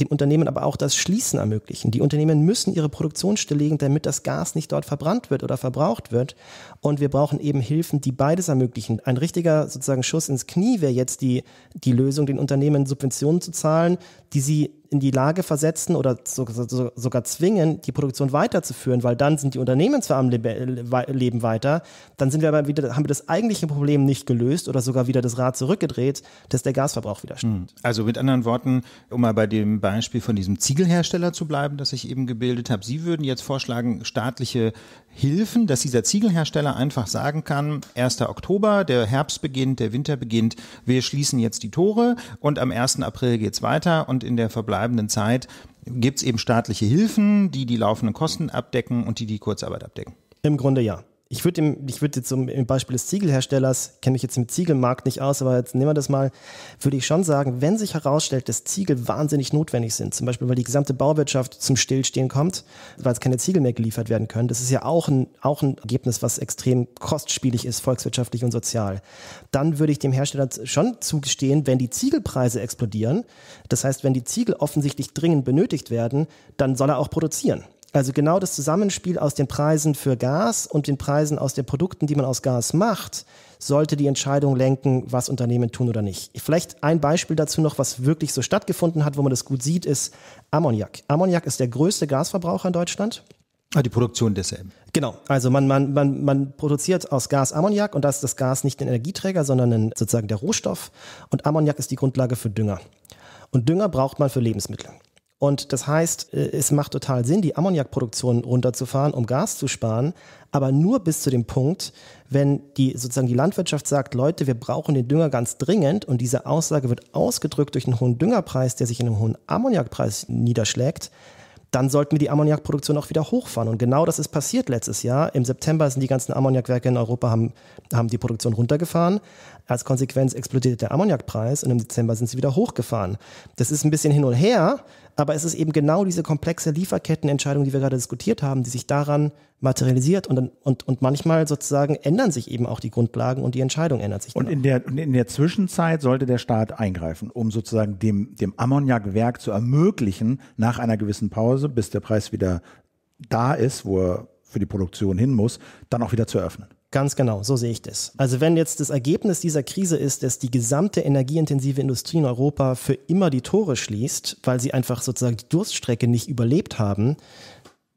dem Unternehmen aber auch das Schließen ermöglichen. Die Unternehmen müssen ihre Produktion stilllegen, damit das Gas nicht dort verbrannt wird oder verbraucht wird. Und wir brauchen eben Hilfen, die beides ermöglichen. Ein richtiger sozusagen Schuss ins Knie wäre jetzt die, die Lösung, den Unternehmen Subventionen zu zahlen, die sie in die Lage versetzen oder sogar zwingen, die Produktion weiterzuführen, weil dann sind die Unternehmen zwar am Leben weiter, dann sind wir aber wieder, haben wir das eigentliche Problem nicht gelöst oder sogar wieder das Rad zurückgedreht, dass der Gasverbrauch wieder steigt. Hm. Also mit anderen Worten, um mal bei dem Beispiel von diesem Ziegelhersteller zu bleiben, das ich eben gebildet habe, Sie würden jetzt vorschlagen, staatliche Hilfen, dass dieser Ziegelhersteller einfach sagen kann, 1. Oktober, der Herbst beginnt, der Winter beginnt, wir schließen jetzt die Tore und am 1. April geht es weiter und in der Verbleibung verbleibenden Zeit gibt es eben staatliche Hilfen, die die laufenden Kosten abdecken und die die Kurzarbeit abdecken. Im Grunde ja ich würde ich würd jetzt zum Beispiel des Ziegelherstellers, kenne mich jetzt im Ziegelmarkt nicht aus, aber jetzt nehmen wir das mal, würde ich schon sagen, wenn sich herausstellt, dass Ziegel wahnsinnig notwendig sind, zum Beispiel weil die gesamte Bauwirtschaft zum Stillstehen kommt, weil es keine Ziegel mehr geliefert werden können, das ist ja auch ein, auch ein Ergebnis, was extrem kostspielig ist, volkswirtschaftlich und sozial, dann würde ich dem Hersteller schon zugestehen, wenn die Ziegelpreise explodieren, das heißt, wenn die Ziegel offensichtlich dringend benötigt werden, dann soll er auch produzieren. Also genau das Zusammenspiel aus den Preisen für Gas und den Preisen aus den Produkten, die man aus Gas macht, sollte die Entscheidung lenken, was Unternehmen tun oder nicht. Vielleicht ein Beispiel dazu noch, was wirklich so stattgefunden hat, wo man das gut sieht, ist Ammoniak. Ammoniak ist der größte Gasverbraucher in Deutschland. Ah, die Produktion desselben. Genau, also man, man, man, man produziert aus Gas Ammoniak und da ist das Gas nicht ein Energieträger, sondern ein, sozusagen der Rohstoff. Und Ammoniak ist die Grundlage für Dünger. Und Dünger braucht man für Lebensmittel. Und das heißt, äh, es macht total Sinn, die Ammoniakproduktion runterzufahren, um Gas zu sparen, aber nur bis zu dem Punkt, wenn die sozusagen die Landwirtschaft sagt, Leute, wir brauchen den Dünger ganz dringend und diese Aussage wird ausgedrückt durch einen hohen Düngerpreis, der sich in einem hohen Ammoniakpreis niederschlägt, dann sollten wir die Ammoniakproduktion auch wieder hochfahren. Und genau das ist passiert letztes Jahr. Im September sind die ganzen Ammoniakwerke in Europa, haben, haben die Produktion runtergefahren. Als Konsequenz explodiert der Ammoniakpreis und im Dezember sind sie wieder hochgefahren. Das ist ein bisschen hin und her, aber es ist eben genau diese komplexe Lieferkettenentscheidung, die wir gerade diskutiert haben, die sich daran materialisiert und, und, und manchmal sozusagen ändern sich eben auch die Grundlagen und die Entscheidung ändert sich. Und in, der, in der Zwischenzeit sollte der Staat eingreifen, um sozusagen dem, dem Ammoniakwerk zu ermöglichen, nach einer gewissen Pause, bis der Preis wieder da ist, wo er für die Produktion hin muss, dann auch wieder zu eröffnen. Ganz genau, so sehe ich das. Also wenn jetzt das Ergebnis dieser Krise ist, dass die gesamte energieintensive Industrie in Europa für immer die Tore schließt, weil sie einfach sozusagen die Durststrecke nicht überlebt haben,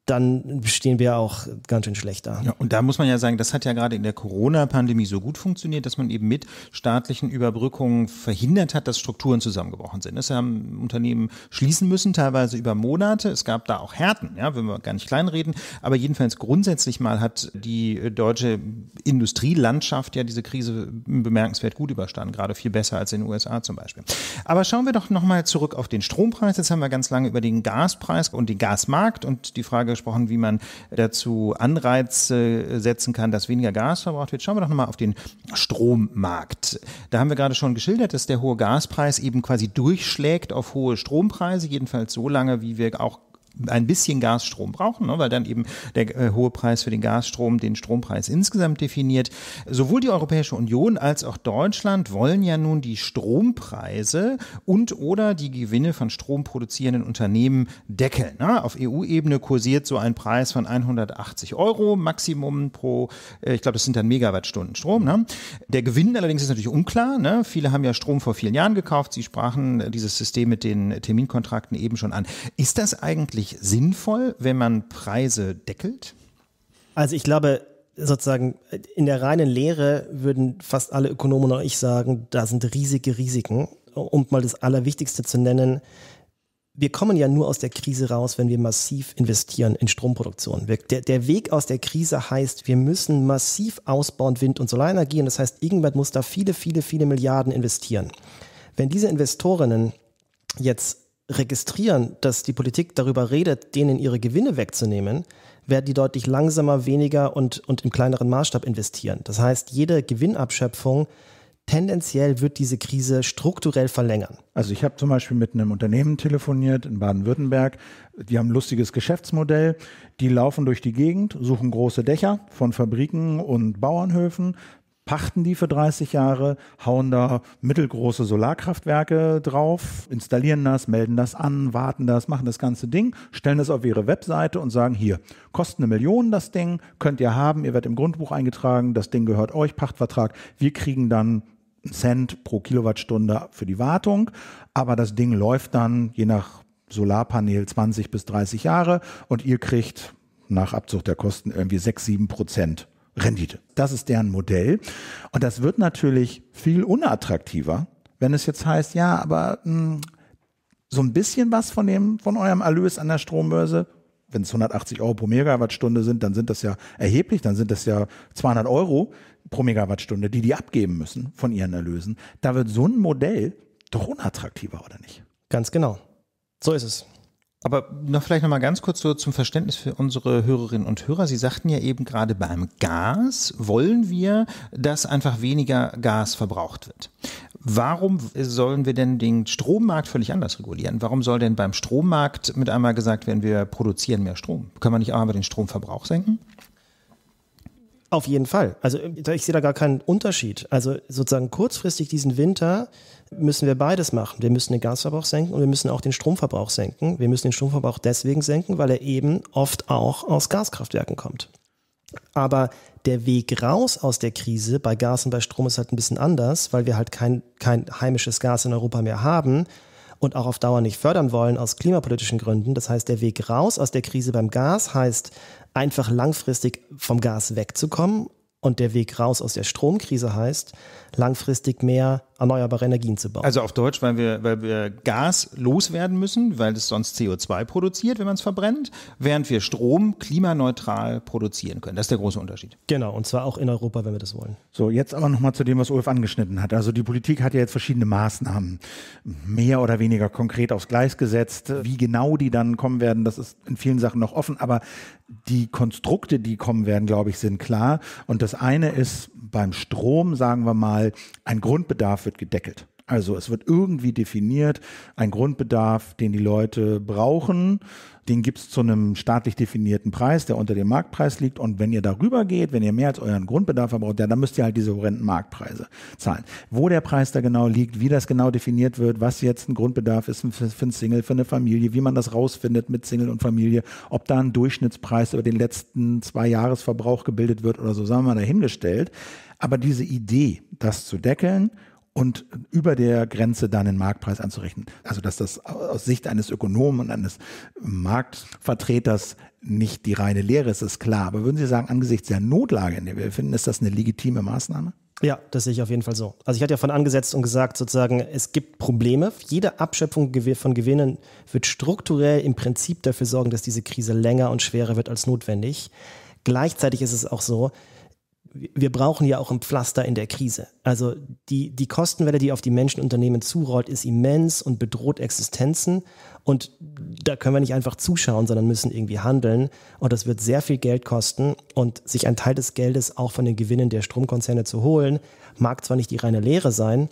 dann stehen wir auch ganz schön schlecht da. Ja, und da muss man ja sagen, das hat ja gerade in der Corona-Pandemie so gut funktioniert, dass man eben mit staatlichen Überbrückungen verhindert hat, dass Strukturen zusammengebrochen sind. Es haben Unternehmen schließen müssen, teilweise über Monate. Es gab da auch Härten, ja, wenn wir gar nicht kleinreden. Aber jedenfalls grundsätzlich mal hat die deutsche Industrielandschaft ja diese Krise bemerkenswert gut überstanden, gerade viel besser als in den USA zum Beispiel. Aber schauen wir doch nochmal zurück auf den Strompreis. Jetzt haben wir ganz lange über den Gaspreis und den Gasmarkt und die Frage gesprochen, wie man dazu Anreize setzen kann, dass weniger Gas verbraucht wird. Schauen wir doch nochmal auf den Strommarkt. Da haben wir gerade schon geschildert, dass der hohe Gaspreis eben quasi durchschlägt auf hohe Strompreise, jedenfalls so lange, wie wir auch ein bisschen Gasstrom brauchen, ne? weil dann eben der äh, hohe Preis für den Gasstrom den Strompreis insgesamt definiert. Sowohl die Europäische Union als auch Deutschland wollen ja nun die Strompreise und oder die Gewinne von stromproduzierenden Unternehmen deckeln. Ne? Auf EU-Ebene kursiert so ein Preis von 180 Euro Maximum pro, äh, ich glaube, das sind dann Megawattstunden Strom. Ne? Der Gewinn allerdings ist natürlich unklar. Ne? Viele haben ja Strom vor vielen Jahren gekauft. Sie sprachen äh, dieses System mit den Terminkontrakten eben schon an. Ist das eigentlich eigentlich sinnvoll, wenn man Preise deckelt? Also ich glaube, sozusagen in der reinen Lehre würden fast alle Ökonomen und ich sagen, da sind riesige Risiken. Um mal das Allerwichtigste zu nennen, wir kommen ja nur aus der Krise raus, wenn wir massiv investieren in Stromproduktion. der, der Weg aus der Krise heißt, wir müssen massiv ausbauen Wind- und Solarenergie. Und das heißt, irgendwann muss da viele, viele, viele Milliarden investieren. Wenn diese Investorinnen jetzt registrieren, dass die Politik darüber redet, denen ihre Gewinne wegzunehmen, werden die deutlich langsamer, weniger und, und im kleineren Maßstab investieren. Das heißt, jede Gewinnabschöpfung tendenziell wird diese Krise strukturell verlängern. Also ich habe zum Beispiel mit einem Unternehmen telefoniert in Baden-Württemberg. Die haben ein lustiges Geschäftsmodell. Die laufen durch die Gegend, suchen große Dächer von Fabriken und Bauernhöfen, pachten die für 30 Jahre, hauen da mittelgroße Solarkraftwerke drauf, installieren das, melden das an, warten das, machen das ganze Ding, stellen das auf ihre Webseite und sagen, hier, kostet eine Million das Ding, könnt ihr haben, ihr werdet im Grundbuch eingetragen, das Ding gehört euch, Pachtvertrag, wir kriegen dann einen Cent pro Kilowattstunde für die Wartung, aber das Ding läuft dann je nach Solarpanel 20 bis 30 Jahre und ihr kriegt nach Abzug der Kosten irgendwie 6, 7 Prozent Rendite. Das ist deren Modell. Und das wird natürlich viel unattraktiver, wenn es jetzt heißt, ja, aber mh, hm, so ein bisschen was von dem, von eurem Erlös an der Strombörse, wenn es 180 Euro pro Megawattstunde sind, dann sind das ja erheblich, dann sind das ja 200 Euro pro Megawattstunde, die die abgeben müssen von ihren Erlösen. Da wird so ein Modell doch unattraktiver, oder nicht? Ganz genau. So ist es. Aber noch vielleicht noch mal ganz kurz so zum Verständnis für unsere Hörerinnen und Hörer. Sie sagten ja eben gerade beim Gas wollen wir, dass einfach weniger Gas verbraucht wird. Warum sollen wir denn den Strommarkt völlig anders regulieren? Warum soll denn beim Strommarkt mit einmal gesagt werden, wir produzieren mehr Strom? Können wir nicht auch einmal den Stromverbrauch senken? Auf jeden Fall. Also äh, ich sehe da gar keinen Unterschied. Also sozusagen kurzfristig diesen Winter müssen wir beides machen. Wir müssen den Gasverbrauch senken und wir müssen auch den Stromverbrauch senken. Wir müssen den Stromverbrauch deswegen senken, weil er eben oft auch aus Gaskraftwerken kommt. Aber der Weg raus aus der Krise bei Gas und bei Strom ist halt ein bisschen anders, weil wir halt kein, kein heimisches Gas in Europa mehr haben und auch auf Dauer nicht fördern wollen aus klimapolitischen Gründen. Das heißt, der Weg raus aus der Krise beim Gas heißt einfach langfristig vom Gas wegzukommen. Und der Weg raus aus der Stromkrise heißt, langfristig mehr erneuerbare Energien zu bauen. Also auf Deutsch, weil wir, weil wir Gas loswerden müssen, weil es sonst CO2 produziert, wenn man es verbrennt, während wir Strom klimaneutral produzieren können. Das ist der große Unterschied. Genau, und zwar auch in Europa, wenn wir das wollen. So, jetzt aber nochmal zu dem, was Ulf angeschnitten hat. Also die Politik hat ja jetzt verschiedene Maßnahmen, mehr oder weniger konkret aufs Gleis gesetzt. Wie genau die dann kommen werden, das ist in vielen Sachen noch offen, aber die Konstrukte, die kommen werden, glaube ich, sind klar. Und das eine ist, beim Strom, sagen wir mal, ein Grundbedarf wird gedeckelt. Also es wird irgendwie definiert, ein Grundbedarf, den die Leute brauchen, den gibt es zu einem staatlich definierten Preis, der unter dem Marktpreis liegt. Und wenn ihr darüber geht, wenn ihr mehr als euren Grundbedarf verbraucht, ja, dann müsst ihr halt diese horrenden Marktpreise zahlen. Wo der Preis da genau liegt, wie das genau definiert wird, was jetzt ein Grundbedarf ist für, für ein Single, für eine Familie, wie man das rausfindet mit Single und Familie, ob da ein Durchschnittspreis über den letzten zwei Jahresverbrauch gebildet wird oder so, sagen wir mal dahingestellt. Aber diese Idee, das zu deckeln, und über der Grenze dann den Marktpreis anzurechnen. Also dass das aus Sicht eines Ökonomen und eines Marktvertreters nicht die reine Lehre ist, ist klar. Aber würden Sie sagen, angesichts der Notlage, in der wir befinden, ist das eine legitime Maßnahme? Ja, das sehe ich auf jeden Fall so. Also ich hatte ja von angesetzt und gesagt, sozusagen, es gibt Probleme. Jede Abschöpfung von Gewinnen wird strukturell im Prinzip dafür sorgen, dass diese Krise länger und schwerer wird als notwendig. Gleichzeitig ist es auch so, wir brauchen ja auch ein Pflaster in der Krise. Also die, die Kostenwelle, die auf die Menschenunternehmen zurollt, ist immens und bedroht Existenzen. Und da können wir nicht einfach zuschauen, sondern müssen irgendwie handeln. Und das wird sehr viel Geld kosten. Und sich ein Teil des Geldes auch von den Gewinnen der Stromkonzerne zu holen, mag zwar nicht die reine Lehre sein,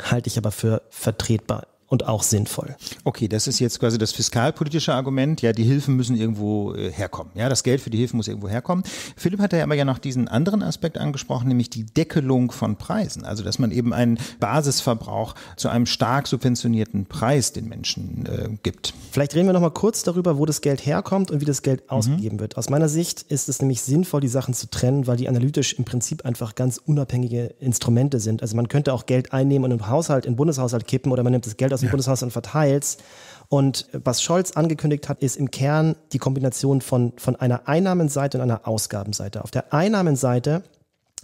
halte ich aber für vertretbar und auch sinnvoll. Okay, das ist jetzt quasi das fiskalpolitische Argument. Ja, die Hilfen müssen irgendwo äh, herkommen. Ja, das Geld für die Hilfen muss irgendwo herkommen. Philipp hat ja aber ja noch diesen anderen Aspekt angesprochen, nämlich die Deckelung von Preisen. Also, dass man eben einen Basisverbrauch zu einem stark subventionierten Preis den Menschen äh, gibt. Vielleicht reden wir noch mal kurz darüber, wo das Geld herkommt und wie das Geld mhm. ausgegeben mhm. wird. Aus meiner Sicht ist es nämlich sinnvoll, die Sachen zu trennen, weil die analytisch im Prinzip einfach ganz unabhängige Instrumente sind. Also, man könnte auch Geld einnehmen und im Haushalt, im Bundeshaushalt kippen oder man nimmt das Geld aus aus dem ja. Bundeshaus dann verteilst. Und was Scholz angekündigt hat, ist im Kern die Kombination von, von einer Einnahmenseite und einer Ausgabenseite. Auf der Einnahmenseite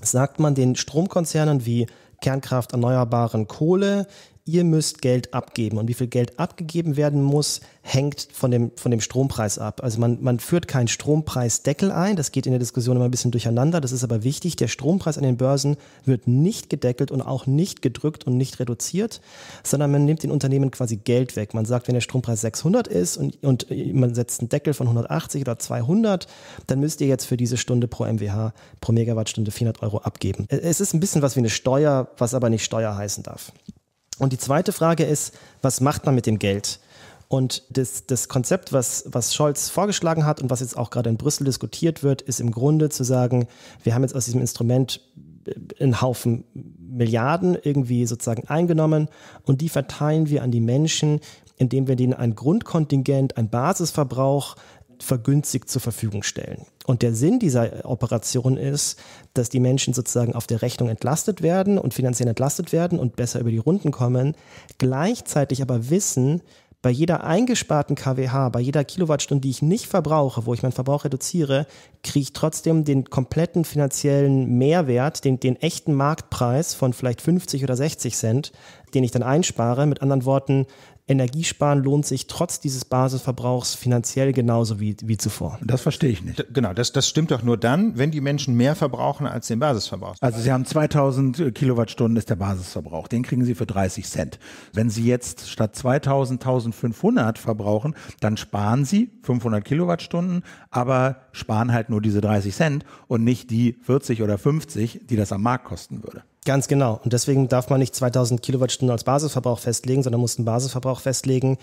sagt man den Stromkonzernen wie Kernkraft, Erneuerbaren, Kohle, ihr müsst Geld abgeben. Und wie viel Geld abgegeben werden muss, hängt von dem, von dem Strompreis ab. Also man, man führt keinen Strompreisdeckel ein. Das geht in der Diskussion immer ein bisschen durcheinander. Das ist aber wichtig. Der Strompreis an den Börsen wird nicht gedeckelt und auch nicht gedrückt und nicht reduziert, sondern man nimmt den Unternehmen quasi Geld weg. Man sagt, wenn der Strompreis 600 ist und, und man setzt einen Deckel von 180 oder 200, dann müsst ihr jetzt für diese Stunde pro MWH, pro Megawattstunde 400 Euro abgeben. Es ist ein bisschen was wie eine Steuer, was aber nicht Steuer heißen darf. Und die zweite Frage ist, was macht man mit dem Geld? Und das, das Konzept, was, was Scholz vorgeschlagen hat und was jetzt auch gerade in Brüssel diskutiert wird, ist im Grunde zu sagen, wir haben jetzt aus diesem Instrument einen Haufen Milliarden irgendwie sozusagen eingenommen und die verteilen wir an die Menschen, indem wir denen ein Grundkontingent, ein Basisverbrauch vergünstigt zur Verfügung stellen. Und der Sinn dieser Operation ist, dass die Menschen sozusagen auf der Rechnung entlastet werden und finanziell entlastet werden und besser über die Runden kommen, gleichzeitig aber wissen, bei jeder eingesparten kWh, bei jeder Kilowattstunde, die ich nicht verbrauche, wo ich meinen Verbrauch reduziere, kriege ich trotzdem den kompletten finanziellen Mehrwert, den, den echten Marktpreis von vielleicht 50 oder 60 Cent, den ich dann einspare. Mit anderen Worten, Energiesparen lohnt sich trotz dieses Basisverbrauchs finanziell genauso wie, wie zuvor. Das verstehe ich nicht. D genau, das, das stimmt doch nur dann, wenn die Menschen mehr verbrauchen als den Basisverbrauch. Also Sie haben 2000 äh, Kilowattstunden ist der Basisverbrauch. Den kriegen Sie für 30 Cent. Wenn Sie jetzt statt 2000 1500 verbrauchen, dann sparen Sie 500 Kilowattstunden, aber sparen halt nur diese 30 Cent und nicht die 40 oder 50, die das am Markt kosten würde. Ganz genau. Und deswegen darf man nicht 2000 Kilowattstunden als Basisverbrauch festlegen, sondern muss einen Basisverbrauch festlegen,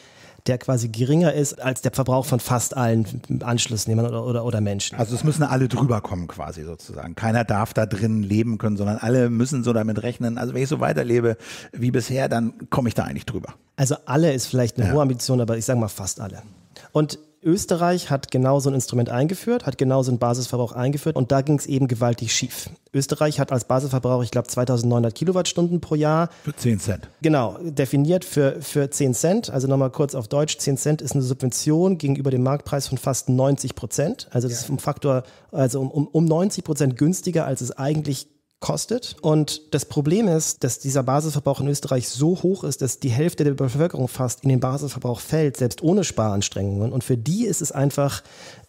der quasi geringer ist als der Verbrauch von fast allen Anschlussnehmern oder, oder, oder Menschen. Also es müssen alle drüber kommen quasi sozusagen. Keiner darf da drin leben können, sondern alle müssen so damit rechnen. Also wenn ich so weiterlebe wie bisher, dann komme ich da eigentlich drüber. Also alle ist vielleicht eine ja. hohe Ambition, aber ich sage mal fast alle. Und Österreich hat genau so ein Instrument eingeführt, hat genau so einen Basisverbrauch eingeführt und da ging es eben gewaltig schief. Österreich hat als Basisverbrauch, ich glaube, 2900 Kilowattstunden pro Jahr. Für 10 Cent. Genau, definiert für, für 10 Cent. Also nochmal kurz auf Deutsch, 10 Cent ist eine Subvention gegenüber dem Marktpreis von fast 90 Prozent. Also das ja. ist um Faktor, also um, um, um 90 Prozent günstiger, als es eigentlich kostet. Und das Problem ist, dass dieser Basisverbrauch in Österreich so hoch ist, dass die Hälfte der Bevölkerung fast in den Basisverbrauch fällt, selbst ohne Sparanstrengungen. Und für die ist es einfach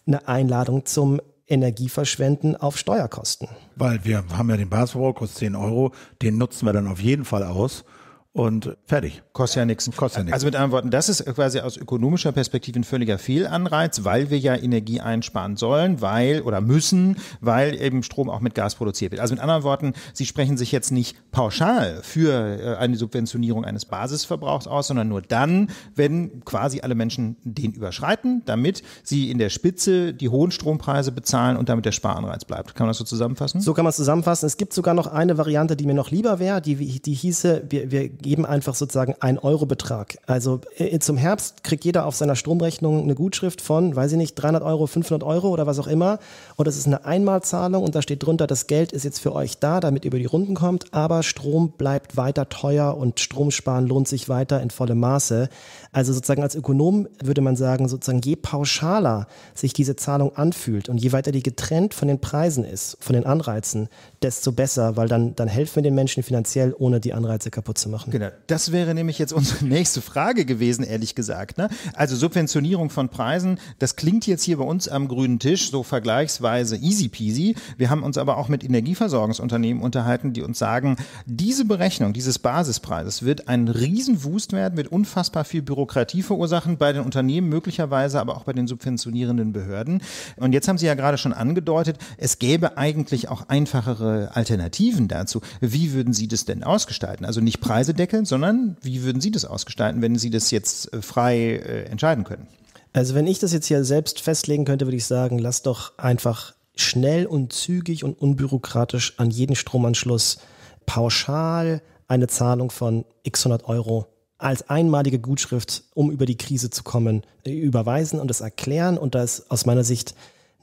eine Einladung zum Energieverschwenden auf Steuerkosten. Weil wir haben ja den Basisverbrauch, kostet 10 Euro, den nutzen wir dann auf jeden Fall aus und fertig. Kostet ja nichts. Kostet ja nichts. Also mit anderen Worten, das ist quasi aus ökonomischer Perspektive ein völliger Fehlanreiz, weil wir ja Energie einsparen sollen, weil oder müssen, weil eben Strom auch mit Gas produziert wird. Also mit anderen Worten, Sie sprechen sich jetzt nicht pauschal für äh, eine Subventionierung eines Basisverbrauchs aus, sondern nur dann, wenn quasi alle Menschen den überschreiten, damit sie in der Spitze die hohen Strompreise bezahlen und damit der Sparanreiz bleibt. Kann man das so zusammenfassen? So kann man es zusammenfassen. Es gibt sogar noch eine Variante, die mir noch lieber wäre, die, die hieße, wir, wir geben einfach sozusagen einen Euro-Betrag. Also äh, äh, zum Herbst kriegt jeder auf seiner Stromrechnung eine Gutschrift von, weiß ich nicht, 300 Euro, 500 Euro oder was auch immer. Und das ist eine Einmalzahlung und da steht drunter, das Geld ist jetzt für euch da, damit ihr über die Runden kommt, aber Strom bleibt weiter teuer und Stromsparen lohnt sich weiter in vollem Maße. Also sozusagen als Ökonom würde man sagen, sozusagen je pauschaler sich diese Zahlung anfühlt und je weiter die getrennt von den Preisen ist, von den Anreizen, desto besser, weil dann, dann helfen wir den Menschen finanziell, ohne die Anreize kaputt zu machen. Genau. Das wäre nämlich jetzt unsere nächste Frage gewesen, ehrlich gesagt. Ne? Also Subventionierung von Preisen, das klingt jetzt hier bei uns am grünen Tisch so vergleichsweise easy peasy. Wir haben uns aber auch mit Energieversorgungsunternehmen unterhalten, die uns sagen, diese Berechnung dieses Basispreises wird ein Riesenwust werden mit unfassbar viel Bürokratie Bürokratie verursachen, bei den Unternehmen möglicherweise, aber auch bei den subventionierenden Behörden. Und jetzt haben Sie ja gerade schon angedeutet, es gäbe eigentlich auch einfachere Alternativen dazu. Wie würden Sie das denn ausgestalten? Also nicht Preise deckeln, sondern wie würden Sie das ausgestalten, wenn Sie das jetzt äh, frei äh, entscheiden können? Also wenn ich das jetzt hier selbst festlegen könnte, würde ich sagen, lass doch einfach schnell und zügig und unbürokratisch an jeden Stromanschluss pauschal eine Zahlung von x 100 Euro als einmalige Gutschrift, um über die Krise zu kommen, äh, überweisen und das erklären. Und da ist aus meiner Sicht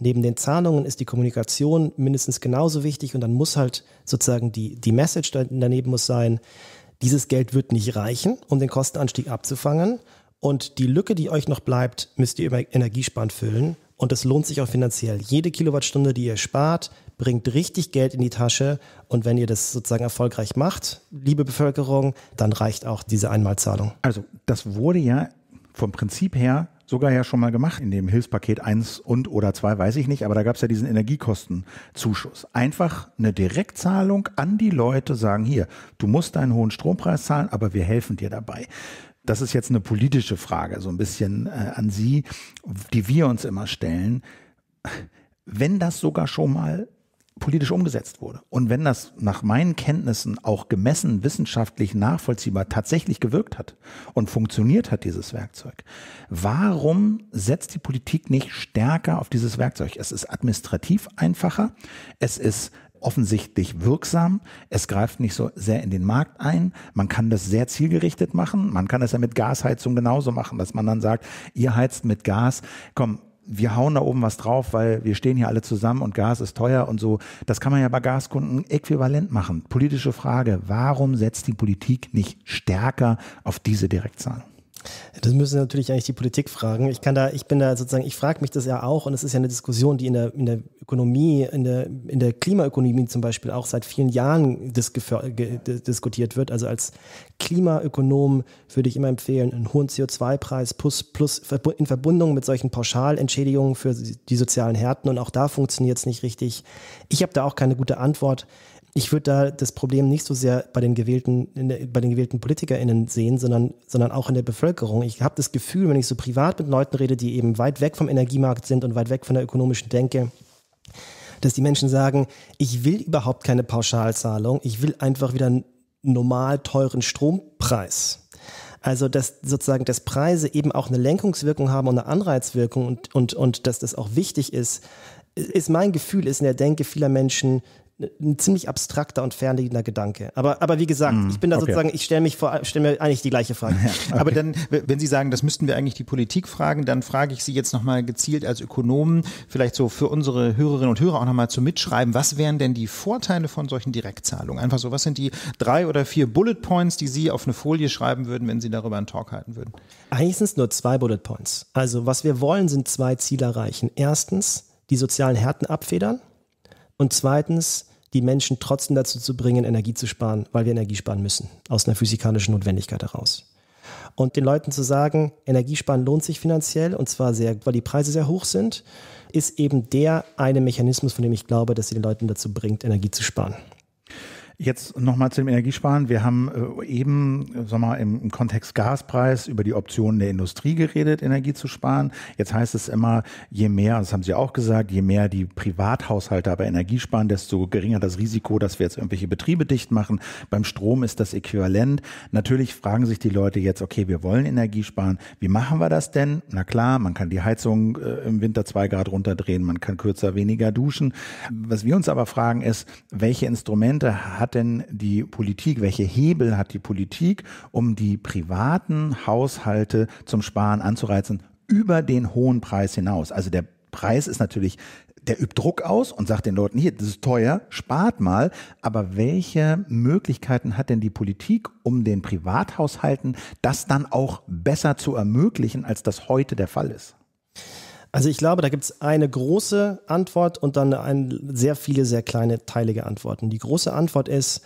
neben den Zahlungen ist die Kommunikation mindestens genauso wichtig und dann muss halt sozusagen die, die Message daneben muss sein, dieses Geld wird nicht reichen, um den Kostenanstieg abzufangen. Und die Lücke, die euch noch bleibt, müsst ihr über energiesparend füllen und es lohnt sich auch finanziell. Jede Kilowattstunde, die ihr spart, bringt richtig Geld in die Tasche. Und wenn ihr das sozusagen erfolgreich macht, liebe Bevölkerung, dann reicht auch diese Einmalzahlung. Also das wurde ja vom Prinzip her sogar ja schon mal gemacht in dem Hilfspaket 1 und oder 2, weiß ich nicht, aber da gab es ja diesen Energiekostenzuschuss. Einfach eine Direktzahlung an die Leute sagen, hier, du musst deinen hohen Strompreis zahlen, aber wir helfen dir dabei. Das ist jetzt eine politische Frage, so ein bisschen äh, an Sie, die wir uns immer stellen. Wenn das sogar schon mal politisch umgesetzt wurde und wenn das nach meinen Kenntnissen auch gemessen wissenschaftlich nachvollziehbar tatsächlich gewirkt hat und funktioniert hat, dieses Werkzeug, warum setzt die Politik nicht stärker auf dieses Werkzeug? Es ist administrativ einfacher, es ist offensichtlich wirksam. Es greift nicht so sehr in den Markt ein. Man kann das sehr zielgerichtet machen. Man kann es ja mit Gasheizung genauso machen, dass man dann sagt, ihr heizt mit Gas. Komm, wir hauen da oben was drauf, weil wir stehen hier alle zusammen und Gas ist teuer und so. Das kann man ja bei Gaskunden äquivalent machen. Politische Frage, warum setzt die Politik nicht stärker auf diese Direktzahlung? Das müssen natürlich eigentlich die Politik fragen. Ich kann da, ich bin da sozusagen, ich frage mich das ja auch und es ist ja eine Diskussion, die in der, in der Ökonomie, in der, in der Klimaökonomie zum Beispiel auch seit vielen Jahren diskutiert wird. Also als Klimaökonom würde ich immer empfehlen, einen hohen CO2-Preis plus, plus in Verbindung mit solchen Pauschalentschädigungen für die sozialen Härten und auch da funktioniert es nicht richtig. Ich habe da auch keine gute Antwort ich würde da das Problem nicht so sehr bei den gewählten, der, bei den gewählten PolitikerInnen sehen, sondern, sondern auch in der Bevölkerung. Ich habe das Gefühl, wenn ich so privat mit Leuten rede, die eben weit weg vom Energiemarkt sind und weit weg von der ökonomischen Denke, dass die Menschen sagen, ich will überhaupt keine Pauschalzahlung, ich will einfach wieder einen normal teuren Strompreis. Also, dass sozusagen, dass Preise eben auch eine Lenkungswirkung haben und eine Anreizwirkung und, und, und dass das auch wichtig ist, ist mein Gefühl, ist in der Denke vieler Menschen Ne, ein ziemlich abstrakter und fernliegender Gedanke. Aber, aber wie gesagt, mhm, ich bin da okay. sozusagen, ich stelle mich vor, stelle mir eigentlich die gleiche Frage. Ja, okay. Aber dann, wenn Sie sagen, das müssten wir eigentlich die Politik fragen, dann frage ich Sie jetzt nochmal gezielt als Ökonomen, vielleicht so für unsere Hörerinnen und Hörer auch nochmal zu mitschreiben, was wären denn die Vorteile von solchen Direktzahlungen? Einfach so, was sind die drei oder vier Bullet Points, die Sie auf eine Folie schreiben würden, wenn Sie darüber einen Talk halten würden? Eigentlich sind es nur zwei Bullet Points. Also, was wir wollen, sind zwei Ziele erreichen. Erstens, die sozialen Härten abfedern. Und zweitens, die Menschen trotzdem dazu zu bringen, Energie zu sparen, weil wir Energie sparen müssen, aus einer physikalischen Notwendigkeit heraus. Und den Leuten zu sagen, Energiesparen lohnt sich finanziell und zwar sehr, weil die Preise sehr hoch sind, ist eben der eine Mechanismus, von dem ich glaube, dass sie den Leuten dazu bringt, Energie zu sparen. Jetzt nochmal zum Energiesparen. Wir haben äh, eben äh, sagen wir mal, im Kontext Gaspreis über die Optionen der Industrie geredet, Energie zu sparen. Jetzt heißt es immer, je mehr, das haben Sie auch gesagt, je mehr die Privathaushalte aber Energie sparen, desto geringer das Risiko, dass wir jetzt irgendwelche Betriebe dicht machen. Beim Strom ist das äquivalent. Natürlich fragen sich die Leute jetzt, okay, wir wollen Energie sparen. Wie machen wir das denn? Na klar, man kann die Heizung äh, im Winter zwei Grad runterdrehen, man kann kürzer, weniger duschen. Was wir uns aber fragen ist, welche Instrumente hat hat denn die Politik, welche Hebel hat die Politik, um die privaten Haushalte zum Sparen anzureizen über den hohen Preis hinaus? Also der Preis ist natürlich der übt Druck aus und sagt den Leuten, hier, das ist teuer, spart mal. Aber welche Möglichkeiten hat denn die Politik, um den Privathaushalten das dann auch besser zu ermöglichen, als das heute der Fall ist? Also ich glaube, da gibt es eine große Antwort und dann ein, sehr viele, sehr kleine, teilige Antworten. Die große Antwort ist,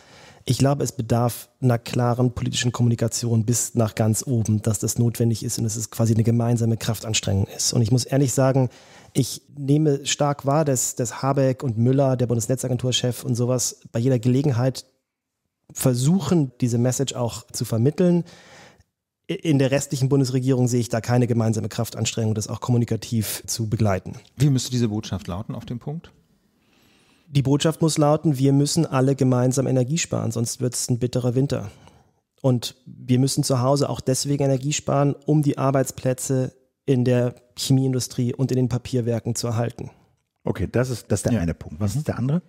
ich glaube, es bedarf einer klaren politischen Kommunikation bis nach ganz oben, dass das notwendig ist und dass es quasi eine gemeinsame Kraftanstrengung ist. Und ich muss ehrlich sagen, ich nehme stark wahr, dass, dass Habeck und Müller, der Bundesnetzagenturchef und sowas, bei jeder Gelegenheit versuchen, diese Message auch zu vermitteln in der restlichen Bundesregierung sehe ich da keine gemeinsame Kraftanstrengung, das auch kommunikativ zu begleiten. Wie müsste diese Botschaft lauten auf dem Punkt? Die Botschaft muss lauten, wir müssen alle gemeinsam Energie sparen, sonst wird es ein bitterer Winter. Und wir müssen zu Hause auch deswegen Energie sparen, um die Arbeitsplätze in der Chemieindustrie und in den Papierwerken zu erhalten. Okay, das ist, das ist der ja. eine Punkt. Was mhm. ist der andere?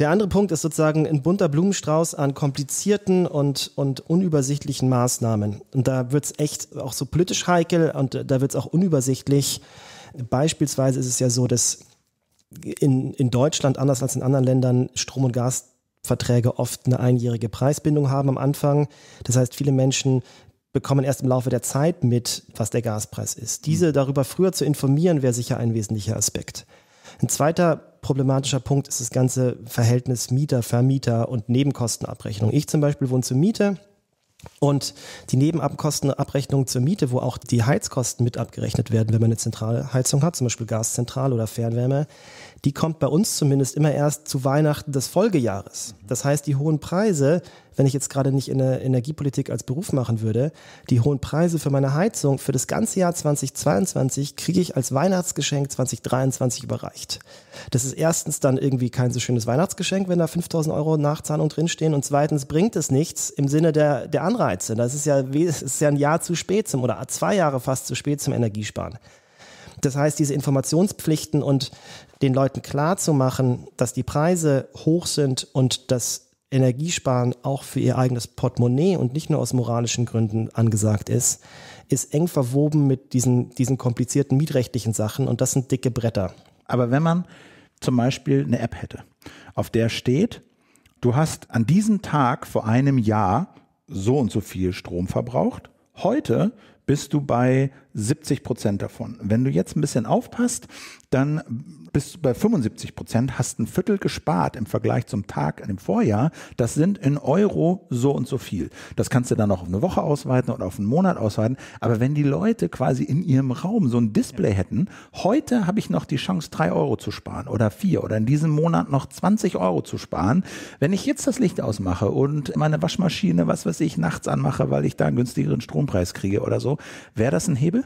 Der andere Punkt ist sozusagen ein bunter Blumenstrauß an komplizierten und, und unübersichtlichen Maßnahmen. Und da wird es echt auch so politisch heikel und da wird es auch unübersichtlich. Beispielsweise ist es ja so, dass in, in Deutschland, anders als in anderen Ländern, Strom- und Gasverträge oft eine einjährige Preisbindung haben am Anfang. Das heißt, viele Menschen bekommen erst im Laufe der Zeit mit, was der Gaspreis ist. Diese darüber früher zu informieren, wäre sicher ein wesentlicher Aspekt. Ein zweiter problematischer Punkt ist das ganze Verhältnis Mieter, Vermieter und Nebenkostenabrechnung. Ich zum Beispiel wohne zur Miete. Und die Nebenkostenabrechnung zur Miete, wo auch die Heizkosten mit abgerechnet werden, wenn man eine zentrale Heizung hat, zum Beispiel Gaszentrale oder Fernwärme, die kommt bei uns zumindest immer erst zu Weihnachten des Folgejahres. Mhm. Das heißt, die hohen Preise, wenn ich jetzt gerade nicht in der Energiepolitik als Beruf machen würde, die hohen Preise für meine Heizung für das ganze Jahr 2022 kriege ich als Weihnachtsgeschenk 2023 überreicht. Das ist erstens dann irgendwie kein so schönes Weihnachtsgeschenk, wenn da 5000 Euro Nachzahlung drinstehen und zweitens bringt es nichts im Sinne der, der Anreize. Das ist ja, das ist ja ein Jahr zu spät zum oder zwei Jahre fast zu spät zum Energiesparen. Das heißt, diese Informationspflichten und den Leuten klar zu machen, dass die Preise hoch sind und dass Energiesparen auch für ihr eigenes Portemonnaie und nicht nur aus moralischen Gründen angesagt ist, ist eng verwoben mit diesen, diesen komplizierten mietrechtlichen Sachen und das sind dicke Bretter. Aber wenn man zum Beispiel eine App hätte, auf der steht, du hast an diesem Tag vor einem Jahr so und so viel Strom verbraucht, heute bist du bei 70 Prozent davon. Wenn du jetzt ein bisschen aufpasst, dann bist du bei 75 Prozent, hast ein Viertel gespart im Vergleich zum Tag im Vorjahr. Das sind in Euro so und so viel. Das kannst du dann noch auf eine Woche ausweiten oder auf einen Monat ausweiten. Aber wenn die Leute quasi in ihrem Raum so ein Display hätten, heute habe ich noch die Chance, drei Euro zu sparen oder vier oder in diesem Monat noch 20 Euro zu sparen. Wenn ich jetzt das Licht ausmache und meine Waschmaschine, was weiß ich, nachts anmache, weil ich da einen günstigeren Strompreis kriege oder so, wäre das ein Hebel?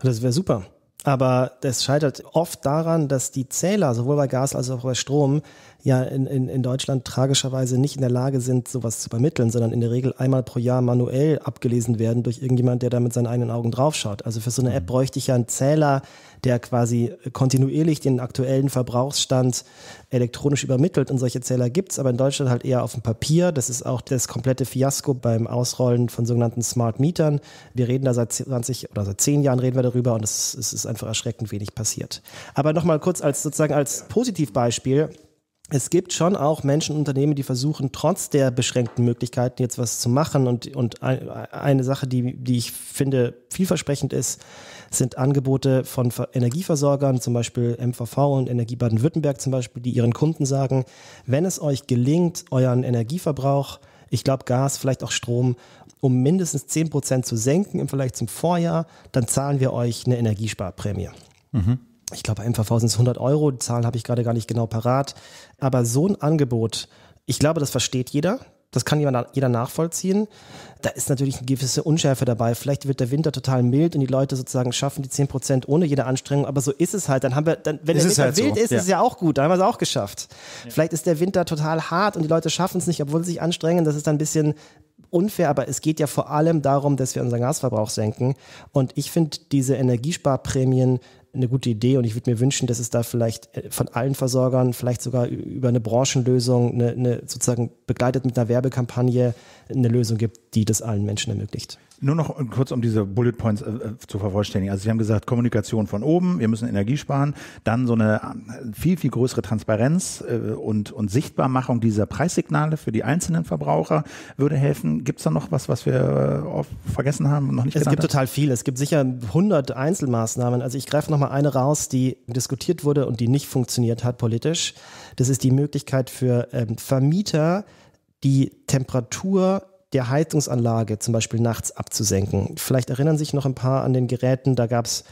Das wäre super. Aber das scheitert oft daran, dass die Zähler sowohl bei Gas als auch bei Strom ja in, in, in Deutschland tragischerweise nicht in der Lage sind, sowas zu übermitteln, sondern in der Regel einmal pro Jahr manuell abgelesen werden durch irgendjemand, der da mit seinen eigenen Augen draufschaut. Also für so eine App mhm. bräuchte ich ja einen Zähler, der quasi kontinuierlich den aktuellen Verbrauchsstand elektronisch übermittelt und solche Zähler gibt es, aber in Deutschland halt eher auf dem Papier. Das ist auch das komplette Fiasko beim Ausrollen von sogenannten Smart Mietern. Wir reden da seit 20 oder seit 10 Jahren reden wir darüber und es, es ist einfach erschreckend wenig passiert. Aber nochmal kurz als sozusagen als Positivbeispiel es gibt schon auch Menschen, Unternehmen, die versuchen, trotz der beschränkten Möglichkeiten jetzt was zu machen. Und, und eine Sache, die, die ich finde vielversprechend ist, sind Angebote von Energieversorgern, zum Beispiel MVV und Energie Baden-Württemberg zum Beispiel, die ihren Kunden sagen, wenn es euch gelingt, euren Energieverbrauch, ich glaube Gas, vielleicht auch Strom, um mindestens 10 Prozent zu senken im Vergleich zum Vorjahr, dann zahlen wir euch eine Energiesparprämie. Mhm ich glaube, MVV sind es 100 Euro, die Zahl habe ich gerade gar nicht genau parat. Aber so ein Angebot, ich glaube, das versteht jeder. Das kann jeder nachvollziehen. Da ist natürlich eine gewisse Unschärfe dabei. Vielleicht wird der Winter total mild und die Leute sozusagen schaffen die 10 Prozent ohne jede Anstrengung. Aber so ist es halt. Dann haben wir, dann, wenn ist der Winter halt wild so. ist, ja. ist es ja auch gut. Dann haben wir es auch geschafft. Ja. Vielleicht ist der Winter total hart und die Leute schaffen es nicht, obwohl sie sich anstrengen. Das ist dann ein bisschen unfair, aber es geht ja vor allem darum, dass wir unseren Gasverbrauch senken. Und ich finde diese Energiesparprämien eine gute Idee und ich würde mir wünschen, dass es da vielleicht äh, von allen Versorgern, vielleicht sogar über eine Branchenlösung, eine, eine sozusagen begleitet mit einer Werbekampagne, eine Lösung gibt, die das allen Menschen ermöglicht. Nur noch kurz, um diese Bullet Points äh, äh, zu vervollständigen. Also Sie haben gesagt, Kommunikation von oben, wir müssen Energie sparen, dann so eine äh, viel, viel größere Transparenz äh, und, und Sichtbarmachung dieser Preissignale für die einzelnen Verbraucher würde helfen. Gibt es da noch was, was wir äh, vergessen haben und noch nicht Es gibt hat? total viel. Es gibt sicher 100 Einzelmaßnahmen. Also ich greife nochmal eine raus, die diskutiert wurde und die nicht funktioniert hat politisch. Das ist die Möglichkeit für ähm, Vermieter, die Temperatur der Heizungsanlage zum Beispiel nachts abzusenken. Vielleicht erinnern sich noch ein paar an den Geräten, da gab es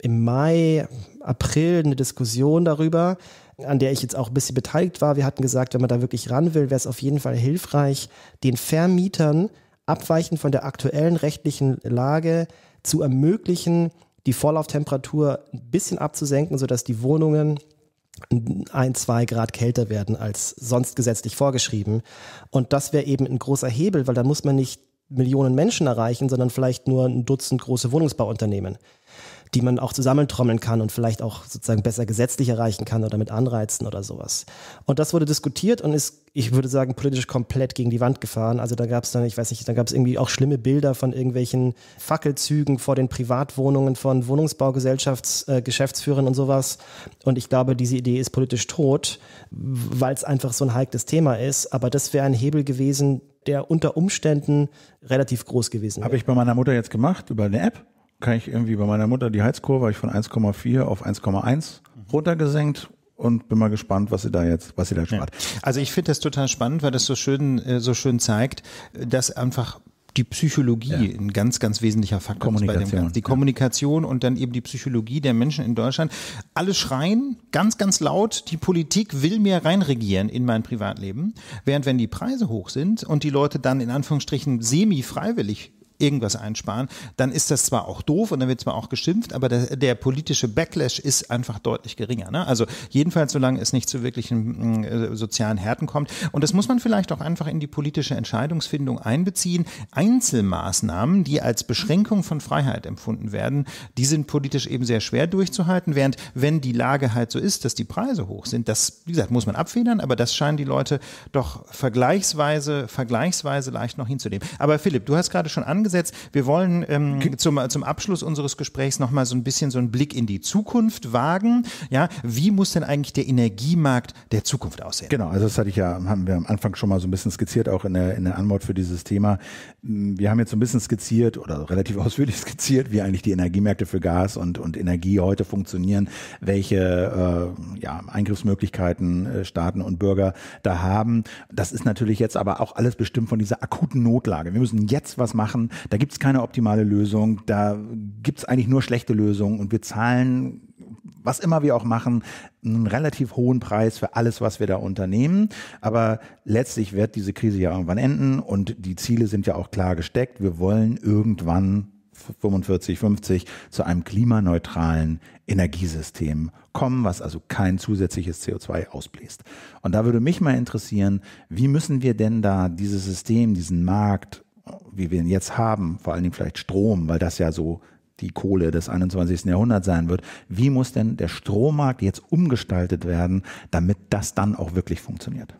im Mai, April eine Diskussion darüber, an der ich jetzt auch ein bisschen beteiligt war. Wir hatten gesagt, wenn man da wirklich ran will, wäre es auf jeden Fall hilfreich, den Vermietern abweichend von der aktuellen rechtlichen Lage zu ermöglichen, die Vorlauftemperatur ein bisschen abzusenken, sodass die Wohnungen ein, zwei Grad kälter werden als sonst gesetzlich vorgeschrieben. Und das wäre eben ein großer Hebel, weil da muss man nicht Millionen Menschen erreichen, sondern vielleicht nur ein Dutzend große Wohnungsbauunternehmen die man auch zusammentrommeln kann und vielleicht auch sozusagen besser gesetzlich erreichen kann oder mit Anreizen oder sowas. Und das wurde diskutiert und ist, ich würde sagen, politisch komplett gegen die Wand gefahren. Also da gab es dann, ich weiß nicht, da gab es irgendwie auch schlimme Bilder von irgendwelchen Fackelzügen vor den Privatwohnungen von Wohnungsbaugesellschaftsgeschäftsführern äh, und sowas. Und ich glaube, diese Idee ist politisch tot, weil es einfach so ein heikles Thema ist. Aber das wäre ein Hebel gewesen, der unter Umständen relativ groß gewesen wäre. Habe ich bei meiner Mutter jetzt gemacht über eine App kann ich irgendwie bei meiner Mutter die Heizkurve ich von 1,4 auf 1,1 mhm. runtergesenkt und bin mal gespannt, was sie da jetzt, was sie da spart. Ja. Also ich finde das total spannend, weil das so schön, äh, so schön zeigt, dass einfach die Psychologie ja. ein ganz, ganz wesentlicher Faktor Kommunikation. ist bei dem Ganzen. Die Kommunikation ja. und dann eben die Psychologie der Menschen in Deutschland. Alle schreien ganz, ganz laut, die Politik will mir reinregieren in mein Privatleben. Während wenn die Preise hoch sind und die Leute dann in Anführungsstrichen semi-freiwillig irgendwas einsparen, dann ist das zwar auch doof und dann wird zwar auch geschimpft, aber der, der politische Backlash ist einfach deutlich geringer. Ne? Also jedenfalls, solange es nicht zu wirklichen mm, äh, sozialen Härten kommt. Und das muss man vielleicht auch einfach in die politische Entscheidungsfindung einbeziehen. Einzelmaßnahmen, die als Beschränkung von Freiheit empfunden werden, die sind politisch eben sehr schwer durchzuhalten, während wenn die Lage halt so ist, dass die Preise hoch sind, das, wie gesagt, muss man abfedern, aber das scheinen die Leute doch vergleichsweise, vergleichsweise leicht noch hinzunehmen. Aber Philipp, du hast gerade schon angesprochen, angesetzt. Wir wollen ähm, zum, zum Abschluss unseres Gesprächs nochmal so ein bisschen so einen Blick in die Zukunft wagen. Ja, wie muss denn eigentlich der Energiemarkt der Zukunft aussehen? Genau, also das hatte ich ja, haben wir am Anfang schon mal so ein bisschen skizziert, auch in der, in der Antwort für dieses Thema. Mm, wir haben jetzt so ein bisschen skizziert oder relativ ausführlich skizziert, wie eigentlich die Energiemärkte für Gas und, und Energie heute funktionieren, welche äh, ja, Eingriffsmöglichkeiten äh, Staaten und Bürger da haben. Das ist natürlich jetzt aber auch alles bestimmt von dieser akuten Notlage. Wir müssen jetzt was machen, da gibt es keine optimale Lösung, da gibt es eigentlich nur schlechte Lösungen und wir zahlen, was immer wir auch machen, einen relativ hohen Preis für alles, was wir da unternehmen. Aber letztlich wird diese Krise ja irgendwann enden und die Ziele sind ja auch klar gesteckt. Wir wollen irgendwann 45, 50 zu einem klimaneutralen Energiesystem kommen, was also kein zusätzliches CO2 ausbläst. Und da würde mich mal interessieren, wie müssen wir denn da dieses System, diesen Markt wie wir ihn jetzt haben, vor allen Dingen vielleicht Strom, weil das ja so die Kohle des 21. Jahrhunderts sein wird. Wie muss denn der Strommarkt jetzt umgestaltet werden, damit das dann auch wirklich funktioniert?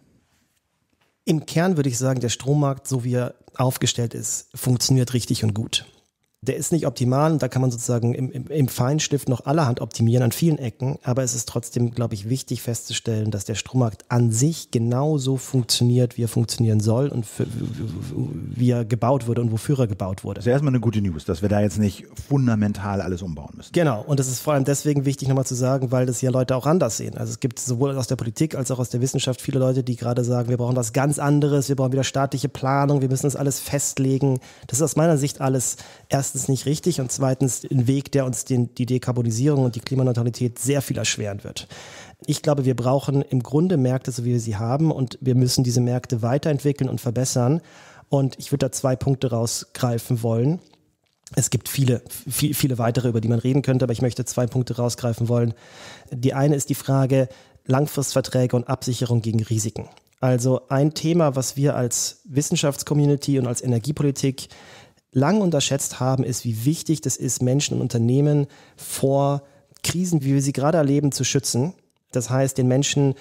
Im Kern würde ich sagen, der Strommarkt, so wie er aufgestellt ist, funktioniert richtig und gut der ist nicht optimal und da kann man sozusagen im, im, im, Feinstift noch allerhand optimieren an vielen Ecken, aber es ist trotzdem, glaube ich, wichtig festzustellen, dass der Strommarkt an sich genauso funktioniert, wie er funktionieren soll und für, wie er gebaut wurde und wofür er gebaut wurde. Das ist erstmal eine gute News, dass wir da jetzt nicht fundamental alles umbauen müssen. Genau, und das ist vor allem deswegen wichtig nochmal zu sagen, weil das ja Leute auch anders sehen. Also es gibt sowohl aus der Politik als auch aus der Wissenschaft viele Leute, die gerade sagen, wir brauchen was ganz anderes, wir brauchen wieder staatliche Planung, wir müssen das alles festlegen. Das ist aus meiner Sicht alles erstens nicht richtig und zweitens ein Weg, der uns den, die Dekarbonisierung und die Klimaneutralität sehr viel erschweren wird. Ich glaube, wir brauchen im Grunde Märkte, so wie wir sie haben, und wir müssen diese Märkte weiterentwickeln und verbessern. Und ich würde da zwei Punkte rausgreifen wollen. Es gibt viele, viel, viele weitere, über die man reden könnte, aber ich möchte zwei Punkte rausgreifen wollen. Die eine ist die Frage Langfristverträge und Absicherung gegen Risiken. Also ein Thema, was wir als Wissenschaftscommunity und als Energiepolitik lang unterschätzt haben, ist, wie wichtig das ist, Menschen und Unternehmen vor Krisen, wie wir sie gerade erleben, zu schützen. Das heißt, den Menschen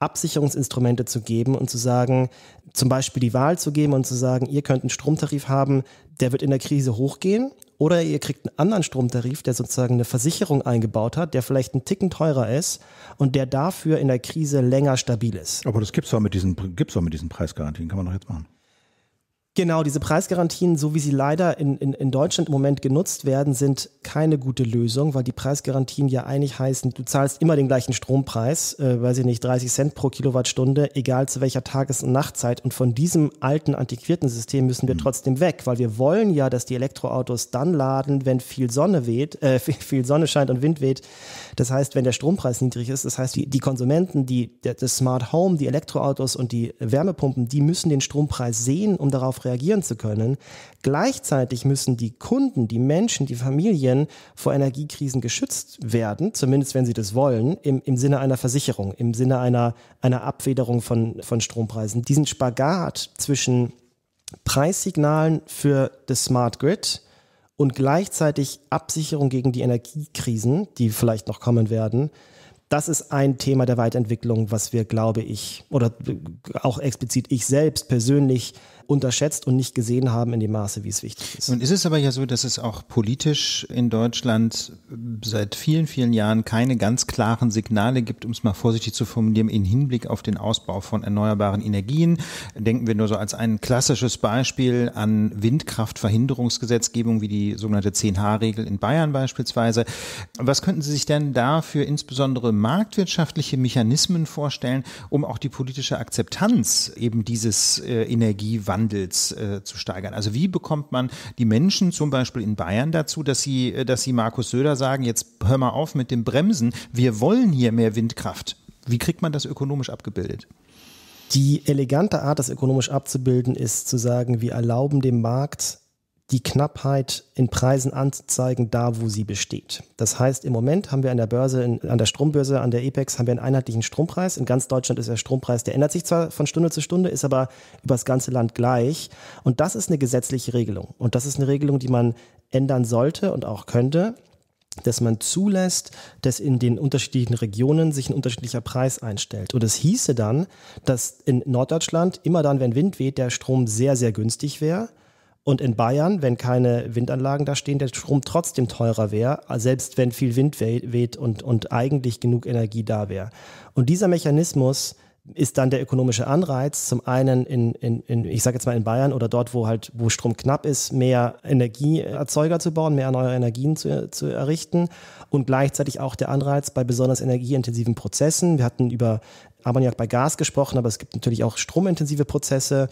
Absicherungsinstrumente zu geben und zu sagen, zum Beispiel die Wahl zu geben und zu sagen, ihr könnt einen Stromtarif haben, der wird in der Krise hochgehen oder ihr kriegt einen anderen Stromtarif, der sozusagen eine Versicherung eingebaut hat, der vielleicht einen Ticken teurer ist und der dafür in der Krise länger stabil ist. Aber das gibt es mit mit diesen Preisgarantien, kann man doch jetzt machen. Genau, diese Preisgarantien, so wie sie leider in, in, in Deutschland im Moment genutzt werden, sind keine gute Lösung, weil die Preisgarantien ja eigentlich heißen, du zahlst immer den gleichen Strompreis, äh, weiß ich nicht, 30 Cent pro Kilowattstunde, egal zu welcher Tages- und Nachtzeit. Und von diesem alten, antiquierten System müssen wir mhm. trotzdem weg, weil wir wollen ja, dass die Elektroautos dann laden, wenn viel Sonne weht, äh, viel Sonne scheint und Wind weht. Das heißt, wenn der Strompreis niedrig ist, das heißt, die, die Konsumenten, die, das Smart Home, die Elektroautos und die Wärmepumpen, die müssen den Strompreis sehen, um darauf reagieren zu können. Gleichzeitig müssen die Kunden, die Menschen, die Familien vor Energiekrisen geschützt werden, zumindest wenn sie das wollen, im, im Sinne einer Versicherung, im Sinne einer, einer Abfederung von, von Strompreisen. Diesen Spagat zwischen Preissignalen für das Smart Grid und gleichzeitig Absicherung gegen die Energiekrisen, die vielleicht noch kommen werden, das ist ein Thema der Weiterentwicklung, was wir, glaube ich, oder auch explizit ich selbst persönlich unterschätzt und nicht gesehen haben in dem Maße, wie es wichtig ist. Nun ist es aber ja so, dass es auch politisch in Deutschland seit vielen, vielen Jahren keine ganz klaren Signale gibt, um es mal vorsichtig zu formulieren, in Hinblick auf den Ausbau von erneuerbaren Energien. Denken wir nur so als ein klassisches Beispiel an Windkraftverhinderungsgesetzgebung, wie die sogenannte 10H-Regel in Bayern beispielsweise. Was könnten Sie sich denn da für insbesondere marktwirtschaftliche Mechanismen vorstellen, um auch die politische Akzeptanz eben dieses äh, Energie Wandels äh, zu steigern? Also wie bekommt man die Menschen zum Beispiel in Bayern dazu, dass sie, äh, dass sie Markus Söder sagen, jetzt hör mal auf mit dem Bremsen, wir wollen hier mehr Windkraft. Wie kriegt man das ökonomisch abgebildet? Die elegante Art, das ökonomisch abzubilden, ist zu sagen, wir erlauben dem Markt die Knappheit in Preisen anzuzeigen, da wo sie besteht. Das heißt, im Moment haben wir an der Börse, in, an der Strombörse, an der EPEX, haben wir einen einheitlichen Strompreis. In ganz Deutschland ist der Strompreis, der ändert sich zwar von Stunde zu Stunde, ist aber über das ganze Land gleich. Und das ist eine gesetzliche Regelung. Und das ist eine Regelung, die man ändern sollte und auch könnte dass man zulässt, dass in den unterschiedlichen Regionen sich ein unterschiedlicher Preis einstellt. Und es hieße dann, dass in Norddeutschland immer dann, wenn Wind weht, der Strom sehr, sehr günstig wäre und in Bayern, wenn keine Windanlagen da stehen, der Strom trotzdem teurer wäre, selbst wenn viel Wind weht und, und eigentlich genug Energie da wäre. Und dieser Mechanismus ist dann der ökonomische Anreiz, zum einen in, in, in ich sage jetzt mal in Bayern oder dort, wo halt, wo Strom knapp ist, mehr Energieerzeuger zu bauen, mehr neue Energien zu, zu errichten und gleichzeitig auch der Anreiz bei besonders energieintensiven Prozessen. Wir hatten über Ammoniak bei Gas gesprochen, aber es gibt natürlich auch stromintensive Prozesse,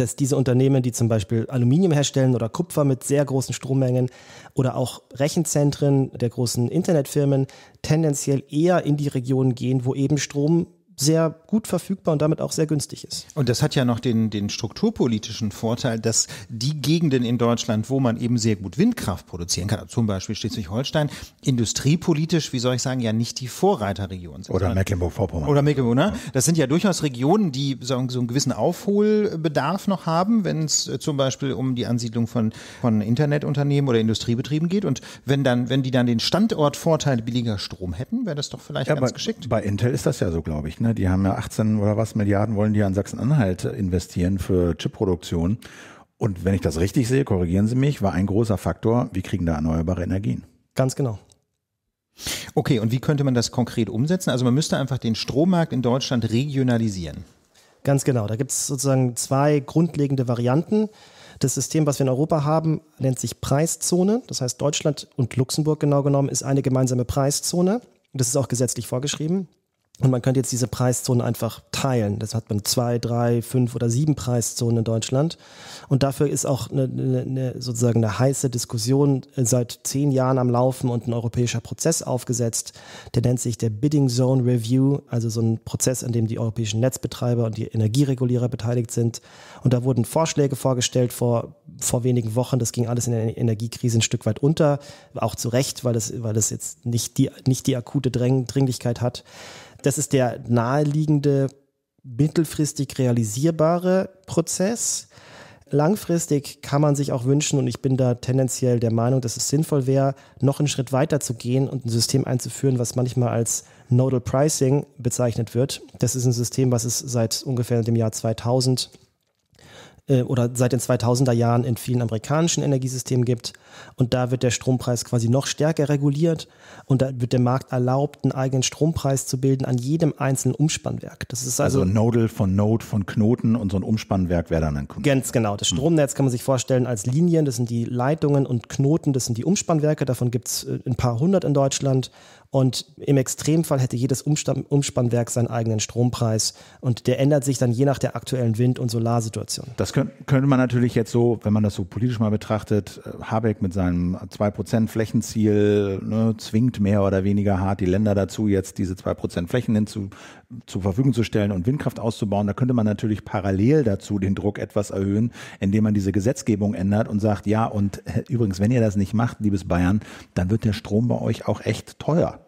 dass diese Unternehmen, die zum Beispiel Aluminium herstellen oder Kupfer mit sehr großen Strommengen oder auch Rechenzentren der großen Internetfirmen, tendenziell eher in die Regionen gehen, wo eben Strom sehr gut verfügbar und damit auch sehr günstig ist. Und das hat ja noch den, den strukturpolitischen Vorteil, dass die Gegenden in Deutschland, wo man eben sehr gut Windkraft produzieren kann, zum Beispiel Schleswig-Holstein, industriepolitisch, wie soll ich sagen, ja nicht die Vorreiterregion sind. Oder Mecklenburg-Vorpommern. Oder Mecklenburg, ne? Das sind ja durchaus Regionen, die so, einen gewissen Aufholbedarf noch haben, wenn es äh, zum Beispiel um die Ansiedlung von, von Internetunternehmen oder Industriebetrieben geht. Und wenn dann, wenn die dann den Standortvorteil billiger Strom hätten, wäre das doch vielleicht ja, ganz geschickt. Bei Intel ist das ja so, glaube ich, ne? ne, die haben ja 18 oder was Milliarden wollen die an Sachsen-Anhalt investieren für Chipproduktion. Und wenn ich das richtig sehe, korrigieren Sie mich, war ein großer Faktor, wie kriegen da erneuerbare Energien. Ganz genau. Okay, und wie könnte man das konkret umsetzen? Also man müsste einfach den Strommarkt in Deutschland regionalisieren. Ganz genau, da gibt es sozusagen zwei grundlegende Varianten. Das System, was wir in Europa haben, nennt sich Preiszone. Das heißt, Deutschland und Luxemburg genau genommen ist eine gemeinsame Preiszone. Das ist auch gesetzlich vorgeschrieben. Und man könnte jetzt diese Preiszone einfach teilen. Das hat man zwei, drei, fünf oder sieben Preiszonen in Deutschland. Und dafür ist auch eine, eine, sozusagen eine heiße Diskussion äh, seit zehn Jahren am Laufen und ein europäischer Prozess aufgesetzt. Der nennt sich der Bidding Zone Review, also so ein Prozess, an dem die europäischen Netzbetreiber und die Energieregulierer beteiligt sind. Und da wurden Vorschläge vorgestellt vor, vor wenigen Wochen. Das ging alles in der Energiekrise ein Stück weit unter. Auch zu Recht, weil das, weil das jetzt nicht die, nicht die akute Dringlichkeit hat. Das ist der naheliegende, mittelfristig realisierbare Prozess. Langfristig kann man sich auch wünschen, und ich bin da tendenziell der Meinung, dass es sinnvoll wäre, noch einen Schritt weiter zu gehen und ein System einzuführen, was manchmal als Nodal Pricing bezeichnet wird. Das ist ein System, was es seit ungefähr dem Jahr 2000 äh, oder seit den 2000er Jahren in vielen amerikanischen Energiesystemen gibt. Und da wird der Strompreis quasi noch stärker reguliert und da wird der Markt erlaubt, einen eigenen Strompreis zu bilden an jedem einzelnen Umspannwerk. Das ist also, also Nodal von Node von Knoten und so ein Umspannwerk wäre dann ein Knoten. Ganz genau. Das hm. Stromnetz kann man sich vorstellen als Linien, das sind die Leitungen und Knoten, das sind die Umspannwerke. Davon gibt es äh, ein paar hundert in Deutschland und im Extremfall hätte jedes Umspannwerk seinen eigenen Strompreis und der ändert sich dann je nach der aktuellen Wind- und Solarsituation. Das könnte, man natürlich jetzt so, wenn man das so politisch mal betrachtet, äh, Habeck mit seinem 2% Flächenziel ne, zwingt mehr oder weniger hart die Länder dazu, jetzt diese 2% Flächen hinzu, zur Verfügung zu stellen und Windkraft auszubauen, da könnte man natürlich parallel dazu den Druck etwas erhöhen, indem man diese Gesetzgebung ändert und sagt, ja, und äh, übrigens, wenn ihr das nicht macht, liebes Bayern, dann wird der Strom bei euch auch echt teuer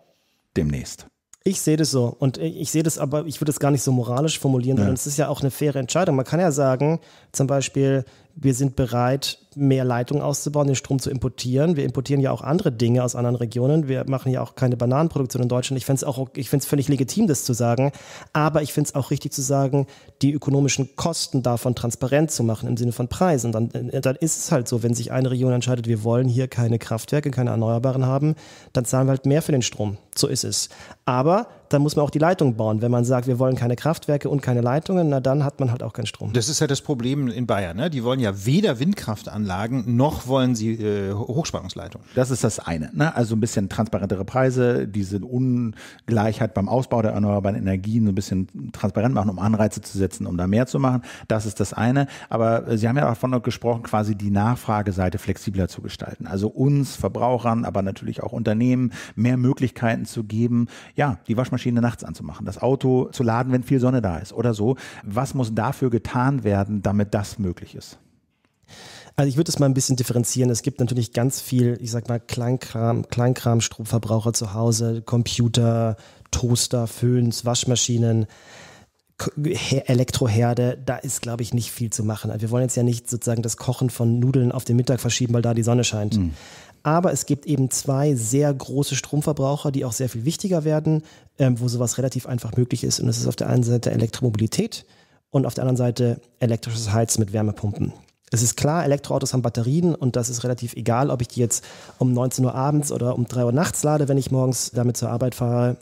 demnächst. Ich sehe das so und ich sehe das aber, ich würde es gar nicht so moralisch formulieren, sondern ja. es ist ja auch eine faire Entscheidung. Man kann ja sagen, zum Beispiel, wir sind bereit, mehr Leitung auszubauen, den Strom zu importieren. Wir importieren ja auch andere Dinge aus anderen Regionen. Wir machen ja auch keine Bananenproduktion in Deutschland. Ich finde es auch, ich finde es völlig legitim, das zu sagen. Aber ich finde es auch richtig zu sagen, die ökonomischen Kosten davon transparent zu machen im Sinne von Preisen. Dann, äh, dann ist es halt so, wenn sich eine Region entscheidet, wir wollen hier keine Kraftwerke, keine Erneuerbaren haben, dann zahlen wir halt mehr für den Strom. So ist es. Aber dann muss man auch die Leitung bauen. Wenn man sagt, wir wollen keine Kraftwerke und keine Leitungen, na dann hat man halt auch keinen Strom. Das ist ja das Problem in Bayern. Ne? Die wollen ja weder Windkraftanlagen noch wollen sie äh, Hochspannungsleitungen. Das ist das eine. Ne? Also ein bisschen transparentere Preise, diese Ungleichheit beim Ausbau der erneuerbaren Energien so ein bisschen transparent machen, um Anreize zu setzen, um da mehr zu machen. Das ist das eine. Aber äh, Sie haben ja davon gesprochen, quasi die Nachfrageseite flexibler zu gestalten. Also uns Verbrauchern, aber natürlich auch Unternehmen mehr Möglichkeiten zu geben. Ja, die Waschmaschine Waschmaschine nachts anzumachen, das Auto zu laden, wenn viel Sonne da ist oder so. Was muss dafür getan werden, damit das möglich ist? Also ich würde es mal ein bisschen differenzieren. Es gibt natürlich ganz viel, ich sag mal, Kleinkram, Kleinkram, Stromverbraucher zu Hause, Computer, Toaster, Föhns, Waschmaschinen. Elektroherde, da ist, glaube ich, nicht viel zu machen. wir wollen jetzt ja nicht sozusagen das Kochen von Nudeln auf den Mittag verschieben, weil da die Sonne scheint. Mhm. Aber es gibt eben zwei sehr große Stromverbraucher, die auch sehr viel wichtiger werden, ähm, wo sowas relativ einfach möglich ist. Und das ist auf der einen Seite Elektromobilität und auf der anderen Seite elektrisches Heizen mit Wärmepumpen. Es ist klar, Elektroautos haben Batterien und das ist relativ egal, ob ich die jetzt um 19 Uhr abends oder um 3 Uhr nachts lade, wenn ich morgens damit zur Arbeit fahre.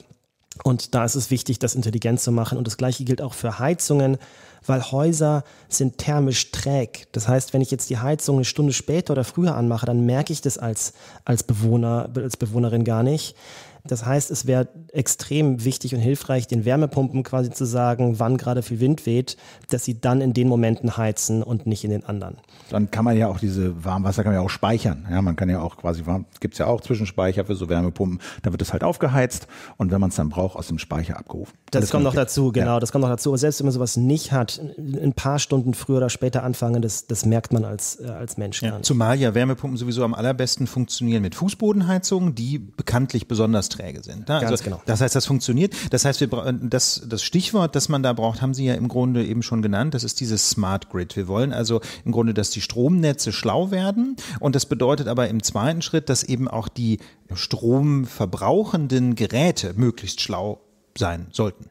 Und da ist es wichtig, das intelligent zu machen. Und das Gleiche gilt auch für Heizungen weil Häuser sind thermisch träg. Das heißt, wenn ich jetzt die Heizung eine Stunde später oder früher anmache, dann merke ich das als, als Bewohner, als Bewohnerin gar nicht. Das heißt, es wäre extrem wichtig und hilfreich, den Wärmepumpen quasi zu sagen, wann gerade viel Wind weht, dass sie dann in den Momenten heizen und nicht in den anderen. Dann kann man ja auch diese Warmwasser kann man ja auch speichern. Ja, man kann ja auch quasi warm, gibt es ja auch Zwischenspeicher für so Wärmepumpen. Da wird es halt aufgeheizt und wenn man es dann braucht, aus dem Speicher abgerufen. Das, das kommt noch dazu, genau, ja. das kommt noch dazu. Und selbst wenn man sowas nicht hat, ein paar Stunden früher oder später anfangen, das, das merkt man als, äh, als Mensch. Ja. Zumal ja Wärmepumpen sowieso am allerbesten funktionieren mit Fußbodenheizungen, die bekanntlich besonders leistungsträge sind. Ne? Also, genau. Das heißt, das funktioniert. Das heißt, wir äh, das, das Stichwort, das man da braucht, haben Sie ja im Grunde eben schon genannt. Das ist dieses Smart Grid. Wir wollen also im Grunde, dass die Stromnetze schlau werden. Und das bedeutet aber im zweiten Schritt, dass eben auch die stromverbrauchenden Geräte möglichst schlau sein sollten.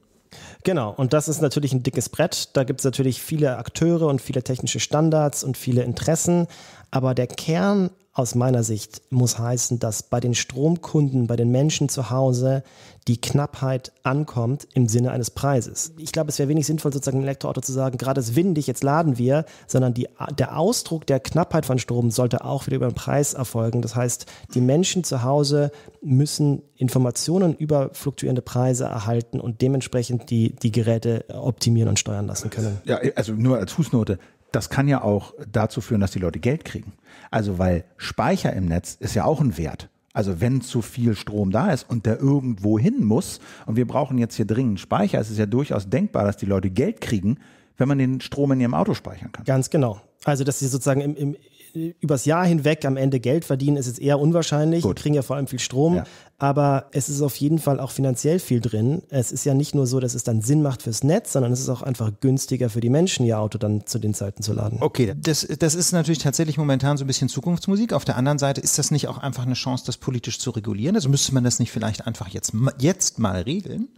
Genau, und das ist natürlich ein dickes Brett. Da gibt es natürlich viele Akteure und viele technische Standards und viele Interessen. Aber der Kern aus meiner Sicht muss heißen, dass bei den Stromkunden, bei den Menschen zu Hause die Knappheit ankommt im Sinne eines Preises. Ich glaube, es wäre wenig sinnvoll, sozusagen im Elektroauto zu sagen, gerade ist windig, jetzt laden wir, sondern die, der Ausdruck der Knappheit von Strom sollte auch wieder über den Preis erfolgen. Das heißt, die Menschen zu Hause müssen Informationen über fluktuierende Preise erhalten und dementsprechend die, die Geräte optimieren und steuern lassen können. Ja, also nur als Fußnote das kann ja auch dazu führen, dass die Leute Geld kriegen. Also weil Speicher im Netz ist ja auch ein Wert. Also wenn zu viel Strom da ist und der irgendwo hin muss und wir brauchen jetzt hier dringend Speicher, ist es ja durchaus denkbar, dass die Leute Geld kriegen, wenn man den Strom in ihrem Auto speichern kann. Ganz genau. Also dass sie sozusagen im, im, übers Jahr hinweg am Ende Geld verdienen, ist jetzt eher unwahrscheinlich. Gut. Die kriegen ja vor allem viel Strom. Ja. Aber es ist auf jeden Fall auch finanziell viel drin. Es ist ja nicht nur so, dass es dann Sinn macht fürs Netz, sondern es ist auch einfach günstiger für die Menschen, ihr Auto dann zu den Zeiten zu laden. Okay, das, das ist natürlich tatsächlich momentan so ein bisschen Zukunftsmusik. Auf der anderen Seite ist das nicht auch einfach eine Chance, das politisch zu regulieren? Also müsste man das nicht vielleicht einfach jetzt, jetzt mal regeln?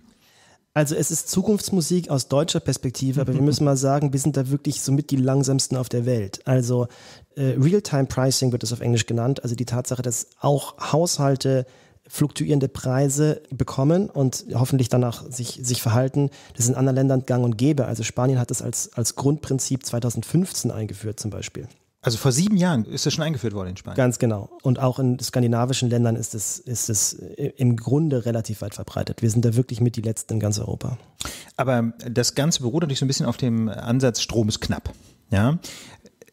Also es ist Zukunftsmusik aus deutscher Perspektive, aber wir müssen mal sagen, wir sind da wirklich somit die langsamsten auf der Welt. Also äh, Real-Time-Pricing wird es auf Englisch genannt, also die Tatsache, dass auch Haushalte fluktuierende Preise bekommen und hoffentlich danach sich, sich verhalten. Das ist in anderen Ländern gang und gäbe. Also Spanien hat das als, als Grundprinzip 2015 eingeführt zum Beispiel. Also vor sieben Jahren ist das schon eingeführt worden in Spanien. Ganz genau. Und auch in skandinavischen Ländern ist es, ist es äh, im Grunde relativ weit verbreitet. Wir sind da wirklich mit die Letzten in ganz Europa. Aber das Ganze beruht natürlich so ein bisschen auf dem Ansatz, Strom ist knapp. Ja,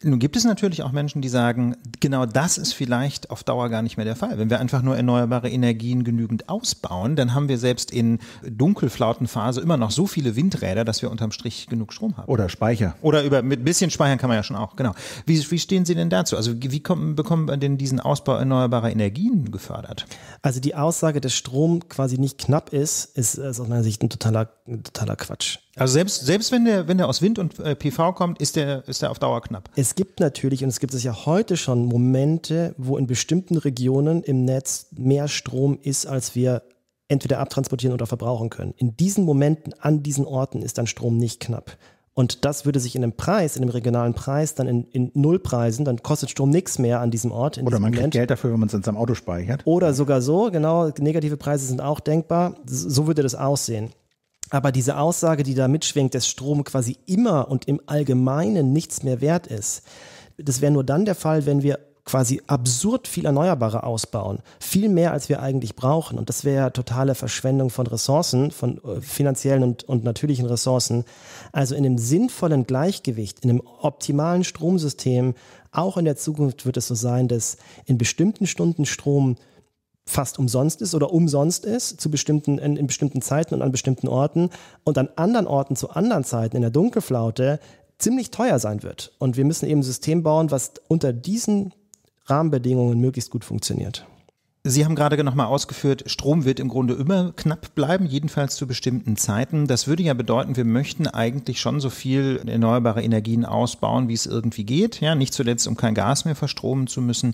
nun gibt es natürlich auch Menschen, die sagen, genau das ist vielleicht auf Dauer gar nicht mehr der Fall. Wenn wir einfach nur erneuerbare Energien genügend ausbauen, dann haben wir selbst in Dunkelflautenphase immer noch so viele Windräder, dass wir unterm Strich genug Strom haben. Oder Speicher. Oder über, mit bisschen Speichern kann man ja schon auch, genau. Wie, wie stehen Sie denn dazu? Also wie kommen, bekommen wir denn diesen Ausbau erneuerbarer Energien gefördert? Also die Aussage, dass Strom quasi nicht knapp ist, ist, aus meiner Sicht ein totaler, ein totaler Quatsch. Also selbst, selbst wenn der, wenn der aus Wind und äh, PV kommt, ist der, ist der auf Dauer knapp. Es gibt natürlich, und es gibt es ja heute schon, Momente, wo in bestimmten Regionen im Netz mehr Strom ist, als wir entweder abtransportieren oder verbrauchen können. In diesen Momenten, an diesen Orten ist dann Strom nicht knapp. Und das würde sich in einem Preis, in einem regionalen Preis, dann in, in Nullpreisen, dann kostet Strom nichts mehr an diesem Ort. Oder man kriegt Moment. Geld dafür, wenn man es in seinem Auto speichert. Oder sogar so, genau, negative Preise sind auch denkbar. So würde das aussehen. Aber diese Aussage, die da mitschwingt, dass Strom quasi immer und im Allgemeinen nichts mehr wert ist, das wäre nur dann der Fall, wenn wir quasi absurd viel Erneuerbare ausbauen. Viel mehr, als wir eigentlich brauchen. Und das wäre totale Verschwendung von Ressourcen, von äh, finanziellen und, und natürlichen Ressourcen. Also in einem sinnvollen Gleichgewicht, in einem optimalen Stromsystem, auch in der Zukunft wird es so sein, dass in bestimmten Stunden Strom fast umsonst ist oder umsonst ist zu bestimmten, in, in, bestimmten Zeiten und an bestimmten Orten und an anderen Orten zu anderen Zeiten in der Dunkelflaute ziemlich teuer sein wird. Und wir müssen eben ein System bauen, was unter diesen Rahmenbedingungen möglichst gut funktioniert. Sie haben gerade nochmal ausgeführt, Strom wird im Grunde immer knapp bleiben, jedenfalls zu bestimmten Zeiten. Das würde ja bedeuten, wir möchten eigentlich schon so viel erneuerbare Energien ausbauen, wie es irgendwie geht. Ja, nicht zuletzt, um kein Gas mehr verstromen zu müssen.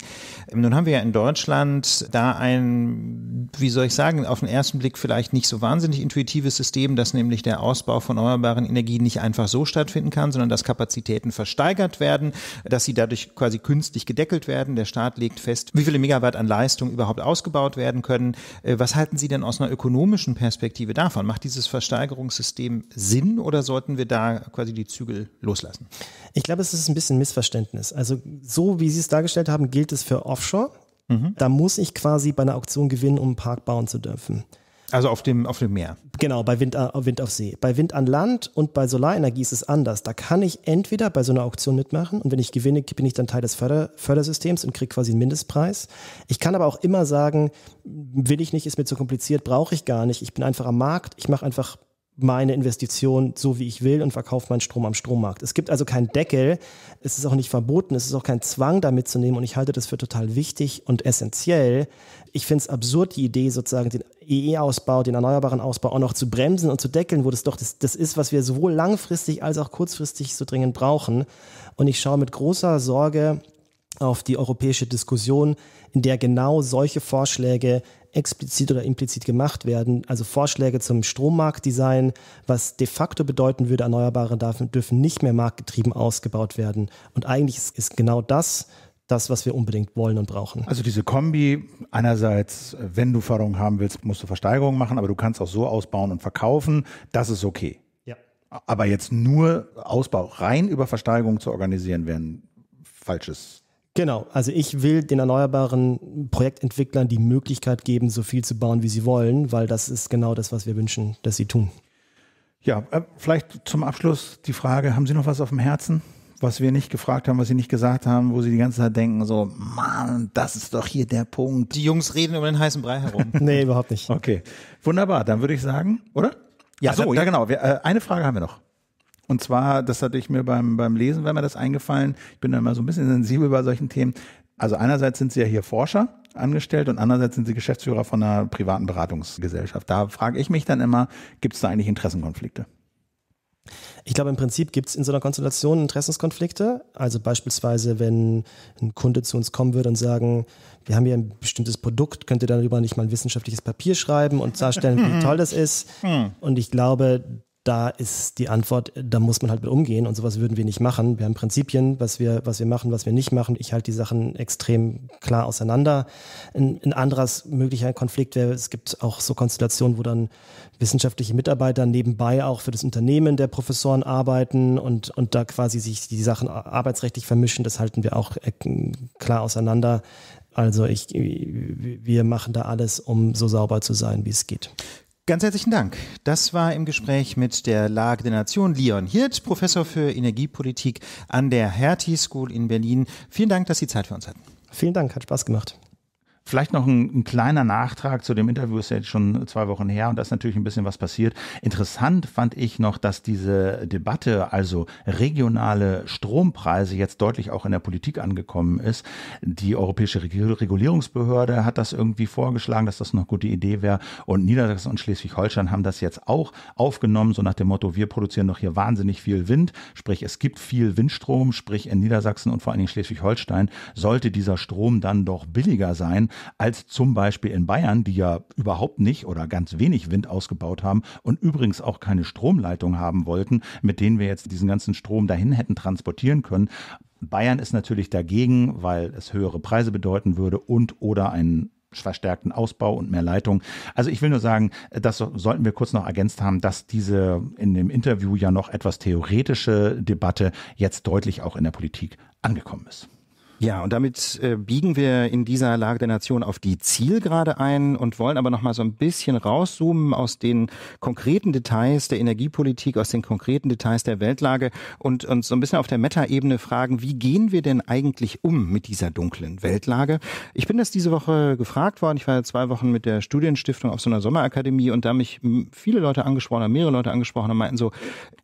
Ähm, nun haben wir ja in Deutschland da ein, wie soll ich sagen, auf den ersten Blick vielleicht nicht so wahnsinnig intuitives System, dass nämlich der Ausbau von erneuerbaren Energien nicht einfach so stattfinden kann, sondern dass Kapazitäten versteigert werden, dass sie dadurch quasi künstlich gedeckelt werden. Der Staat legt fest, wie viele Megawatt an Leistung überhaupt ausgebaut werden können. Äh, was halten Sie denn aus einer ökonomischen Perspektive davon? Macht dieses Versteigerungssystem Sinn oder sollten wir da quasi die Zügel loslassen? Ich glaube, es ist ein bisschen Missverständnis. Also so wie Sie es dargestellt haben, gilt es für Offshore. Mhm. Da muss ich quasi bei einer Auktion gewinnen, um einen Park bauen zu dürfen. Also auf dem, auf dem Meer. Genau, bei Wind, äh, Wind auf See. Bei Wind an Land und bei Solarenergie ist es anders. Da kann ich entweder bei so einer Auktion mitmachen und wenn ich gewinne, bin ich dann Teil des Förder, Fördersystems und kriege quasi einen Mindestpreis. Ich kann aber auch immer sagen, will ich nicht, ist mir zu kompliziert, brauche ich gar nicht. Ich bin einfach am Markt, ich mache einfach meine Investition so, wie ich will und verkaufe meinen Strom am Strommarkt. Es gibt also keinen Deckel, es ist auch nicht verboten, es ist auch kein Zwang, da mitzunehmen und ich halte das für total wichtig und essentiell. Ich finde es absurd, die Idee sozusagen den EE-Ausbau, den erneuerbaren Ausbau auch noch zu bremsen und zu deckeln, wo das doch das, das ist, was wir sowohl langfristig als auch kurzfristig so dringend brauchen. Und ich schaue mit großer Sorge auf die europäische Diskussion, in der genau solche Vorschläge explizit oder implizit gemacht werden. Also Vorschläge zum Strommarktdesign, was de facto bedeuten würde, Erneuerbare dürfen nicht mehr marktgetrieben ausgebaut werden. Und eigentlich ist, ist genau das das, was wir unbedingt wollen und brauchen. Also diese Kombi, einerseits, wenn du Förderung haben willst, musst du Versteigerungen machen, aber du kannst auch so ausbauen und verkaufen, das ist okay. Ja. Aber jetzt nur Ausbau rein über Versteigerung zu organisieren, wäre ein falsches Genau, also ich will den erneuerbaren Projektentwicklern die Möglichkeit geben, so viel zu bauen, wie sie wollen, weil das ist genau das, was wir wünschen, dass sie tun. Ja, äh, vielleicht zum Abschluss die Frage, haben Sie noch was auf dem Herzen, was wir nicht gefragt haben, was Sie nicht gesagt haben, wo Sie die ganze Zeit denken, so, Mann, das ist doch hier der Punkt. Die Jungs reden über den heißen Brei herum. nee, überhaupt nicht. Okay, wunderbar, dann würde ich sagen, oder? Ja, so, ja. genau, wir, äh, eine Frage haben wir noch. Und zwar, das hatte ich mir beim, beim Lesen, wenn mir das eingefallen, ich bin da immer so ein bisschen sensibel bei solchen Themen. Also einerseits sind sie ja hier Forscher angestellt und andererseits sind sie Geschäftsführer von einer privaten Beratungsgesellschaft. Da frage ich mich dann immer, gibt es da eigentlich Interessenkonflikte? Ich glaube, im Prinzip gibt es in so einer Konstellation Interessenskonflikte. Also beispielsweise, wenn ein Kunde zu uns kommen würde und sagen, wir haben hier ein bestimmtes Produkt, könnt ihr darüber nicht mal ein wissenschaftliches Papier schreiben und darstellen, wie toll das ist. Hm. Und ich glaube, da ist die Antwort, da muss man halt mit umgehen und sowas würden wir nicht machen. Wir haben Prinzipien, was wir, was wir machen, was wir nicht machen. Ich halte die Sachen extrem klar auseinander. Ein, ein anderes möglicher Konflikt wäre, es gibt auch so Konstellationen, wo dann wissenschaftliche Mitarbeiter nebenbei auch für das Unternehmen der Professoren arbeiten und, und da quasi sich die Sachen arbeitsrechtlich vermischen. Das halten wir auch äh, klar auseinander. Also ich, wir machen da alles, um so sauber zu sein, wie es geht. Ganz herzlichen Dank. Das war im Gespräch mit der Lage der Nation Leon Hirt, Professor für Energiepolitik an der Hertie School in Berlin. Vielen Dank, dass Sie Zeit für uns hatten. Vielen Dank, hat Spaß gemacht. Vielleicht noch ein, ein kleiner Nachtrag zu dem Interview, ist ja jetzt schon zwei Wochen her und da ist natürlich ein bisschen was passiert. Interessant fand ich noch, dass diese Debatte, also regionale Strompreise, jetzt deutlich auch in der Politik angekommen ist. Die Europäische Regulierungsbehörde hat das irgendwie vorgeschlagen, dass das eine gute Idee wäre und Niedersachsen und Schleswig-Holstein haben das jetzt auch aufgenommen, so nach dem Motto, wir produzieren doch hier wahnsinnig viel Wind, sprich es gibt viel Windstrom, sprich in Niedersachsen und vor allen Dingen Schleswig-Holstein sollte dieser Strom dann doch billiger sein als zum Beispiel in Bayern, die ja überhaupt nicht oder ganz wenig Wind ausgebaut haben und übrigens auch keine Stromleitung haben wollten, mit denen wir jetzt diesen ganzen Strom dahin hätten transportieren können. Bayern ist natürlich dagegen, weil es höhere Preise bedeuten würde und oder einen verstärkten Ausbau und mehr Leitung. Also ich will nur sagen, das sollten wir kurz noch ergänzt haben, dass diese in dem Interview ja noch etwas theoretische Debatte jetzt deutlich auch in der Politik angekommen ist. Ja, und damit äh, biegen wir in dieser Lage der Nation auf die Zielgerade ein und wollen aber noch mal so ein bisschen rauszoomen aus den konkreten Details der Energiepolitik, aus den konkreten Details der Weltlage und uns so ein bisschen auf der Metaebene fragen, wie gehen wir denn eigentlich um mit dieser dunklen Weltlage? Ich bin das diese Woche gefragt worden. Ich war zwei Wochen mit der Studienstiftung auf so einer Sommerakademie und da mich viele Leute angesprochen haben, mehrere Leute angesprochen haben, meinten so,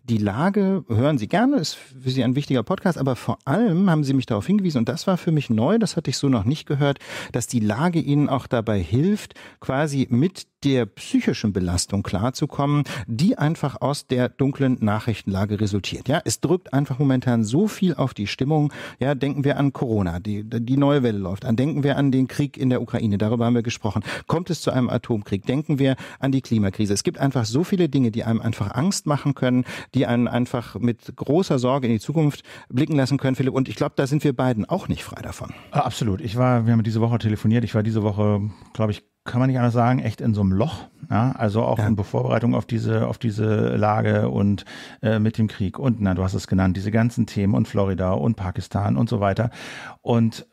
die Lage hören Sie gerne, ist für Sie ein wichtiger Podcast, aber vor allem haben Sie mich darauf hingewiesen und das war war für mich neu, das hatte ich so noch nicht gehört, dass die Lage ihnen auch dabei hilft, quasi mit der psychischen Belastung klarzukommen, die einfach aus der dunklen Nachrichtenlage resultiert. Ja, es drückt einfach momentan so viel auf die Stimmung. Ja, denken wir an Corona, die, die neue Welle läuft an. Denken wir an den Krieg in der Ukraine, darüber haben wir gesprochen. Kommt es zu einem Atomkrieg? Denken wir an die Klimakrise. Es gibt einfach so viele Dinge, die einem einfach Angst machen können, die einen einfach mit großer Sorge in die Zukunft blicken lassen können, Philipp. Und ich glaube, da sind wir beiden auch nicht frei davon. Absolut. Ich war, wir haben diese Woche telefoniert. Ich war diese Woche, glaube ich, kann man nicht anders sagen, echt in so einem Loch. Ja? Also auch ja. in Bevorbereitung auf diese, auf diese Lage und äh, mit dem Krieg und, na, du hast es genannt, diese ganzen Themen und Florida und Pakistan und so weiter. Und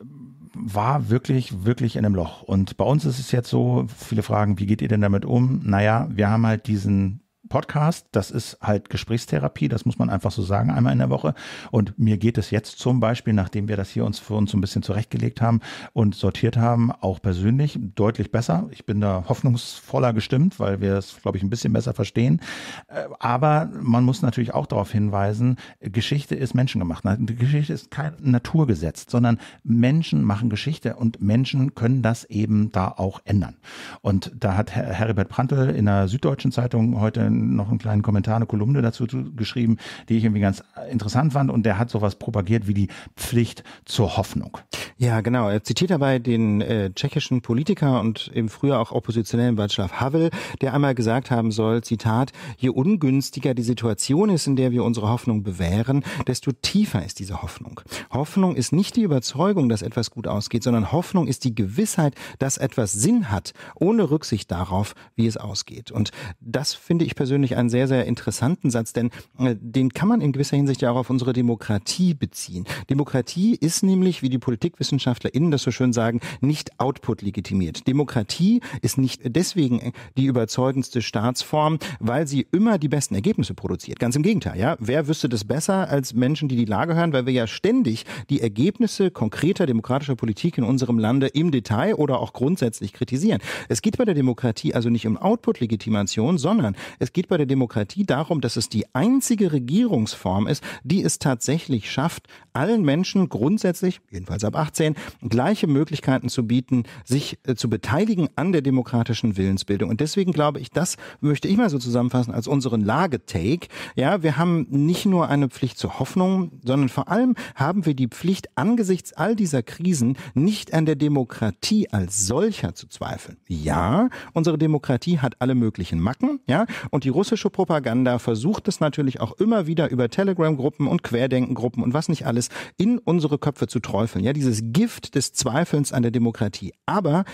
war wirklich, wirklich in einem Loch. Und bei uns ist es jetzt so, viele fragen, wie geht ihr denn damit um? Naja, wir haben halt diesen Podcast, das ist halt Gesprächstherapie, das muss man einfach so sagen, einmal in der Woche. Und mir geht es jetzt zum Beispiel, nachdem wir das hier uns für uns so ein bisschen zurechtgelegt haben und sortiert haben, auch persönlich deutlich besser. Ich bin da hoffnungsvoller gestimmt, weil wir es, glaube ich, ein bisschen besser verstehen. Äh, aber man muss natürlich auch darauf hinweisen, Geschichte ist menschengemacht. Geschichte ist kein Naturgesetz, sondern Menschen machen Geschichte und Menschen können das eben da auch ändern. Und da hat Heribert Prantl in der Süddeutschen Zeitung heute noch einen kleinen Kommentar, eine Kolumne dazu geschrieben, die ich irgendwie ganz interessant fand und der hat sowas propagiert wie die Pflicht zur Hoffnung. Ja, genau. Er zitiert dabei den äh, tschechischen Politiker und im Frühjahr auch Oppositionellen Václav Havel, der einmal gesagt haben soll, Zitat, je ungünstiger die Situation ist, in der wir unsere Hoffnung bewähren, desto tiefer ist diese Hoffnung. Hoffnung ist nicht die Überzeugung, dass etwas gut ausgeht, sondern Hoffnung ist die Gewissheit, dass etwas Sinn hat, ohne Rücksicht darauf, wie es ausgeht. Und das finde ich persönlich persönlich einen sehr, sehr interessanten Satz, denn äh, den kann man in gewisser Hinsicht ja auch auf unsere Demokratie beziehen. Demokratie ist nämlich, wie die PolitikwissenschaftlerInnen das so schön sagen, nicht Output legitimiert. Demokratie ist nicht deswegen äh, die überzeugendste Staatsform, weil sie immer die besten Ergebnisse produziert. Ganz im Gegenteil, ja. Wer wüsste das besser als Menschen, die die Lage hören, weil wir ja ständig die Ergebnisse konkreter demokratischer Politik in unserem Lande im Detail oder auch grundsätzlich kritisieren. Es geht bei der Demokratie also nicht um Output-Legitimation, sondern es geht geht bei der Demokratie darum, dass es die einzige Regierungsform ist, die es tatsächlich schafft, allen Menschen grundsätzlich, jedenfalls ab 18, gleiche Möglichkeiten zu bieten, sich äh, zu beteiligen an der demokratischen Willensbildung. Und deswegen glaube ich, das möchte ich mal so zusammenfassen als unseren Lagetake. Ja, wir haben nicht nur eine Pflicht zur Hoffnung, sondern vor allem haben wir die Pflicht, angesichts all dieser Krisen nicht an der Demokratie als solcher zu zweifeln. Ja, unsere Demokratie hat alle möglichen Macken, ja, und die die russische Propaganda versucht es natürlich auch immer wieder über Telegram-Gruppen und Querdenkengruppen und was nicht alles in unsere Köpfe zu träufeln. Ja, dieses Gift des Zweifelns an der Demokratie. Aber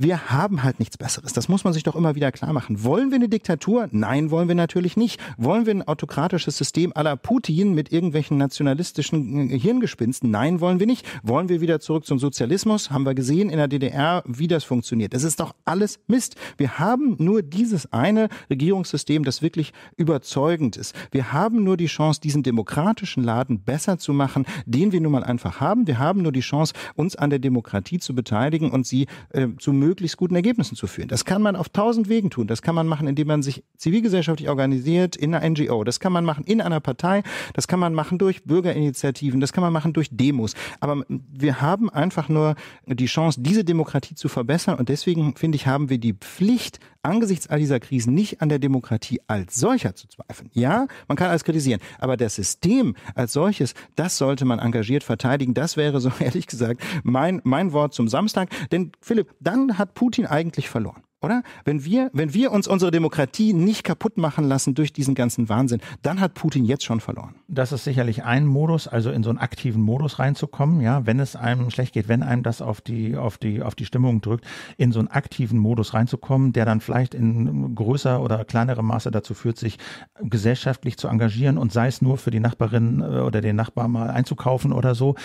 wir haben halt nichts Besseres. Das muss man sich doch immer wieder klar machen. Wollen wir eine Diktatur? Nein, wollen wir natürlich nicht. Wollen wir ein autokratisches System aller Putin mit irgendwelchen nationalistischen äh, Hirngespinsten? Nein, wollen wir nicht. Wollen wir wieder zurück zum Sozialismus? Haben wir gesehen in der DDR, wie das funktioniert. Es ist doch alles Mist. Wir haben nur dieses eine Regierungssystem, das wirklich überzeugend ist. Wir haben nur die Chance, diesen demokratischen Laden besser zu machen, den wir nun mal einfach haben. Wir haben nur die Chance, uns an der Demokratie zu beteiligen und sie äh, zu mögen möglichst guten Ergebnissen zu führen. Das kann man auf tausend Wegen tun. Das kann man machen, indem man sich zivilgesellschaftlich organisiert in einer NGO. Das kann man machen in einer Partei. Das kann man machen durch Bürgerinitiativen. Das kann man machen durch Demos. Aber wir haben einfach nur die Chance, diese Demokratie zu verbessern. Und deswegen, finde ich, haben wir die Pflicht, angesichts all dieser Krisen nicht an der Demokratie als solcher zu zweifeln. Ja, man kann alles kritisieren, aber das System als solches, das sollte man engagiert verteidigen. Das wäre so ehrlich gesagt mein, mein Wort zum Samstag. Denn Philipp, dann hat Putin eigentlich verloren. Oder? Wenn wir, wenn wir uns unsere Demokratie nicht kaputt machen lassen durch diesen ganzen Wahnsinn, dann hat Putin jetzt schon verloren. Das ist sicherlich ein Modus, also in so einen aktiven Modus reinzukommen, ja, wenn es einem schlecht geht, wenn einem das auf die, auf die, auf die Stimmung drückt, in so einen aktiven Modus reinzukommen, der dann vielleicht in größer oder kleinerem Maße dazu führt, sich gesellschaftlich zu engagieren und sei es nur für die Nachbarin äh, oder den Nachbar mal einzukaufen oder so.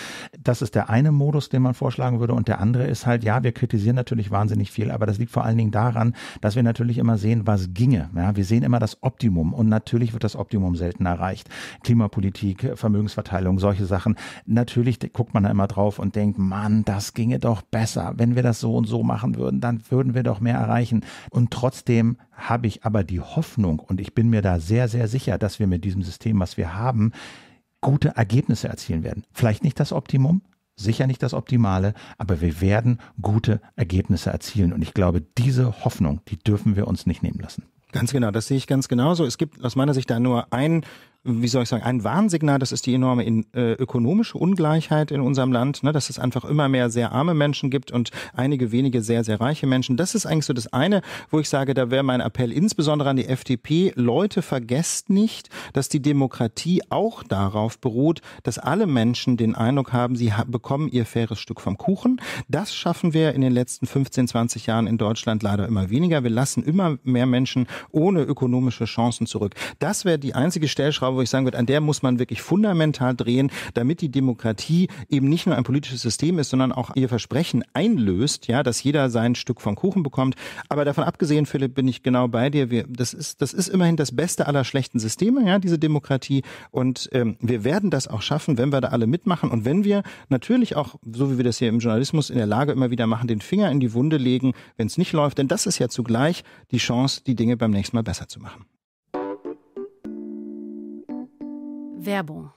Das ist der eine Modus, den man vorschlagen würde. Und der andere ist halt, ja, wir kritisieren natürlich wahnsinnig viel, aber das liegt vor allen Dingen daran, daran, dass wir natürlich immer sehen, was ginge. Ja, wir sehen immer das Optimum und natürlich wird das Optimum selten erreicht. Klimapolitik, Vermögensverteilung, solche Sachen. Natürlich guckt man da immer drauf und denkt, Mann, das ginge doch besser. Wenn wir das so und so machen würden, dann würden wir doch mehr erreichen. Und trotzdem habe ich aber die Hoffnung und ich bin mir da sehr, sehr sicher, dass wir mit diesem System, was wir haben, gute Ergebnisse erzielen werden. Vielleicht nicht das Optimum, sicher nicht das Optimale, aber wir werden gute Ergebnisse erzielen. Und ich glaube, diese Hoffnung, die dürfen wir uns nicht nehmen lassen. Ganz genau, das sehe ich ganz genauso. Es gibt aus meiner Sicht da nur ein wie soll ich sagen, ein Warnsignal, das ist die enorme in, äh, ökonomische Ungleichheit in unserem Land, ne? dass es einfach immer mehr sehr arme Menschen gibt und einige wenige sehr, sehr reiche Menschen. Das ist eigentlich so das eine, wo ich sage, da wäre mein Appell insbesondere an die FDP, Leute, vergesst nicht, dass die Demokratie auch darauf beruht, dass alle Menschen den Eindruck haben, sie ha bekommen ihr faires Stück vom Kuchen. Das schaffen wir in den letzten 15, 20 Jahren in Deutschland leider immer weniger. Wir lassen immer mehr Menschen ohne ökonomische Chancen zurück. Das wäre die einzige Stellschraube, habe, wo ich sagen würde, an der muss man wirklich fundamental drehen, damit die Demokratie eben nicht nur ein politisches System ist, sondern auch ihr Versprechen einlöst, ja, dass jeder sein Stück vom Kuchen bekommt. Aber davon abgesehen, Philipp, bin ich genau bei dir. Wir, das ist, das ist immerhin das Beste aller schlechten Systeme, ja, diese Demokratie. Und ähm, wir werden das auch schaffen, wenn wir da alle mitmachen und wenn wir natürlich auch, so wie wir das hier im Journalismus in der Lage immer wieder machen, den Finger in die Wunde legen, wenn es nicht läuft. Denn das ist ja zugleich die Chance, die Dinge beim nächsten Mal besser zu machen. Werbung.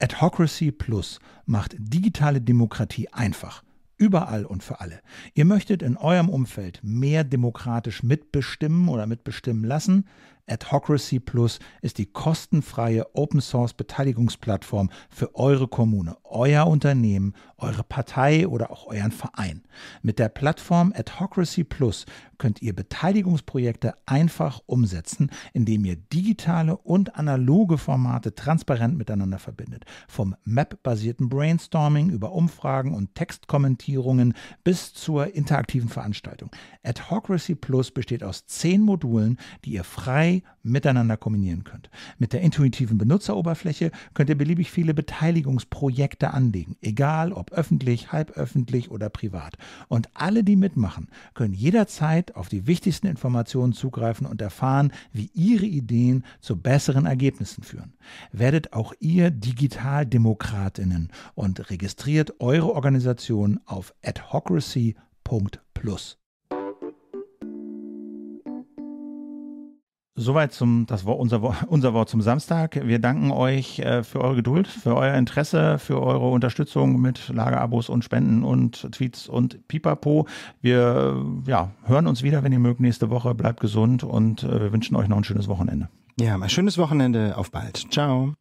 Adhocracy Plus macht digitale Demokratie einfach. Überall und für alle. Ihr möchtet in eurem Umfeld mehr demokratisch mitbestimmen oder mitbestimmen lassen? Adhocracy Plus ist die kostenfreie Open Source Beteiligungsplattform für eure Kommune, euer Unternehmen, eure Partei oder auch euren Verein. Mit der Plattform Adhocracy Plus könnt ihr Beteiligungsprojekte einfach umsetzen, indem ihr digitale und analoge Formate transparent miteinander verbindet. Vom Map-basierten Brainstorming über Umfragen und Textkommentierungen bis zur interaktiven Veranstaltung. Adhocracy Plus besteht aus zehn Modulen, die ihr frei miteinander kombinieren könnt. Mit der intuitiven Benutzeroberfläche könnt ihr beliebig viele Beteiligungsprojekte anlegen, egal ob öffentlich, halböffentlich oder privat. Und alle, die mitmachen, können jederzeit auf die wichtigsten Informationen zugreifen und erfahren, wie ihre Ideen zu besseren Ergebnissen führen. Werdet auch ihr Digitaldemokratinnen und registriert eure Organisation auf adhocracy.plus. Soweit zum, das war unser, unser Wort zum Samstag. Wir danken euch äh, für eure Geduld, für euer Interesse, für eure Unterstützung mit Lagerabos und Spenden und Tweets und Pipapo. Wir äh, ja, hören uns wieder, wenn ihr mögt, nächste Woche. Bleibt gesund und äh, wir wünschen euch noch ein schönes Wochenende. Ja, ein schönes Wochenende. Auf bald. Ciao.